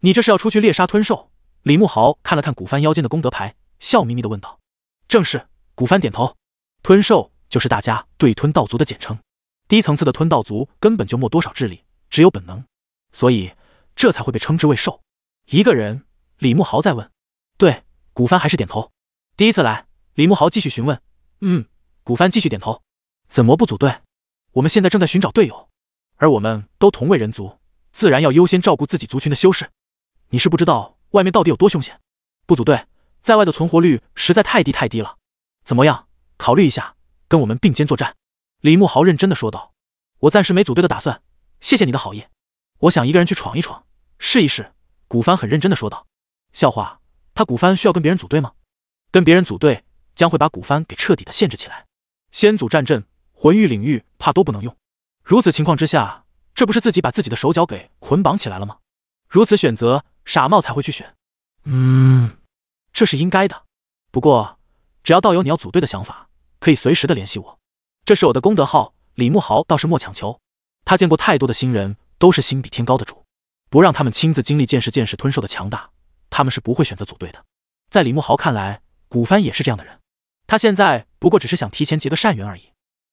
你这是要出去猎杀吞兽？李慕豪看了看古帆腰间的功德牌。笑眯眯的问道：“正是。”古帆点头。吞兽就是大家对吞道族的简称。低层次的吞道族根本就没多少智力，只有本能，所以这才会被称之为兽。一个人，李慕豪在问。对，古帆还是点头。第一次来，李慕豪继续询问。嗯，古帆继续点头。怎么不组队？我们现在正在寻找队友，而我们都同为人族，自然要优先照顾自己族群的修士。你是不知道外面到底有多凶险，不组队。在外的存活率实在太低太低了，怎么样？考虑一下，跟我们并肩作战。”李慕豪认真的说道。“我暂时没组队的打算，谢谢你的好意，我想一个人去闯一闯，试一试。”古帆很认真的说道。“笑话，他古帆需要跟别人组队吗？跟别人组队将会把古帆给彻底的限制起来，先祖战阵、魂域领域怕都不能用。如此情况之下，这不是自己把自己的手脚给捆绑起来了吗？如此选择，傻帽才会去选。”嗯。这是应该的，不过只要道友你要组队的想法，可以随时的联系我，这是我的功德号。李慕豪倒是莫强求，他见过太多的新人都是心比天高的主，不让他们亲自经历见识见识吞兽的强大，他们是不会选择组队的。在李慕豪看来，古帆也是这样的人，他现在不过只是想提前结个善缘而已。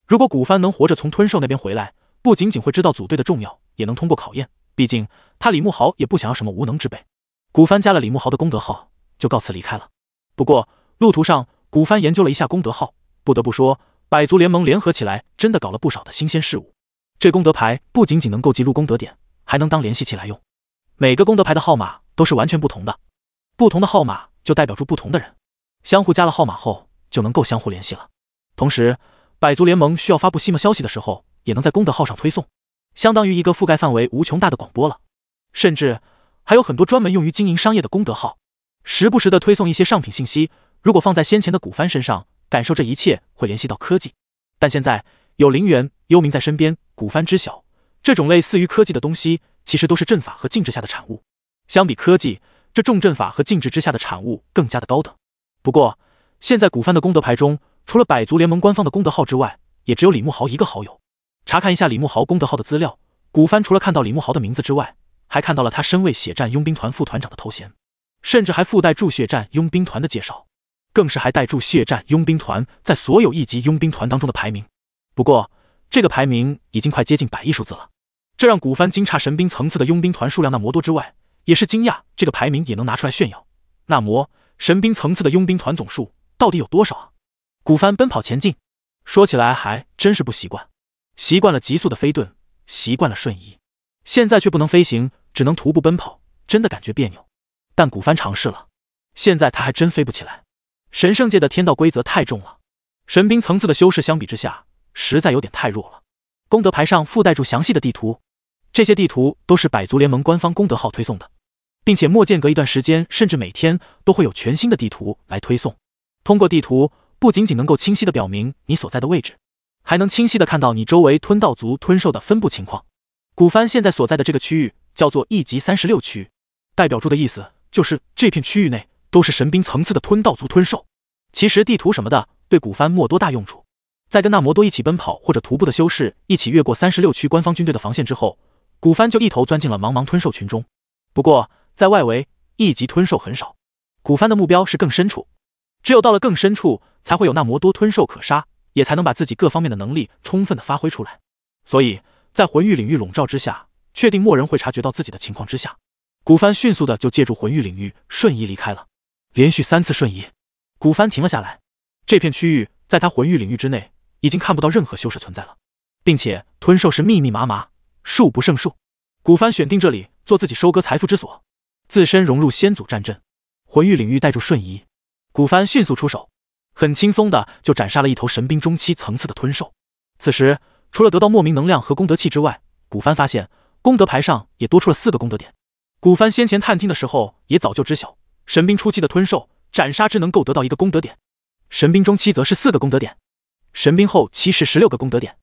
如果古帆能活着从吞兽那边回来，不仅仅会知道组队的重要，也能通过考验。毕竟他李慕豪也不想要什么无能之辈。古帆加了李慕豪的功德号。就告辞离开了。不过路途上，古帆研究了一下功德号，不得不说，百族联盟联合起来真的搞了不少的新鲜事物。这功德牌不仅仅能够记录功德点，还能当联系器来用。每个功德牌的号码都是完全不同的，不同的号码就代表住不同的人，相互加了号码后就能够相互联系了。同时，百族联盟需要发布新闻消息的时候，也能在功德号上推送，相当于一个覆盖范围无穷大的广播了。甚至还有很多专门用于经营商业的功德号。时不时的推送一些上品信息。如果放在先前的古帆身上，感受这一切会联系到科技。但现在有灵元幽冥在身边，古帆知晓，这种类似于科技的东西，其实都是阵法和禁制下的产物。相比科技，这重阵法和禁制之下的产物更加的高等。不过，现在古帆的功德牌中，除了百族联盟官方的功德号之外，也只有李慕豪一个好友。查看一下李慕豪功德号的资料，古帆除了看到李慕豪的名字之外，还看到了他身位血战佣兵团副团长的头衔。甚至还附带驻血战佣兵团的介绍，更是还带驻血战佣兵团在所有一级佣兵团当中的排名。不过这个排名已经快接近百亿数字了，这让古帆惊诧神兵层次的佣兵团数量那魔多之外，也是惊讶这个排名也能拿出来炫耀。那魔神兵层次的佣兵团总数到底有多少啊？古帆奔跑前进，说起来还真是不习惯，习惯了急速的飞遁，习惯了瞬移，现在却不能飞行，只能徒步奔跑，真的感觉别扭。但古帆尝试了，现在他还真飞不起来。神圣界的天道规则太重了，神兵层次的修士相比之下实在有点太弱了。功德牌上附带住详细的地图，这些地图都是百族联盟官方功德号推送的，并且莫间隔一段时间，甚至每天都会有全新的地图来推送。通过地图，不仅仅能够清晰的表明你所在的位置，还能清晰的看到你周围吞道族吞兽的分布情况。古帆现在所在的这个区域叫做一级三十六区，代表住的意思。就是这片区域内都是神兵层次的吞道族吞兽。其实地图什么的对古帆没多大用处。在跟纳摩多一起奔跑或者徒步的修士一起越过三十六区官方军队的防线之后，古帆就一头钻进了茫茫吞兽群中。不过在外围，一级吞兽很少。古帆的目标是更深处，只有到了更深处，才会有纳摩多吞兽可杀，也才能把自己各方面的能力充分的发挥出来。所以在魂域领域笼罩之下，确定莫人会察觉到自己的情况之下。古帆迅速的就借助魂域领域瞬移离开了，连续三次瞬移，古帆停了下来。这片区域在他魂域领域之内已经看不到任何修士存在了，并且吞兽是密密麻麻，数不胜数。古帆选定这里做自己收割财富之所，自身融入先祖战阵，魂域领域带住瞬移，古帆迅速出手，很轻松的就斩杀了一头神兵中期层次的吞兽。此时，除了得到莫名能量和功德器之外，古帆发现功德牌上也多出了四个功德点。古帆先前探听的时候，也早就知晓，神兵初期的吞兽斩杀之能够得到一个功德点，神兵中期则是四个功德点，神兵后期是十六个功德点，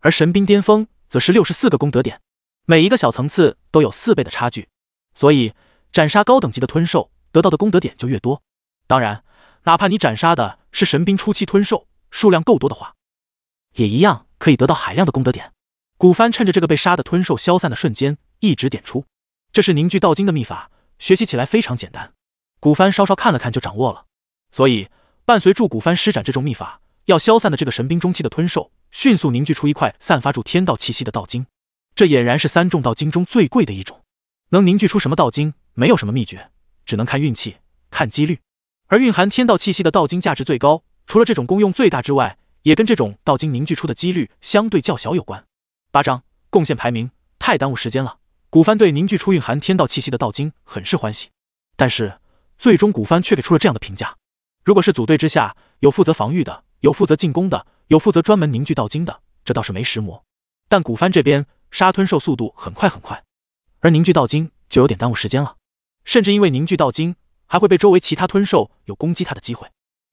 而神兵巅峰则是六十四个功德点，每一个小层次都有四倍的差距，所以斩杀高等级的吞兽得到的功德点就越多。当然，哪怕你斩杀的是神兵初期吞兽，数量够多的话，也一样可以得到海量的功德点。古帆趁着这个被杀的吞兽消散的瞬间，一直点出。这是凝聚道经的秘法，学习起来非常简单。古帆稍稍看了看就掌握了，所以伴随住古帆施展这种秘法，要消散的这个神兵中期的吞兽，迅速凝聚出一块散发住天道气息的道经。这俨然是三重道经中最贵的一种。能凝聚出什么道经，没有什么秘诀，只能看运气、看几率。而蕴含天道气息的道经价值最高，除了这种功用最大之外，也跟这种道经凝聚出的几率相对较小有关。八章贡献排名太耽误时间了。古帆对凝聚出蕴含天道气息的道金，很是欢喜。但是最终古帆却给出了这样的评价：如果是组队之下，有负责防御的，有负责进攻的，有负责专门凝聚道金的，这倒是没石磨。但古帆这边沙吞兽速度很快很快，而凝聚道金就有点耽误时间了。甚至因为凝聚道金还会被周围其他吞兽有攻击他的机会，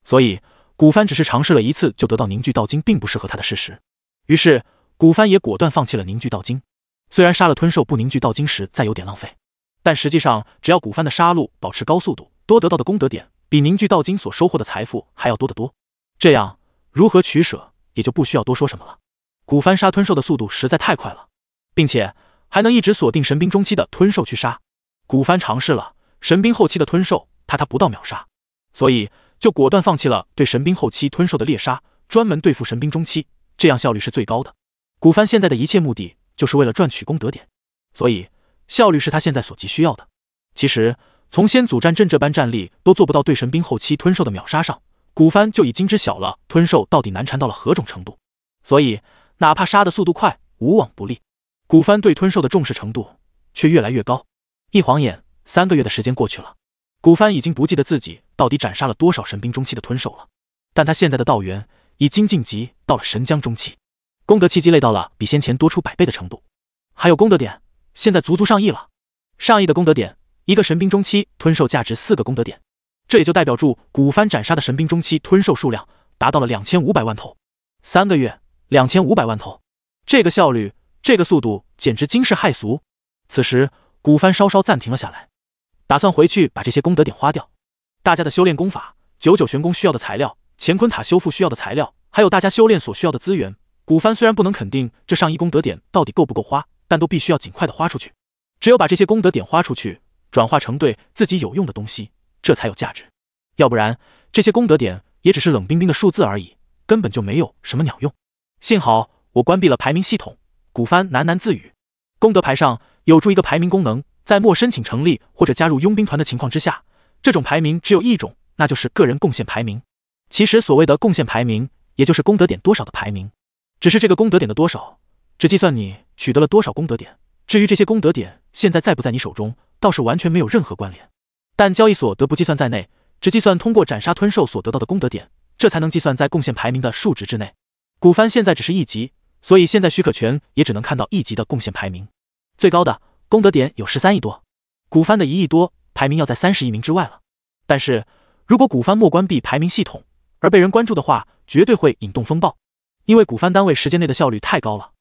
所以古帆只是尝试了一次就得到凝聚道金并不适合他的事实。于是古帆也果断放弃了凝聚道金。虽然杀了吞兽不凝聚道金时再有点浪费，但实际上只要古帆的杀戮保持高速度，多得到的功德点比凝聚道金所收获的财富还要多得多。这样如何取舍也就不需要多说什么了。古帆杀吞兽的速度实在太快了，并且还能一直锁定神兵中期的吞兽去杀。古帆尝试了神兵后期的吞兽，他他不到秒杀，所以就果断放弃了对神兵后期吞兽的猎杀，专门对付神兵中期，这样效率是最高的。古帆现在的一切目的。就是为了赚取功德点，所以效率是他现在所急需要的。其实从先祖战阵这般战力都做不到对神兵后期吞兽的秒杀上，古帆就已经知晓了吞兽到底难缠到了何种程度。所以哪怕杀的速度快，无往不利，古帆对吞兽的重视程度却越来越高。一晃眼，三个月的时间过去了，古帆已经不记得自己到底斩杀了多少神兵中期的吞兽了。但他现在的道元已经晋级到了神将中期。功德契机累到了比先前多出百倍的程度，还有功德点，现在足足上亿了。上亿的功德点，一个神兵中期吞兽价值四个功德点，这也就代表住古帆斩杀的神兵中期吞兽数量达到了两千五百万头。三个月，两千五百万头，这个效率，这个速度，简直惊世骇俗。此时，古帆稍稍暂停了下来，打算回去把这些功德点花掉。大家的修炼功法九九玄功需要的材料，乾坤塔修复需要的材料，还有大家修炼所需要的资源。古帆虽然不能肯定这上亿功德点到底够不够花，但都必须要尽快的花出去。只有把这些功德点花出去，转化成对自己有用的东西，这才有价值。要不然，这些功德点也只是冷冰冰的数字而已，根本就没有什么鸟用。幸好我关闭了排名系统。古帆喃喃自语：“功德牌上有助一个排名功能，在莫申请成立或者加入佣兵团的情况之下，这种排名只有一种，那就是个人贡献排名。其实所谓的贡献排名，也就是功德点多少的排名。”只是这个功德点的多少，只计算你取得了多少功德点。至于这些功德点现在在不在你手中，倒是完全没有任何关联。但交易所得不计算在内，只计算通过斩杀吞兽所得到的功德点，这才能计算在贡献排名的数值之内。古帆现在只是一级，所以现在许可权也只能看到一级的贡献排名。最高的功德点有十三亿多，古帆的一亿多排名要在三十亿名之外了。但是如果古帆莫关闭排名系统而被人关注的话，绝对会引动风暴。因为古帆单位时间内的效率太高了，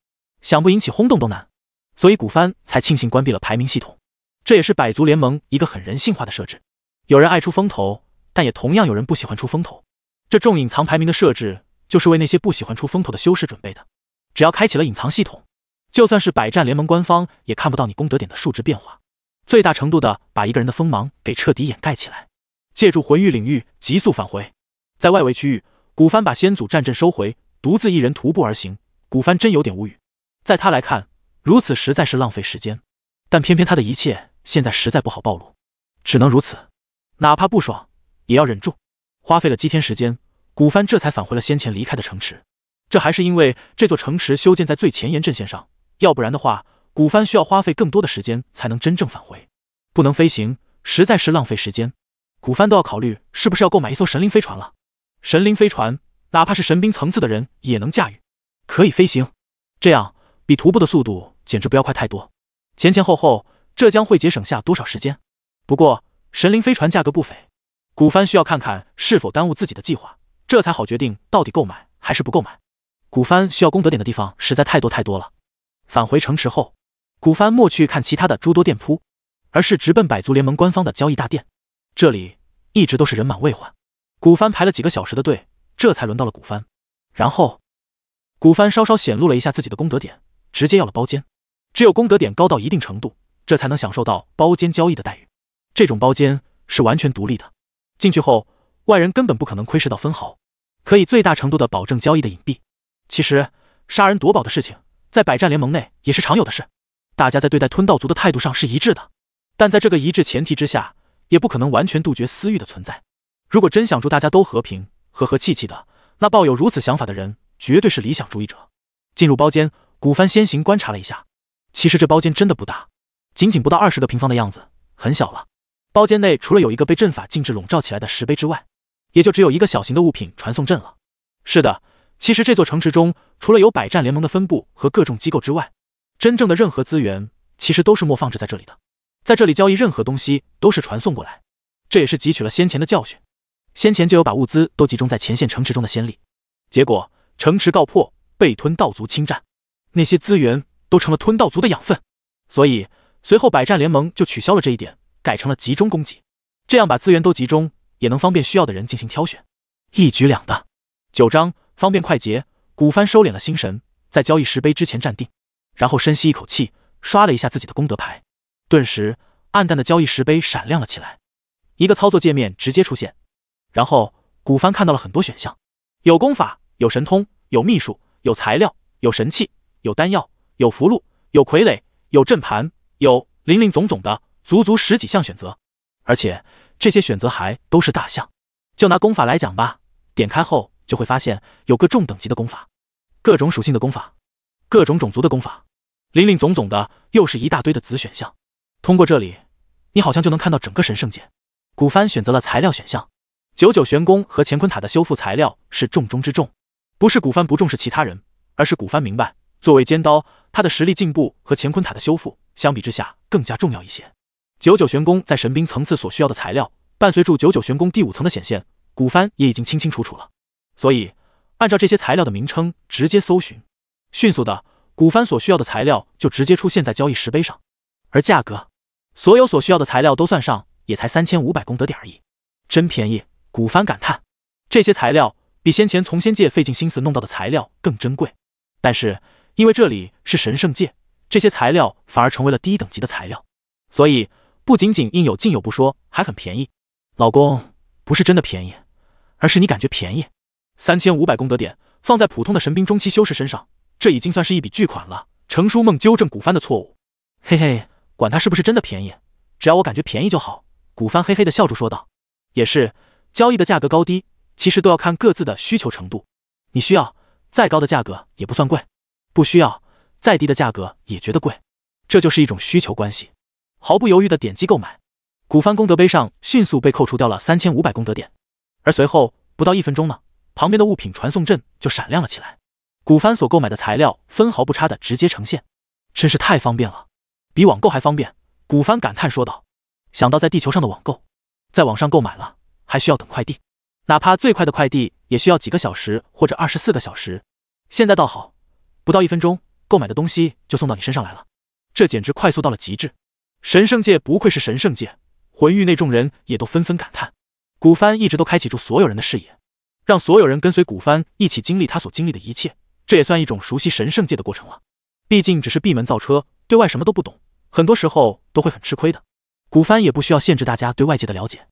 想不引起轰动都难，所以古帆才庆幸关闭了排名系统。这也是百族联盟一个很人性化的设置。有人爱出风头，但也同样有人不喜欢出风头。这重隐藏排名的设置，就是为那些不喜欢出风头的修士准备的。只要开启了隐藏系统，就算是百战联盟官方也看不到你功德点的数值变化，最大程度的把一个人的锋芒给彻底掩盖起来。借助魂域领域急速返回，在外围区域，古帆把先祖战阵收回。独自一人徒步而行，古帆真有点无语。在他来看，如此实在是浪费时间。但偏偏他的一切现在实在不好暴露，只能如此。哪怕不爽，也要忍住。花费了几天时间，古帆这才返回了先前离开的城池。这还是因为这座城池修建在最前沿阵线上，要不然的话，古帆需要花费更多的时间才能真正返回。不能飞行，实在是浪费时间。古帆都要考虑是不是要购买一艘神灵飞船了。神灵飞船。哪怕是神兵层次的人也能驾驭，可以飞行，这样比徒步的速度简直不要快太多。前前后后，这将会节省下多少时间？不过神灵飞船价格不菲，古帆需要看看是否耽误自己的计划，这才好决定到底购买还是不购买。古帆需要功德点的地方实在太多太多了。返回城池后，古帆没去看其他的诸多店铺，而是直奔百族联盟官方的交易大殿。这里一直都是人满为患，古帆排了几个小时的队。这才轮到了古帆，然后古帆稍稍显露了一下自己的功德点，直接要了包间。只有功德点高到一定程度，这才能享受到包间交易的待遇。这种包间是完全独立的，进去后外人根本不可能窥视到分毫，可以最大程度的保证交易的隐蔽。其实杀人夺宝的事情在百战联盟内也是常有的事，大家在对待吞道族的态度上是一致的，但在这个一致前提之下，也不可能完全杜绝私欲的存在。如果真想祝大家都和平。和和气气的那抱有如此想法的人，绝对是理想主义者。进入包间，古帆先行观察了一下。其实这包间真的不大，仅仅不到二十个平方的样子，很小了。包间内除了有一个被阵法禁制笼罩起来的石碑之外，也就只有一个小型的物品传送阵了。是的，其实这座城池中，除了有百战联盟的分部和各种机构之外，真正的任何资源其实都是莫放置在这里的。在这里交易任何东西都是传送过来，这也是汲取了先前的教训。先前就有把物资都集中在前线城池中的先例，结果城池告破，被吞道族侵占，那些资源都成了吞道族的养分。所以随后百战联盟就取消了这一点，改成了集中供给，这样把资源都集中，也能方便需要的人进行挑选，一举两得。九章方便快捷。古帆收敛了心神，在交易石碑之前站定，然后深吸一口气，刷了一下自己的功德牌，顿时暗淡的交易石碑闪亮了起来，一个操作界面直接出现。然后古帆看到了很多选项，有功法，有神通，有秘术，有材料，有神器，有丹药，有符箓，有傀儡，有阵盘，有林林总总的，足足十几项选择。而且这些选择还都是大项。就拿功法来讲吧，点开后就会发现有各种等级的功法，各种属性的功法，各种种族的功法，林林总总的又是一大堆的子选项。通过这里，你好像就能看到整个神圣界。古帆选择了材料选项。九九玄功和乾坤塔的修复材料是重中之重，不是古帆不重视其他人，而是古帆明白，作为尖刀，他的实力进步和乾坤塔的修复相比之下更加重要一些。九九玄功在神兵层次所需要的材料，伴随住九九玄功第五层的显现，古帆也已经清清楚楚了。所以，按照这些材料的名称直接搜寻，迅速的，古帆所需要的材料就直接出现在交易石碑上，而价格，所有所需要的材料都算上，也才三千五百功德点而已，真便宜。古帆感叹：“这些材料比先前从仙界费尽心思弄到的材料更珍贵，但是因为这里是神圣界，这些材料反而成为了低等级的材料，所以不仅仅应有尽有不说，还很便宜。”“老公不是真的便宜，而是你感觉便宜。”三千五百功德点放在普通的神兵中期修士身上，这已经算是一笔巨款了。”程书梦纠正古帆的错误。“嘿嘿，管他是不是真的便宜，只要我感觉便宜就好。”古帆嘿嘿的笑着说道。“也是。”交易的价格高低，其实都要看各自的需求程度。你需要再高的价格也不算贵，不需要再低的价格也觉得贵，这就是一种需求关系。毫不犹豫的点击购买，古帆功德碑上迅速被扣除掉了三千五百功德点。而随后不到一分钟呢，旁边的物品传送阵就闪亮了起来。古帆所购买的材料分毫不差的直接呈现，真是太方便了，比网购还方便。古帆感叹说道：“想到在地球上的网购，在网上购买了。”还需要等快递，哪怕最快的快递也需要几个小时或者二十四个小时。现在倒好，不到一分钟，购买的东西就送到你身上来了，这简直快速到了极致。神圣界不愧是神圣界，魂域内众人也都纷纷感叹。古帆一直都开启住所有人的视野，让所有人跟随古帆一起经历他所经历的一切，这也算一种熟悉神圣界的过程了。毕竟只是闭门造车，对外什么都不懂，很多时候都会很吃亏的。古帆也不需要限制大家对外界的了解。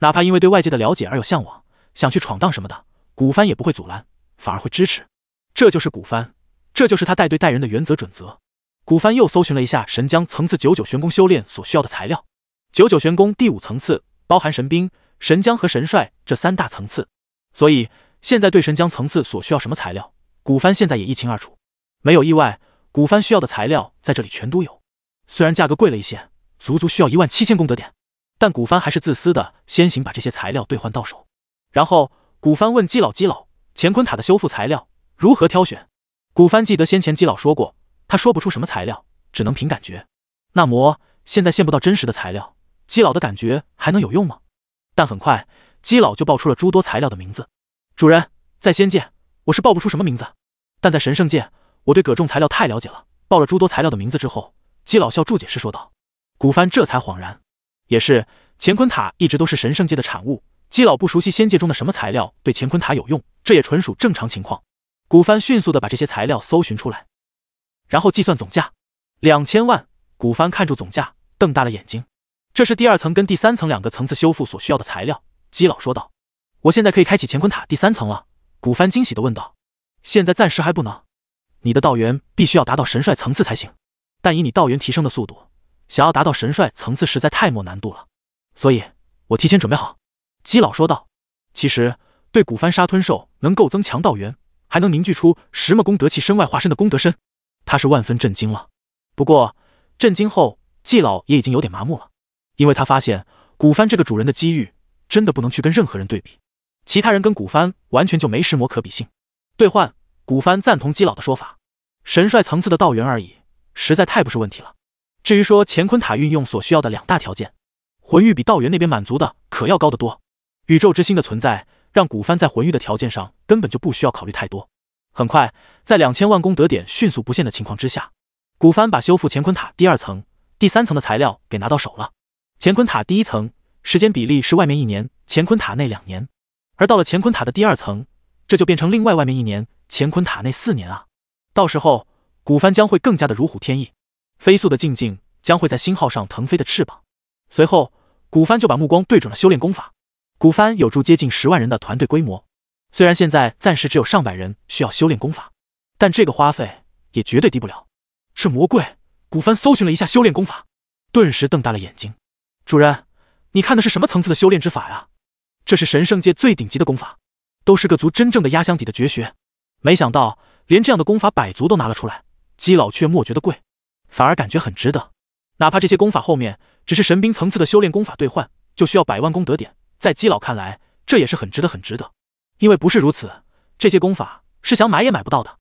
哪怕因为对外界的了解而有向往，想去闯荡什么的，古帆也不会阻拦，反而会支持。这就是古帆，这就是他带队带人的原则准则。古帆又搜寻了一下神将层次九九玄功修炼所需要的材料。九九玄功第五层次包含神兵、神将和神帅这三大层次，所以现在对神将层次所需要什么材料，古帆现在也一清二楚。没有意外，古帆需要的材料在这里全都有，虽然价格贵了一些，足足需要一万七千功德点。但古帆还是自私的，先行把这些材料兑换到手。然后古帆问姬老：“姬老，乾坤塔的修复材料如何挑选？”古帆记得先前姬老说过，他说不出什么材料，只能凭感觉。那魔现在见不到真实的材料，姬老的感觉还能有用吗？但很快，姬老就报出了诸多材料的名字。主人在仙界，我是报不出什么名字；但在神圣界，我对各种材料太了解了。报了诸多材料的名字之后，姬老笑住解释说道。古帆这才恍然。也是，乾坤塔一直都是神圣界的产物。基老不熟悉仙界中的什么材料对乾坤塔有用，这也纯属正常情况。古帆迅速的把这些材料搜寻出来，然后计算总价，两千万。古帆看住总价，瞪大了眼睛。这是第二层跟第三层两个层次修复所需要的材料，基老说道。我现在可以开启乾坤塔第三层了？古帆惊喜的问道。现在暂时还不能，你的道元必须要达到神帅层次才行。但以你道元提升的速度。想要达到神帅层次实在太莫难度了，所以，我提前准备好。”姬老说道。其实，对古帆沙吞兽能够增强道元，还能凝聚出石么功德气身外化身的功德身，他是万分震惊了。不过，震惊后，季老也已经有点麻木了，因为他发现古帆这个主人的机遇真的不能去跟任何人对比，其他人跟古帆完全就没石魔可比性。兑换古帆赞同基老的说法，神帅层次的道元而已，实在太不是问题了。至于说乾坤塔运用所需要的两大条件，魂域比道元那边满足的可要高得多。宇宙之心的存在，让古帆在魂域的条件上根本就不需要考虑太多。很快，在两千万功德点迅速不限的情况之下，古帆把修复乾坤塔第二层、第三层的材料给拿到手了。乾坤塔第一层时间比例是外面一年，乾坤塔内两年，而到了乾坤塔的第二层，这就变成另外外面一年，乾坤塔内四年啊！到时候，古帆将会更加的如虎添翼。飞速的进境将会在星号上腾飞的翅膀。随后，古帆就把目光对准了修炼功法。古帆有助接近十万人的团队规模，虽然现在暂时只有上百人需要修炼功法，但这个花费也绝对低不了。是魔贵！古帆搜寻了一下修炼功法，顿时瞪大了眼睛。主人，你看的是什么层次的修炼之法呀？这是神圣界最顶级的功法，都是各族真正的压箱底的绝学。没想到连这样的功法，百族都拿了出来。积老却莫觉得贵。反而感觉很值得，哪怕这些功法后面只是神兵层次的修炼功法兑换，就需要百万功德点，在基佬看来，这也是很值得，很值得，因为不是如此，这些功法是想买也买不到的。